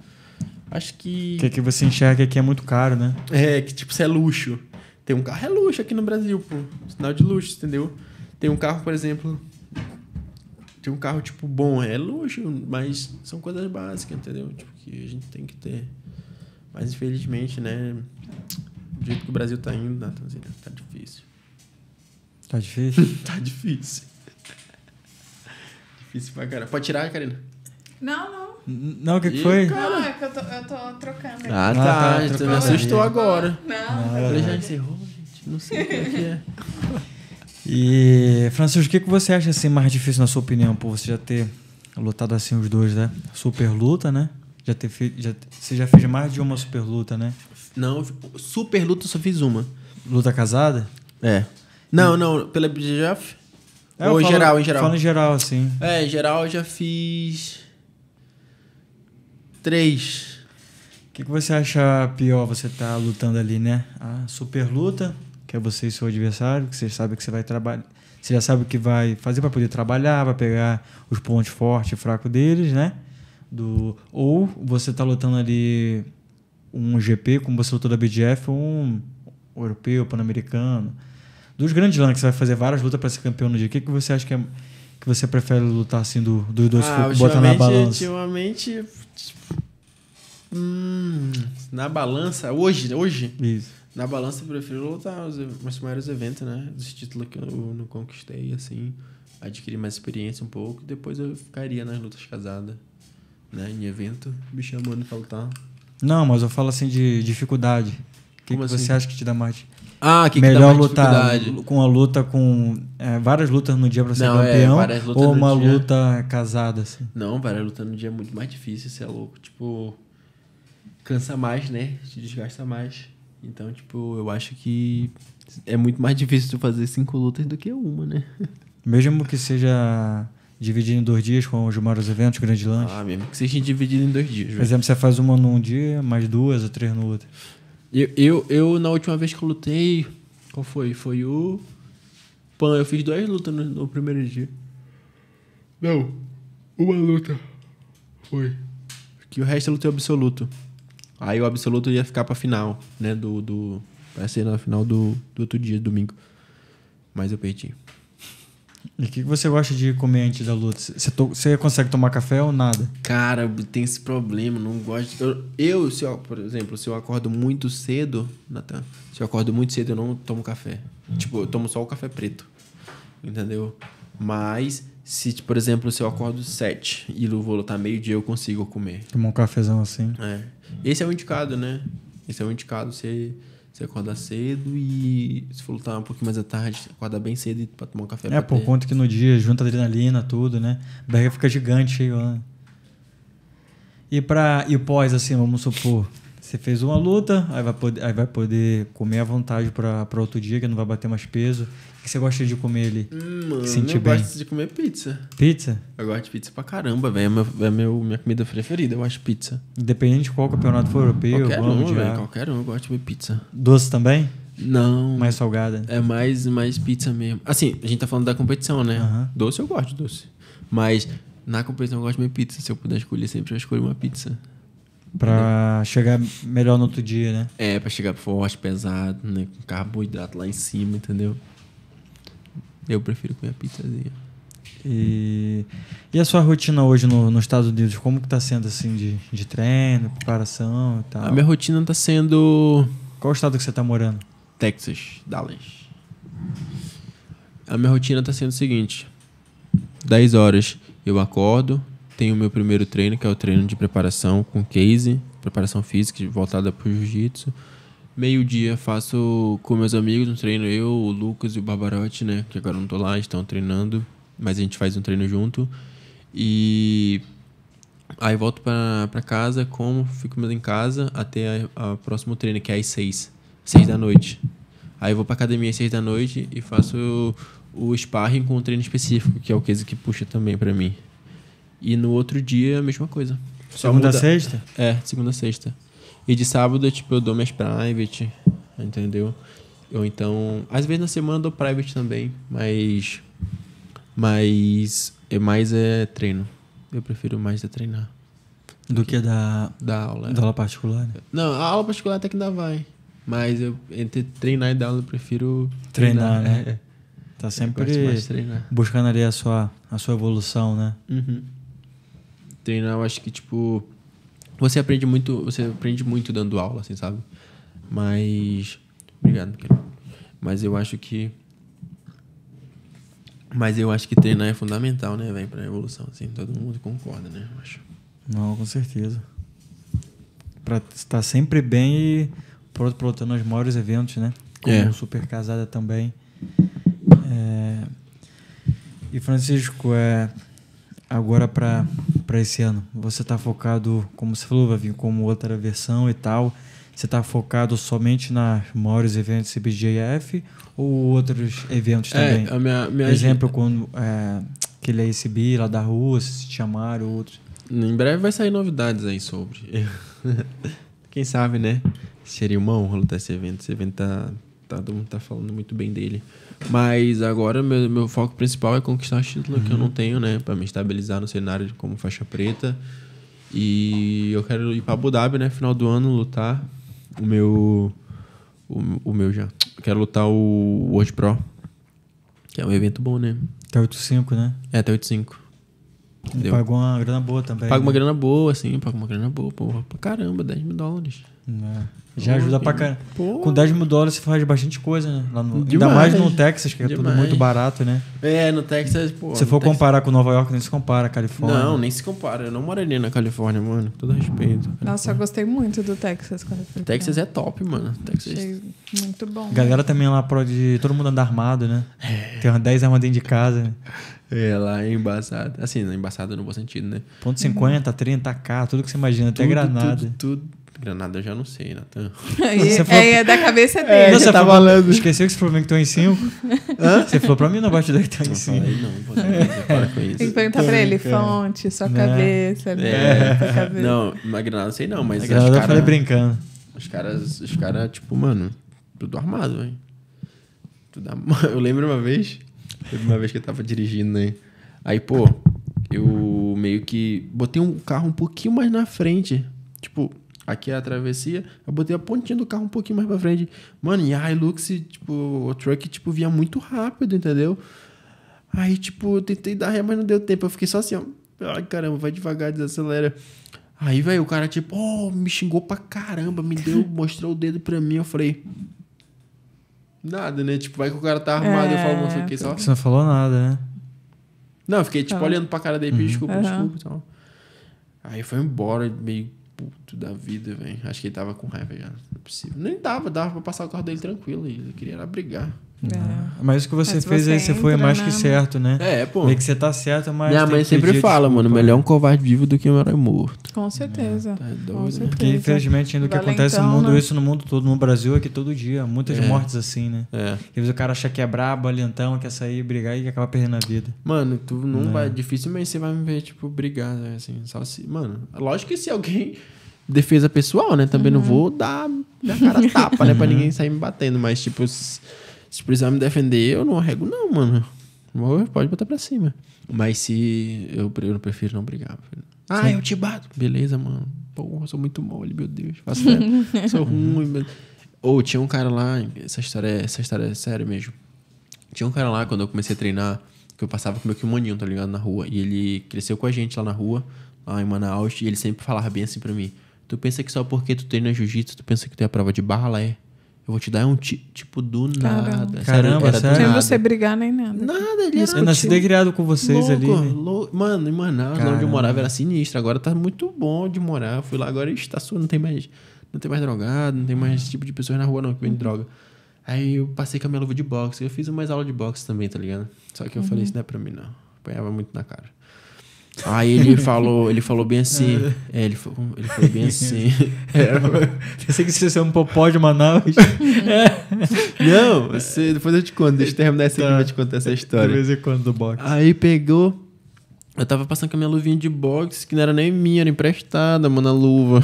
acho que. Que, é que você enxerga que é muito caro, né? É, que tipo, isso é luxo. Tem um carro é luxo aqui no Brasil, pô. Sinal de luxo, entendeu? Tem um carro, por exemplo. Tem um carro, tipo, bom, é luxo, mas são coisas básicas, entendeu? Tipo, que a gente tem que ter. Mas infelizmente, né? Do jeito que o Brasil tá indo, tá tá difícil. Tá difícil? tá difícil. difícil pra caralho. Pode tirar, Karina? Não, não. não, o que, que foi? Cara. Não, é que eu tô, eu tô trocando. Ah, ah, tá. Ah, tá você me assustou agora. Não. Ah, é já encerrou, gente. Não sei o que é. E, Francisco, o que, que você acha assim, mais difícil, na sua opinião, por você já ter lutado assim os dois, né? Super luta, né? Já ter feito. Já, você já fez mais de uma super luta, né? Não, super luta eu só fiz uma. Luta casada? É. Não, não, pela BJJF? É, Ou em geral, em geral? Fala em geral, assim. É, em geral eu já fiz. Três. O que, que você acha pior? Você tá lutando ali, né? A super luta, que é você e seu adversário, que você sabe que você vai trabalhar. Você já sabe o que vai fazer para poder trabalhar, para pegar os pontos fortes e fracos deles, né? do ou você está lutando ali um GP, como você lutou da BGF, ou um europeu, pan-americano. Dos grandes lãs né, que você vai fazer várias lutas para ser campeão no dia, o que, que você acha que, é, que você prefere lutar assim do, dos dois ah, botar na balança? Ultimamente. Hum, na balança, hoje, hoje. Isso. Na balança eu prefiro lutar os, os maiores eventos, né? Dos títulos que eu não conquistei, assim. Adquirir mais experiência um pouco. Depois eu ficaria nas lutas casadas né, em evento, me chamando pra lutar. Não, mas eu falo assim de dificuldade. O que, que assim? você acha que te dá mais? Ah, que melhor lutar com a luta com é, várias lutas no dia para ser não, é, campeão é, ou uma dia... luta casada assim. Não, várias lutas no dia é muito mais difícil, você é louco. Tipo, cansa mais, né? Te desgasta mais. Então, tipo, eu acho que é muito mais difícil tu fazer cinco lutas do que uma, né? Mesmo que seja Dividido em dois dias com os maiores eventos, grande lanche. Ah, mesmo que seja dividido em dois dias. Por exemplo, você faz uma num dia, mais duas ou três no outro. Eu, eu, eu, na última vez que eu lutei, qual foi? Foi o. Pan, eu fiz duas lutas no, no primeiro dia. Não, uma luta. Foi. Que o resto eu lutei absoluto. Aí o absoluto ia ficar pra final, né? Do. do vai ser na final do, do outro dia, domingo. Mas eu perdi. E o que, que você gosta de comer antes da luta? Você, to, consegue tomar café ou nada? Cara, tem esse problema, não gosto. Eu, eu, se eu, por exemplo, se eu acordo muito cedo, Natan, se eu acordo muito cedo, eu não tomo café. Hum. Tipo, eu tomo só o café preto. Entendeu? Mas, se, tipo, por exemplo, se eu acordo sete e vou lutar tá meio-dia, eu consigo comer. Tomar um cafezão assim. É. Esse é o indicado, né? Esse é o indicado. Você. Se você acorda cedo e se for lutar um pouquinho mais à tarde, acorda bem cedo para tomar um café. É, por ter. conta que no dia junta adrenalina, tudo, né? A barriga fica gigante, né? E para e pós, assim, vamos supor, você fez uma luta, aí vai poder, aí vai poder comer à vontade para outro dia, que não vai bater mais peso. O que você gosta de comer ali? Hum, mano, eu bem. gosto de comer pizza. Pizza? Eu gosto de pizza pra caramba, velho. É, é meu, minha comida preferida, eu acho pizza. Independente de qual campeonato for europeu, qualquer um, velho. Qualquer um, eu gosto de comer pizza. Doce também? Não. Mais salgada? É mais, mais pizza mesmo. Assim, a gente tá falando da competição, né? Doce eu gosto, doce. Mas na competição eu gosto de comer pizza. Se eu puder escolher, sempre eu escolho uma pizza. Pra é. chegar melhor no outro dia, né? É, pra chegar forte, pesado, né? Com carboidrato lá em cima, entendeu? Eu prefiro comer a pizzazinha. E, e a sua rotina hoje no, nos Estados Unidos? Como que tá sendo assim de, de treino, preparação e tal? A minha rotina está sendo. Qual estado que você está morando? Texas, Dallas. A minha rotina está sendo o seguinte: 10 horas eu acordo, tenho o meu primeiro treino, que é o treino de preparação com case, preparação física voltada para o jiu-jitsu meio-dia faço com meus amigos um treino, eu, o Lucas e o Barbarotti, né? Que agora não tô lá, estão treinando, mas a gente faz um treino junto. E aí volto para casa, como, fico em casa até o próximo treino, que é às seis seis da noite. Aí vou pra academia às seis da noite e faço o, o sparring com um treino específico, que é o case que puxa também para mim. E no outro dia, a mesma coisa. Só segunda a sexta? É, segunda a sexta. E de sábado, tipo, eu dou minhas private, entendeu? Ou então, às vezes na semana eu dou private também, mas mas é mais é treino. Eu prefiro mais é treinar. Do que da da aula. É. Da aula particular? Né? Não, a aula particular até que ainda vai. Mas eu entre treinar e dar aula eu prefiro treinar, treinar né? É. Tá sempre buscando ali a sua a sua evolução, né? Uhum. Treinar eu acho que tipo você aprende muito, você aprende muito dando aula, assim, sabe? Mas obrigado, cara. Mas eu acho que mas eu acho que treinar é fundamental, né, para a evolução, assim, todo mundo concorda, né, eu acho. Não, com certeza. para estar sempre bem e pilotando os maiores eventos, né? Como é. Super Casada também. É... E Francisco, é, agora para esse ano? Você está focado, como você falou, vai vir como outra versão e tal. Você está focado somente nos maiores eventos CBJF ou outros eventos é, também? Minha, minha Exemplo, gente... quando é, aquele ACB lá da Rússia, se chamaram, outros. Em breve vai sair novidades aí sobre. Quem sabe, né? Seria uma honra lutar esse evento. Esse evento tá tá? Todo mundo tá falando muito bem dele. Mas agora meu, meu foco principal é conquistar o título uhum. que eu não uhum. tenho, né? Pra me estabilizar no cenário como faixa preta. E eu quero ir pra Abu Dhabi, né? Final do ano, lutar o meu. O, o meu já. Eu quero lutar o World Pro. Que é um evento bom, né? Até 8.5, né? É, até 8.5. Pagou uma grana boa também. Paga né? uma grana boa, sim. Paga uma grana boa, porra. Pra caramba, 10 mil dólares. É. Já ajuda pra caramba. Com 10 mil dólares você faz bastante coisa, né? Lá no, ainda mais no né? Texas, que é Demais. tudo muito barato, né? É, no Texas, pô. Se for Texas... comparar com Nova York, nem se compara, Califórnia. Não, nem se compara. Eu não moraria na Califórnia, mano. Todo respeito. Nossa, eu gostei muito do Texas Califórnia Texas é top, mano. Texas. Achei muito bom. Galera também lá pro de. Todo mundo anda armado, né? É. Tem umas 10 armas dentro de casa. Né? É, lá é embaçado. Assim, é embaçado no bom sentido, né? Ponto 50, 30, K, tudo que você imagina, tudo, até granada. Tudo, tudo Granada já não sei, Natan. falou... É, da cabeça é, dele. É, você tá falou... falando. Esqueceu que você falou que tô tá em 5? Você falou pra mim não bate daí que tá em 5. Não, falei, não, você para Tem que perguntar pra ele, fonte, sua cabeça, né? cabeça. É. É. Não, mas Granada sei não, mas. Granada eu falei brincando. Os caras, os caras, tipo, mano, tudo armado, velho. Tudo armado. Eu lembro uma vez, lembro uma vez que eu tava dirigindo, né? Aí, pô, eu meio que botei um carro um pouquinho mais na frente Aqui é a travessia. Eu botei a pontinha do carro um pouquinho mais pra frente. Mano, e a Hilux, tipo, o truck, tipo, vinha muito rápido, entendeu? Aí, tipo, eu tentei dar ré, mas não deu tempo. Eu fiquei só assim, ó. Ai, caramba, vai devagar, desacelera. Aí, velho, o cara, tipo, oh, me xingou pra caramba, me deu, mostrou o dedo pra mim. Eu falei, nada, né? Tipo, vai que o cara tá armado. É... Eu falo, não sei só. Você não falou nada, né? Não, eu fiquei, tipo, ah. olhando pra cara dele, uhum. desculpa, uhum. desculpa então. Aí foi embora, meio puto da vida, velho. Acho que ele tava com raiva já. Não é possível. Nem dava, dava pra passar o carro dele tranquilo. Ele queria era brigar. É. Né? Mas o que você mas fez você aí, você foi mais na... que certo, né? É, pô. Meio que você tá certo, mas. Minha mãe sempre fala, desculpa. mano, melhor né? um covarde vivo do que um herói morto. Com certeza. É, tá doido. Com né? certeza. Porque, infelizmente, ainda o que acontece no mundo, isso no mundo todo, no Brasil, aqui é todo dia. Muitas é. mortes assim, né? É. Às vezes o cara acha que é brabo, alentão, quer sair, brigar e acaba perdendo a vida. Mano, tu não, não vai. Dificilmente você vai me ver, tipo, brigar, né? assim. Só se. Mano, lógico que se alguém defesa pessoal, né? Também uhum. não vou dar minha cara tapa, né? Uhum. Pra ninguém sair me batendo, mas tipo. Se precisar me defender, eu não arrego, não, mano. Pode botar pra cima. Mas se. Eu, eu prefiro não brigar. Ah, Sim. eu te bato. Beleza, mano. Porra, sou muito mole, meu Deus. Faço sou ruim. Meu... Ou oh, tinha um cara lá. Essa história, é, essa história é séria mesmo. Tinha um cara lá quando eu comecei a treinar. Que eu passava com meu kimoninho, tá ligado? Na rua. E ele cresceu com a gente lá na rua, lá em Manaus. E ele sempre falava bem assim pra mim. Tu pensa que só porque tu treina jiu-jitsu, tu pensa que tu é a prova de bala, é? Eu vou te dar um tipo do tá nada. Caramba, era, sério? Sem você brigar nem nada. Nada, ali, era. Eu nasci criado com vocês louco, ali. Né? Louco. Mano, em Manaus, Caramba. onde eu morava, era sinistro. Agora tá muito bom de morar. Eu fui lá, agora estaciona, não tem mais. Não tem mais drogado, não tem mais tipo de pessoas na rua não que vende uhum. droga. Aí eu passei com a minha luva de boxe. Eu fiz umas aulas de boxe também, tá ligado? Só que eu uhum. falei, isso não é pra mim, não. Apanhava muito na cara. Aí ele falou, ele falou bem assim. é, ele, falou, ele falou bem assim. É, pensei que você ser um popó de Manaus. é. Não, você, depois eu te conto. Deixa eu terminar essa tá. aqui pra te contar essa tá. história. De vez em quando do boxe. Aí pegou. Eu tava passando com a minha luvinha de boxe, que não era nem minha, era emprestada, mano, a luva.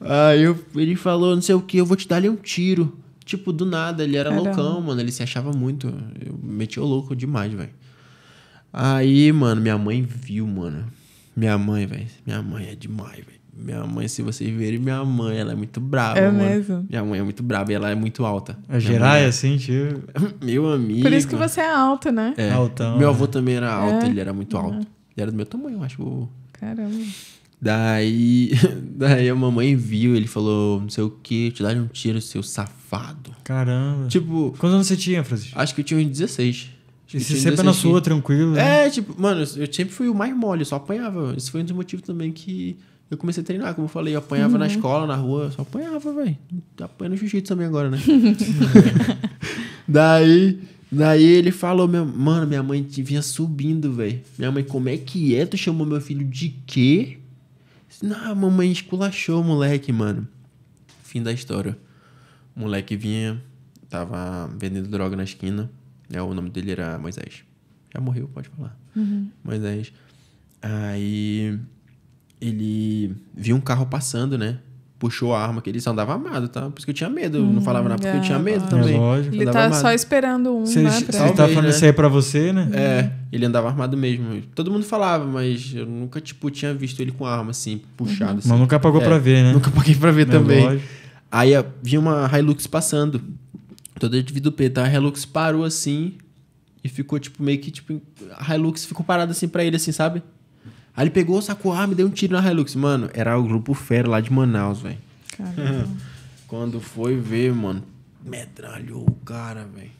Aí eu, ele falou, não sei o que, eu vou te dar ali um tiro. Tipo, do nada, ele era Caramba. loucão, mano. Ele se achava muito. Eu o louco demais, velho. Aí, mano, minha mãe viu, mano. Minha mãe, velho. Minha mãe é demais, velho. Minha mãe, se vocês verem, minha mãe, ela é muito brava, é mano. Mesmo? Minha mãe é muito brava e ela é muito alta. É a geral, é... assim, tio. meu amigo. Por isso que você é alta, né? É. Altão, meu é. avô também era alto, é? ele era muito uhum. alto. Ele era do meu tamanho, acho. Caramba. Daí, daí a mamãe viu, ele falou, não sei o que, te dar um tiro, seu safado. Caramba. Tipo. Quantos anos você tinha, Francisco? Acho que eu tinha uns 16. Tipo, e você sempre é na sua, tranquilo. Né? É, tipo, mano, eu sempre fui o mais mole, só apanhava. Esse foi um dos motivos também que eu comecei a treinar, como eu falei, eu apanhava uhum. na escola, na rua, só apanhava, velho. Tá apanhando jiu-jitsu também agora, né? daí, daí ele falou, meu, mano, minha mãe vinha subindo, velho. Minha mãe, como é que é? Tu chamou meu filho de quê? Não, mamãe esculachou moleque, mano. Fim da história. moleque vinha, tava vendendo droga na esquina. É, o nome dele era Moisés. Já morreu, pode falar. Uhum. Moisés. Aí ele viu um carro passando, né? Puxou a arma que ele só andava amado, tá? Por isso que eu tinha medo. Uhum, não falava nada porque é, eu tinha medo é, também. É lógico. Ele andava tá só esperando um, cê, né? Pra... Você tá falando isso aí pra você, né? Uhum. É, ele andava armado mesmo. Todo mundo falava, mas eu nunca, tipo, tinha visto ele com arma, assim, puxado. Uhum. Assim. Mas nunca pagou é, pra ver, né? Nunca paguei pra ver é também. Lógico. Aí ah, vinha uma Hilux passando. Toda a dívida do P, tá? A Hilux parou assim e ficou, tipo, meio que, tipo... A Hilux ficou parada assim pra ele, assim, sabe? Aí ele pegou, sacou a arma e deu um tiro na Hilux. Mano, era o grupo Fera lá de Manaus, velho. Quando foi ver, mano, metralhou o cara, velho.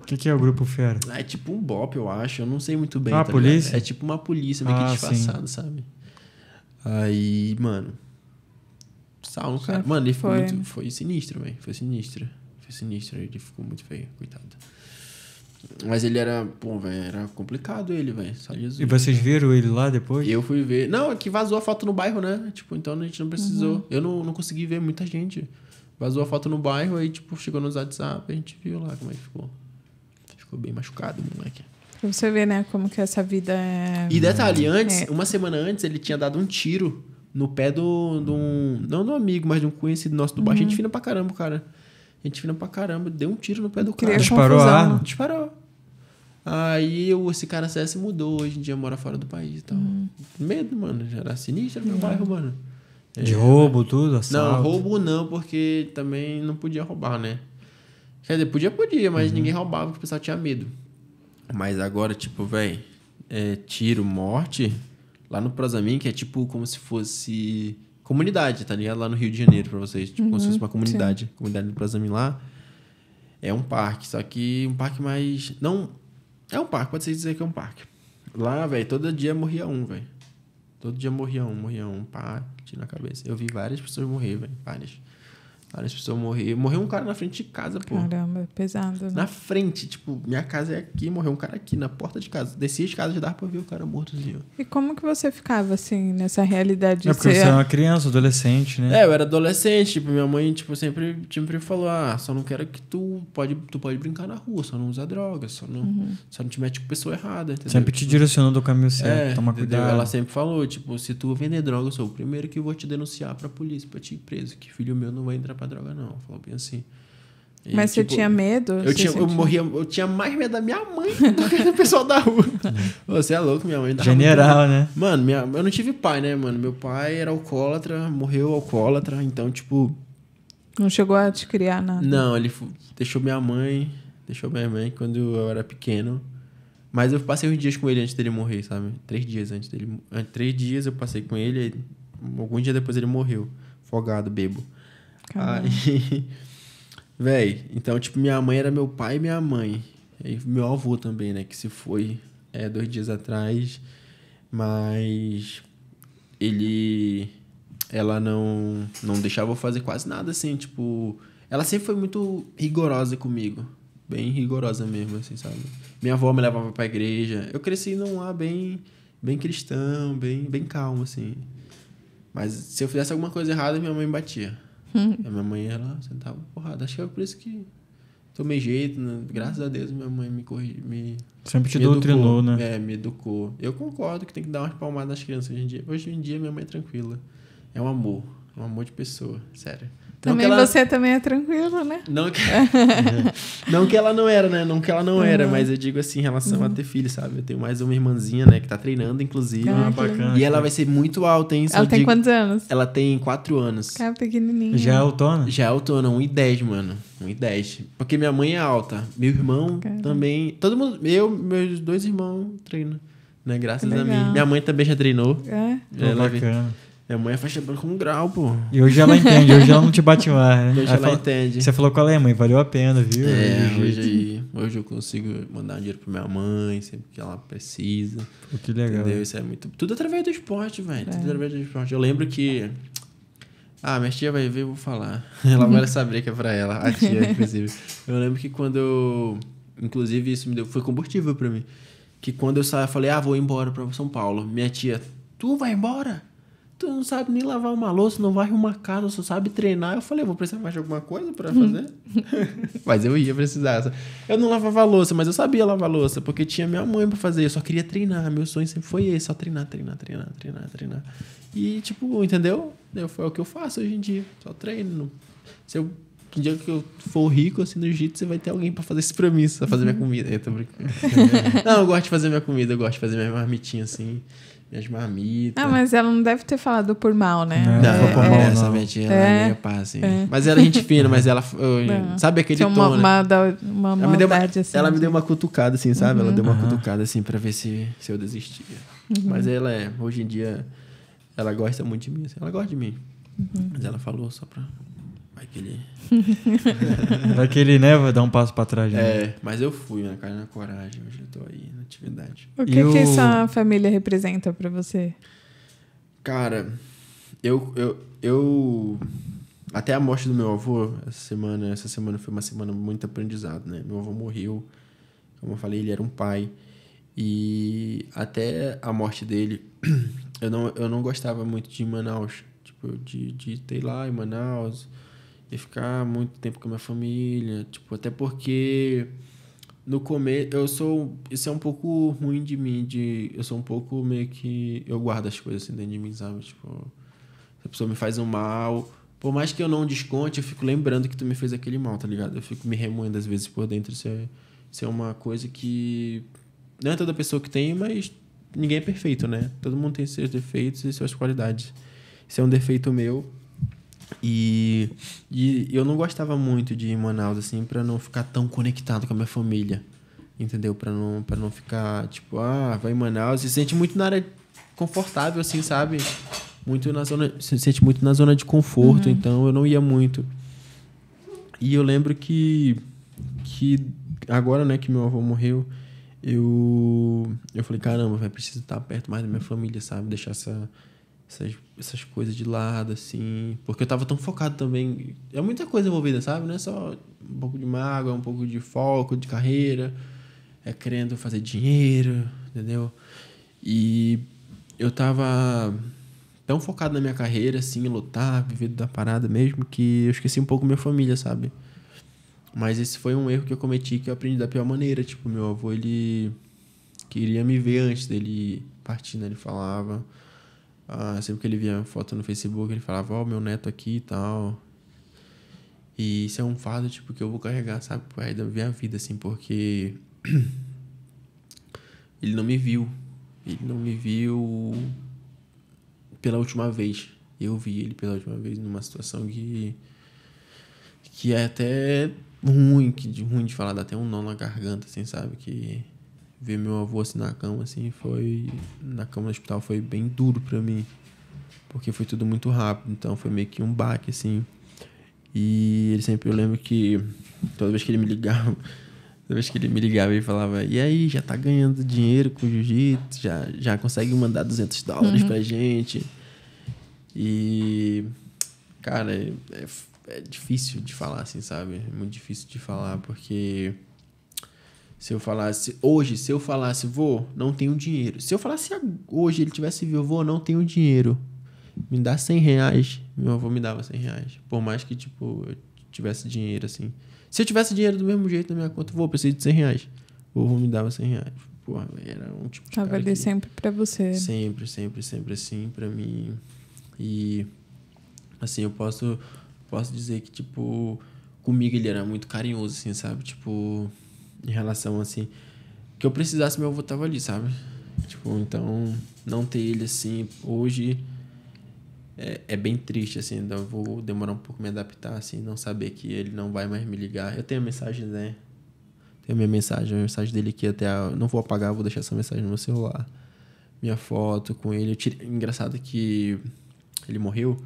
O que, que, é o grupo Fera? Ah, é tipo um BOP, eu acho. Eu não sei muito bem. Ah, tá polícia? É tipo uma polícia meio ah, que disfarçada, sabe? Aí, mano. Salve, cara. Mano, ele foi, foi. muito. Foi sinistro, velho. Foi sinistro. Foi sinistro, ele ficou muito feio, coitado. Mas ele era, pô, velho, era complicado ele, velho. E vocês viram ele lá depois? Eu fui ver. Não, é que vazou a foto no bairro, né? Tipo, então a gente não precisou. Uhum. Eu não, não consegui ver muita gente. Vazou a foto no bairro, aí, tipo, chegou nos WhatsApp, a gente viu lá como é que ficou. Ficou bem machucado, moleque. Pra você ver, né, como que essa vida é. E detalhe, é. antes, é. uma semana antes, ele tinha dado um tiro no pé do, do um, não do amigo, mas de um conhecido nosso do bairro. a uhum. Gente fina pra caramba, cara gente fina pra caramba, deu um tiro no pé do cara. Disparou a arma? Disparou. Aí esse cara CS mudou, hoje em dia mora fora do país e tal. Hum. Medo, mano, já era sinistro no meu hum. bairro, mano. É. De é, roubo, tudo, assalto? Não, roubo não, porque também não podia roubar, né? Quer dizer, podia, podia, mas uhum. ninguém roubava porque o pessoal tinha medo. Mas agora, tipo, velho, é, tiro, morte, lá no Prozamin, que é tipo como se fosse comunidade, tá ligado? Lá no Rio de Janeiro pra vocês. Tipo, uhum, como se fosse uma uhum, comunidade. Sim. Comunidade do Plaza lá é um parque, só que um parque mais. Não. É um parque, pode-se dizer que é um parque. Lá, velho, todo dia morria um, velho. Todo dia morria um, morria um, pá, tiro na cabeça. Eu vi várias pessoas morrer, velho, várias. Várias pessoas morreram. Morreu um cara na frente de casa, pô. Caramba, é pesado. Né? Na frente, tipo, minha casa é aqui, morreu um cara aqui, na porta de casa. descia de casa já dá pra ver o cara mortozinho. Assim, e como que você ficava, assim, nessa realidade? É porque ser... você era é uma criança, adolescente, né? É, eu era adolescente, tipo, minha mãe, tipo, sempre, sempre falou, ah, só não quero que tu pode, tu pode brincar na rua, só não usa droga, só não, uhum. só não te mete com pessoa errada, entendeu? Sempre te tipo, direcionando do caminho é, certo, é, toma entendeu? cuidado. Ela sempre falou, tipo, se tu vender droga, eu sou o primeiro que vou te denunciar pra polícia, pra te ir preso, que filho meu não vai entrar pra pra droga, não. Falou bem assim. E, Mas tipo, você tinha medo? Eu, tinha, eu morria, eu tinha mais medo da minha mãe do que do pessoal da rua. Você é louco, minha mãe. General, né? Mano, minha, eu não tive pai, né, mano? Meu pai era alcoólatra, morreu alcoólatra, então, tipo. Não chegou a te criar nada? Não, ele deixou minha mãe, deixou minha mãe quando eu era pequeno. Mas eu passei uns dias com ele antes dele morrer, sabe? Três dias antes dele. Três dias eu passei com ele, algum dia depois ele morreu, folgado, bebo. Caramba. Aí. Véi, então, tipo, minha mãe era meu pai e minha mãe. E meu avô também, né? Que se foi é, dois dias atrás. Mas ele. Ela não, não deixava eu fazer quase nada, assim, tipo. Ela sempre foi muito rigorosa comigo. Bem rigorosa mesmo, assim, sabe? Minha avó me levava pra igreja. Eu cresci num ar bem, bem cristão, bem, bem calmo, assim. Mas se eu fizesse alguma coisa errada, minha mãe batia a minha mãe, ela sentava porrada. Acho que é por isso que tomei jeito, né? Graças a Deus, minha mãe me corrigiu. Me, Sempre te me doutrinou, educou, né? É, me educou. Eu concordo que tem que dar umas palmadas nas crianças hoje em dia. Hoje em dia, minha mãe é tranquila. É um amor. É um amor de pessoa, sério também ela... você também é tranquilo, né? Não que... É. não que ela não era, né? Não que ela não uhum. era, mas eu digo assim em relação uhum. a ter filho, sabe? Eu tenho mais uma irmãzinha, né? Que tá treinando, inclusive. Ah, ah bacana. E ela vai ser muito alta, hein? Ela tem digo... quantos anos? Ela tem quatro anos. Cara, pequenininha. Já é autona? Já é autona, dez mano. e dez Porque minha mãe é alta. Meu irmão Caramba. também. Todo mundo. Eu, meus dois irmãos treinam. Né? Graças a mim. Minha mãe também já treinou. É? Ela bacana. Vem... Minha mãe é faixa branca com um grau, pô. E hoje ela entende, hoje ela não te bate mais, né? Hoje ela, fala, entende. Você falou com ela, mãe, valeu a pena, viu? É, hoje, aí, hoje eu consigo mandar um dinheiro pra minha mãe, sempre que ela precisa. Pô, que legal. Entendeu? Isso é muito. Tudo através do esporte, velho. É. Tudo através do esporte. Eu lembro que. Ah, minha tia vai ver, eu vou falar. Ela vai saber que é pra ela, a tia, inclusive. Eu lembro que quando eu. Inclusive, isso me deu. Foi combustível pra mim. Que quando eu saí, eu falei, ah, vou embora pra São Paulo. Minha tia, tu vai embora? tu não sabe nem lavar uma louça, não varre uma casa, só sabe treinar. Eu falei, vou precisar mais de alguma coisa para uhum. fazer? mas eu ia precisar. Eu não lavava louça, mas eu sabia lavar louça, porque tinha minha mãe para fazer. Eu só queria treinar. Meu sonho sempre foi esse, só treinar, treinar, treinar, treinar, treinar. E, tipo, entendeu? foi é o que eu faço hoje em dia. Só treino. Se eu um dia que eu for rico, assim, no Egito você vai ter alguém para fazer esse pra mim, fazer minha uhum. comida. Eu tô brincando. não, eu gosto de fazer minha comida, eu gosto de fazer minha marmitinha, assim. E as marmitas. Ah, mas ela não deve ter falado por mal, né? Não, não, é, por mal, é, não. Somente ela é, meio é pá, assim. É. Mas ela é gente fina, mas ela. Eu, sabe aquele Tinha tom, uma, né? uma, uma, ela me deu uma, assim, Ela me deu uma cutucada, assim, sabe? Uhum. Ela deu uma uhum. cutucada, assim, pra ver se, se eu desistia. Uhum. Mas ela é, hoje em dia, ela gosta muito de mim. Assim, ela gosta de mim. Uhum. Mas ela falou só pra Vai que ele. Vai que ele, né, vai dar um passo pra trás. Né? É, mas eu fui, na né, cara na coragem. Hoje eu tô aí na atividade. O que, e que essa família representa pra você? Cara, eu, eu, eu. Até a morte do meu avô, essa semana, essa semana foi uma semana muito aprendizado, né? Meu avô morreu. Como eu falei, ele era um pai. E até a morte dele, eu não, eu não gostava muito de Manaus. Tipo, de, de ter lá em Manaus e ficar muito tempo com a minha família, tipo, até porque no começo eu sou, isso é um pouco ruim de mim, de eu sou um pouco meio que eu guardo as coisas assim dentro de mim, sabe? Tipo, se a pessoa me faz um mal, por mais que eu não desconte, eu fico lembrando que tu me fez aquele mal, tá ligado? Eu fico me remoendo às vezes por dentro, isso é, isso é uma coisa que não é toda pessoa que tem, mas ninguém é perfeito, né? Todo mundo tem seus defeitos e suas qualidades. Isso é um defeito meu e, e eu não gostava muito de ir em Manaus, assim, para não ficar tão conectado com a minha família. Entendeu? para não, pra não ficar, tipo, ah, vai em Manaus. Se sente muito na área confortável, assim, sabe? Muito na zona. Se sente muito na zona de conforto, uhum. então eu não ia muito. E eu lembro que. que agora, né, que meu avô morreu, eu. Eu falei, caramba, vai precisar estar perto mais da minha família, sabe? Deixar essa essas, essas coisas de lado, assim. Porque eu tava tão focado também. É muita coisa envolvida, sabe? Não é só um pouco de mágoa, é um pouco de foco, de carreira. É querendo fazer dinheiro, entendeu? E eu tava tão focado na minha carreira, assim, lutar, viver da parada mesmo, que eu esqueci um pouco minha família, sabe? Mas esse foi um erro que eu cometi que eu aprendi da pior maneira. Tipo, meu avô, ele queria me ver antes dele partir, né? Ele falava ah, sempre que ele via foto no Facebook, ele falava, ó, oh, meu neto aqui e tal. E isso é um fardo, tipo, que eu vou carregar, sabe, pro resto da minha vida, assim, porque ele não me viu. Ele não me viu pela última vez. Eu vi ele pela última vez numa situação que que é até ruim, que de ruim de falar, dá até um nó na garganta, assim, sabe, que ver meu avô assim na cama assim foi na cama do hospital foi bem duro para mim porque foi tudo muito rápido então foi meio que um baque assim e ele sempre eu lembro que toda vez que ele me ligava toda vez que ele me ligava ele falava e aí já tá ganhando dinheiro com jiu-jitsu já já consegue mandar 200 dólares uhum. pra gente e cara é, é difícil de falar assim sabe é muito difícil de falar porque se eu falasse hoje, se eu falasse, vô, não tenho dinheiro. Se eu falasse ah, hoje, ele tivesse vivo, vô, não tenho dinheiro. Me dá 100 reais. Meu avô me dava 100 reais. Por mais que, tipo, eu tivesse dinheiro, assim. Se eu tivesse dinheiro do mesmo jeito na minha conta, vô, preciso de 100 reais. O avô me dava 100 reais. Porra, era um tipo de. Tava ali que... sempre pra você. Né? Sempre, sempre, sempre assim pra mim. E. Assim, eu posso, posso dizer que, tipo, comigo ele era muito carinhoso, assim, sabe? Tipo em relação assim. Que eu precisasse, meu avô tava ali, sabe? Tipo, então, não ter ele assim hoje é, é bem triste, assim. Então eu vou demorar um pouco me adaptar, assim, não saber que ele não vai mais me ligar. Eu tenho a mensagem, né? Tenho a minha mensagem, a mensagem dele que até. A... Não vou apagar, vou deixar essa mensagem no meu celular. Minha foto com ele. Engraçado que ele morreu.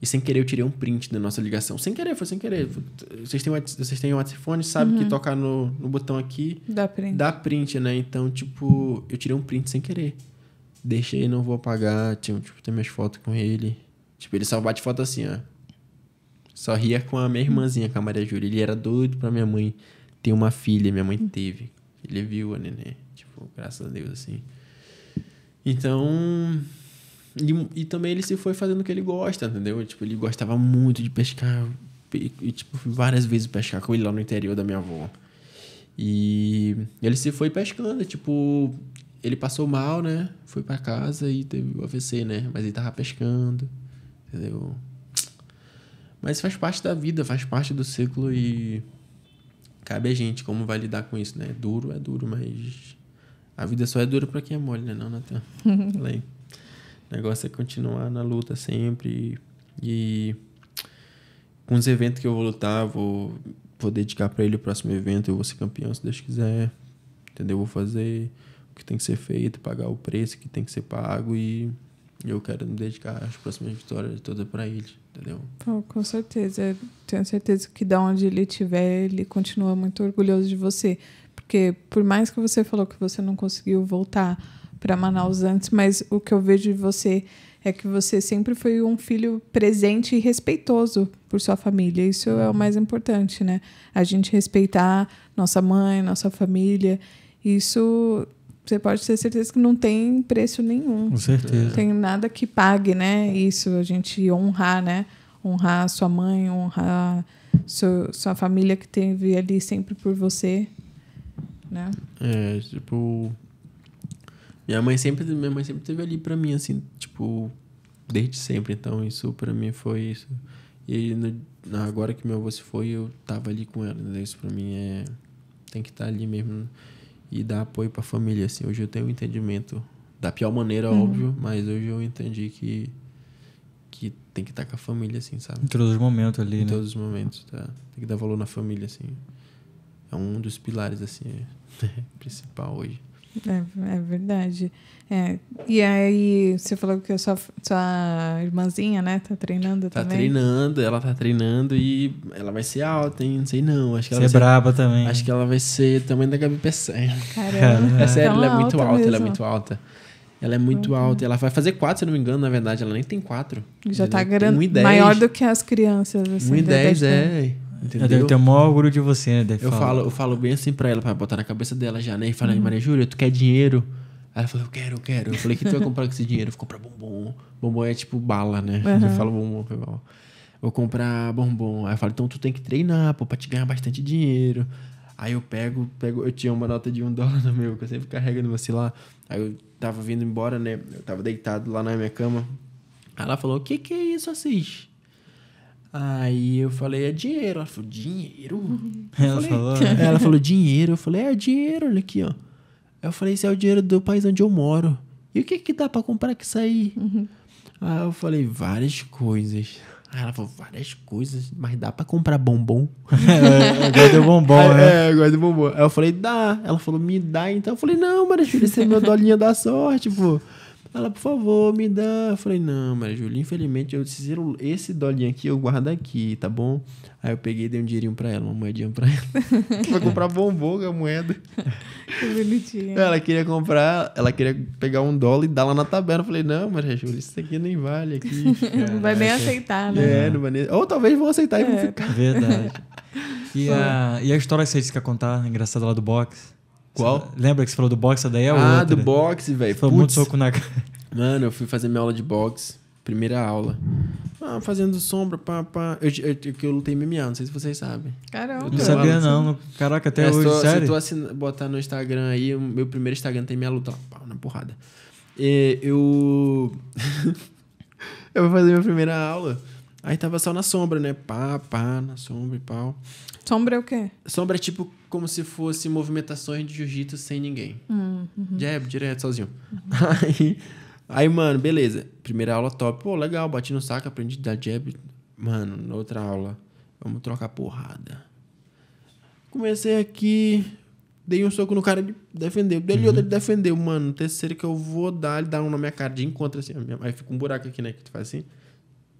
E sem querer eu tirei um print da nossa ligação. Sem querer, foi sem querer. Vocês têm, vocês têm um WhatsApp, sabem uhum. que tocar no, no botão aqui... Dá print. Dá print, né? Então, tipo, eu tirei um print sem querer. Deixei, não vou apagar. Tinha, tipo, tem minhas fotos com ele. Tipo, ele só bate foto assim, ó. Só ria com a minha irmãzinha, com a Maria Júlia. Ele era doido pra minha mãe ter uma filha. Minha mãe teve. Ele viu a nenê. Tipo, graças a Deus, assim. Então... E, e, também ele se foi fazendo o que ele gosta, entendeu? Tipo, ele gostava muito de pescar. E, e tipo, várias vezes pescar com ele lá no interior da minha avó. E ele se foi pescando, tipo, ele passou mal, né? Foi para casa e teve o AVC, né? Mas ele tava pescando, entendeu? Mas faz parte da vida, faz parte do ciclo e cabe a gente como vai lidar com isso, né? É duro, é duro, mas a vida só é dura para quem é mole, né? Não, Natan? O negócio é continuar na luta sempre. E com os eventos que eu vou lutar, vou, vou dedicar para ele o próximo evento. Eu vou ser campeão se Deus quiser. Entendeu? Vou fazer o que tem que ser feito, pagar o preço que tem que ser pago e eu quero me dedicar às próximas vitórias todas para ele, entendeu? com certeza. Tenho certeza que da onde ele estiver, ele continua muito orgulhoso de você. Porque por mais que você falou que você não conseguiu voltar para Manaus antes, mas o que eu vejo de você é que você sempre foi um filho presente e respeitoso por sua família. Isso é o uhum. mais importante, né? A gente respeitar nossa mãe, nossa família. Isso você pode ter certeza que não tem preço nenhum. Com certeza. Não tem nada que pague, né? Isso, a gente honrar, né? Honrar sua mãe, honrar sua, sua família que teve ali sempre por você, né? É, tipo, minha mãe sempre, minha mãe sempre teve ali para mim assim, tipo, desde sempre, então isso para mim foi isso. E no, agora que meu avô se foi, eu tava ali com ela, né? Isso para mim é tem que estar tá ali mesmo e dar apoio para a família assim. Hoje eu tenho um entendimento da pior maneira, uhum. óbvio, mas hoje eu entendi que que tem que estar tá com a família assim, sabe? Em todos os momentos ali, em né? Em todos os momentos, tá. Tem que dar valor na família assim. É um dos pilares assim, principal hoje. É, é verdade. É. E aí, você falou que a sua, sua irmãzinha, né, tá treinando tá também. Tá treinando, ela tá treinando e ela vai ser alta, hein? Não sei não. Acho que ela você é vai é ser, braba também. Acho que ela vai ser também da Gabi Pessé. Caramba. É sério, ela, ela é muito alta, alta ela é muito alta. Ela é muito uhum. alta. Ela vai fazer quatro, se não me engano, na verdade. Ela nem tem quatro. Já tá grande. Maior do que as crianças. Assim, 1,10 né, né? é. Entendeu? Ela deve ter o maior orgulho de você, né? Deve eu, falo, eu falo bem assim pra ela, pra botar na cabeça dela já, né? E falei, hum. Maria Júlia, tu quer dinheiro? Aí ela falou, eu quero, eu quero. Eu falei, que tu vai comprar com esse dinheiro? Eu vou comprar bombom. Bombom é tipo bala, né? Uhum. Eu falo bombom, foi mal. Vou comprar bombom. Aí eu falo, então tu tem que treinar, pô, pra te ganhar bastante dinheiro. Aí eu pego, pego, eu tinha uma nota de um dólar no meu, que eu sempre carrego no meu celular. Aí eu tava vindo embora, né? Eu tava deitado lá na minha cama. Aí ela falou, o que que é isso, Assis? Aí eu falei, é dinheiro. Ela falou, dinheiro? Uhum. Ela, falei, falou, né? ela é. falou, dinheiro. Eu falei, é dinheiro, olha aqui, ó. Eu falei, isso é o dinheiro do país onde eu moro. E o que que dá pra comprar que isso aí? Uhum. Aí eu falei, várias coisas. Aí ela falou, várias coisas, mas dá pra comprar bombom? é, agora bombom, né? É, guarda de bombom. Aí eu falei, dá. Ela falou, me dá então. Eu falei, não, mas Júlia, esse é meu dolinha da sorte, pô. Ela, por favor, me dá. Eu falei, não, Maria Júlia, infelizmente eu, esse, esse dolinho aqui eu guardo aqui, tá bom? Aí eu peguei e dei um dinheirinho pra ela, uma moedinha pra ela. Foi comprar bombom a moeda. Que bonitinha. Ela queria comprar, ela queria pegar um dólar e dar lá na tabela. Eu falei, não, Maria Júlia, isso aqui nem vale aqui. não vai nem aceitar, né? É, não vai nem... Ou talvez vão aceitar é. e vão é. ficar. Verdade. E, a, e a história que você disse que ia contar, engraçada lá do boxe? Qual? Lembra que você falou do boxe? Daí é ah, outra. Ah, do boxe, velho. Foi muito soco na cara. Mano, eu fui fazer minha aula de boxe. Primeira aula. Ah, fazendo sombra, pá, pá. Eu, eu, eu, eu lutei MMA, não sei se vocês sabem. Caramba. Não sabia, não. Assim. Caraca, até é, hoje, tô, sério? Se tu botar no Instagram aí, o meu primeiro Instagram tem minha luta. Ó, pá, na porrada. E é, eu... eu vou fazer minha primeira aula. Aí tava só na sombra, né? Pá, pá, na sombra e pau. Sombra é o quê? Sombra é tipo como se fosse movimentações de jiu-jitsu sem ninguém. Hum, uhum. Jab, é direto, sozinho. Uhum. Aí, aí, mano, beleza. Primeira aula top. Pô, legal, bati no saco, aprendi a dar jab. Mano, na outra aula, vamos trocar porrada. Comecei aqui, dei um soco no cara, ele defendeu. Dele uhum. outro, ele defendeu. Mano, terceiro que eu vou dar, ele dá um na minha cara de encontro, assim. Aí fica um buraco aqui, né? Que tu faz assim.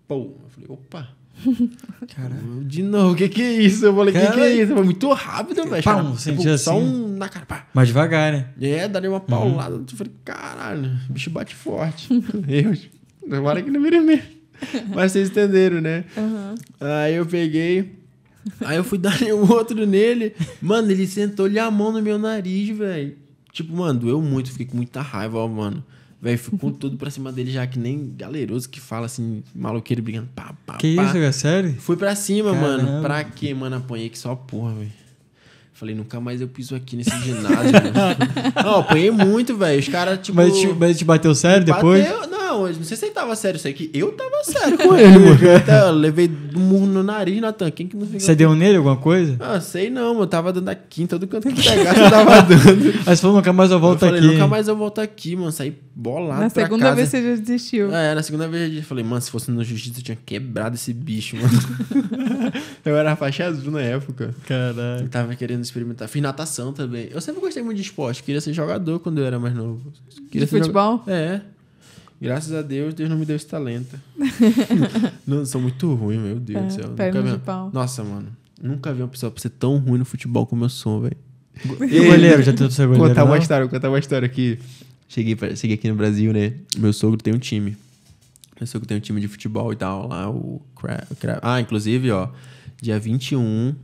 Pô, eu falei, opa. Cara. De novo, o que, que é isso? Eu falei, o que, que é isso? Foi muito rápido, velho. Pá, tipo, sentia tipo, assim. Só um na cara. Pá. Mais devagar, né? É, dali uma uhum. paulada. Uhum. Eu falei, caralho, o bicho bate forte. Deus, agora que não vira mesmo. Mas vocês entenderam, né? Uhum. Aí eu peguei. Aí eu fui dar um outro nele. Mano, ele sentou-lhe a mão no meu nariz, velho. Tipo, mano, doeu muito. Fiquei com muita raiva, ó, mano velho, fui com tudo pra cima dele, já que nem galeroso que fala assim, maloqueiro brigando. Pá, pá, que pá. isso, é sério? Fui pra cima, Caramba. mano. Pra quê, mano? Apanhei que só porra, velho. Falei, nunca mais eu piso aqui nesse ginásio, mano. não, apanhei muito, velho. Os caras, tipo. Mas te, te bateu sério depois? Bateu, não não onde? Não sei se ele tava sério, sei que eu tava sério com ele, mano. Então, levei um murro no nariz, Natan. Quem que não ficou? Você deu assim? nele alguma coisa? Ah, sei não, mano. Eu tava dando a quinta do canto que pegasse, eu tava dando. Aí você falou, nunca mais eu volto eu aqui. nunca mais eu volto aqui, mano. Saí bolado. Na segunda casa. vez você já desistiu. É, na segunda vez eu falei, mano, se fosse no jiu-jitsu, eu tinha quebrado esse bicho, mano. eu era faixa azul na época. Caralho. Eu tava querendo experimentar. Fiz natação também. Eu sempre gostei muito de esporte. Queria ser jogador quando eu era mais novo. Queria de futebol? É. Graças a Deus, Deus não me deu esse talento. não, sou muito ruim, meu Deus é, do céu. Nunca vi... Pau. Nossa, mano. Nunca vi uma pessoa ser tão ruim no futebol como eu sou, velho. E o goleiro? Já tentou ser goleiro? Contar uma história, contar uma história aqui. Cheguei, pra, cheguei aqui no Brasil, né? Meu sogro tem um time. Meu sogro tem um time de futebol e tal, lá o... ah, inclusive, ó, dia 21...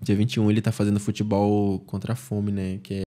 Dia 21 ele tá fazendo futebol contra a fome, né? Que é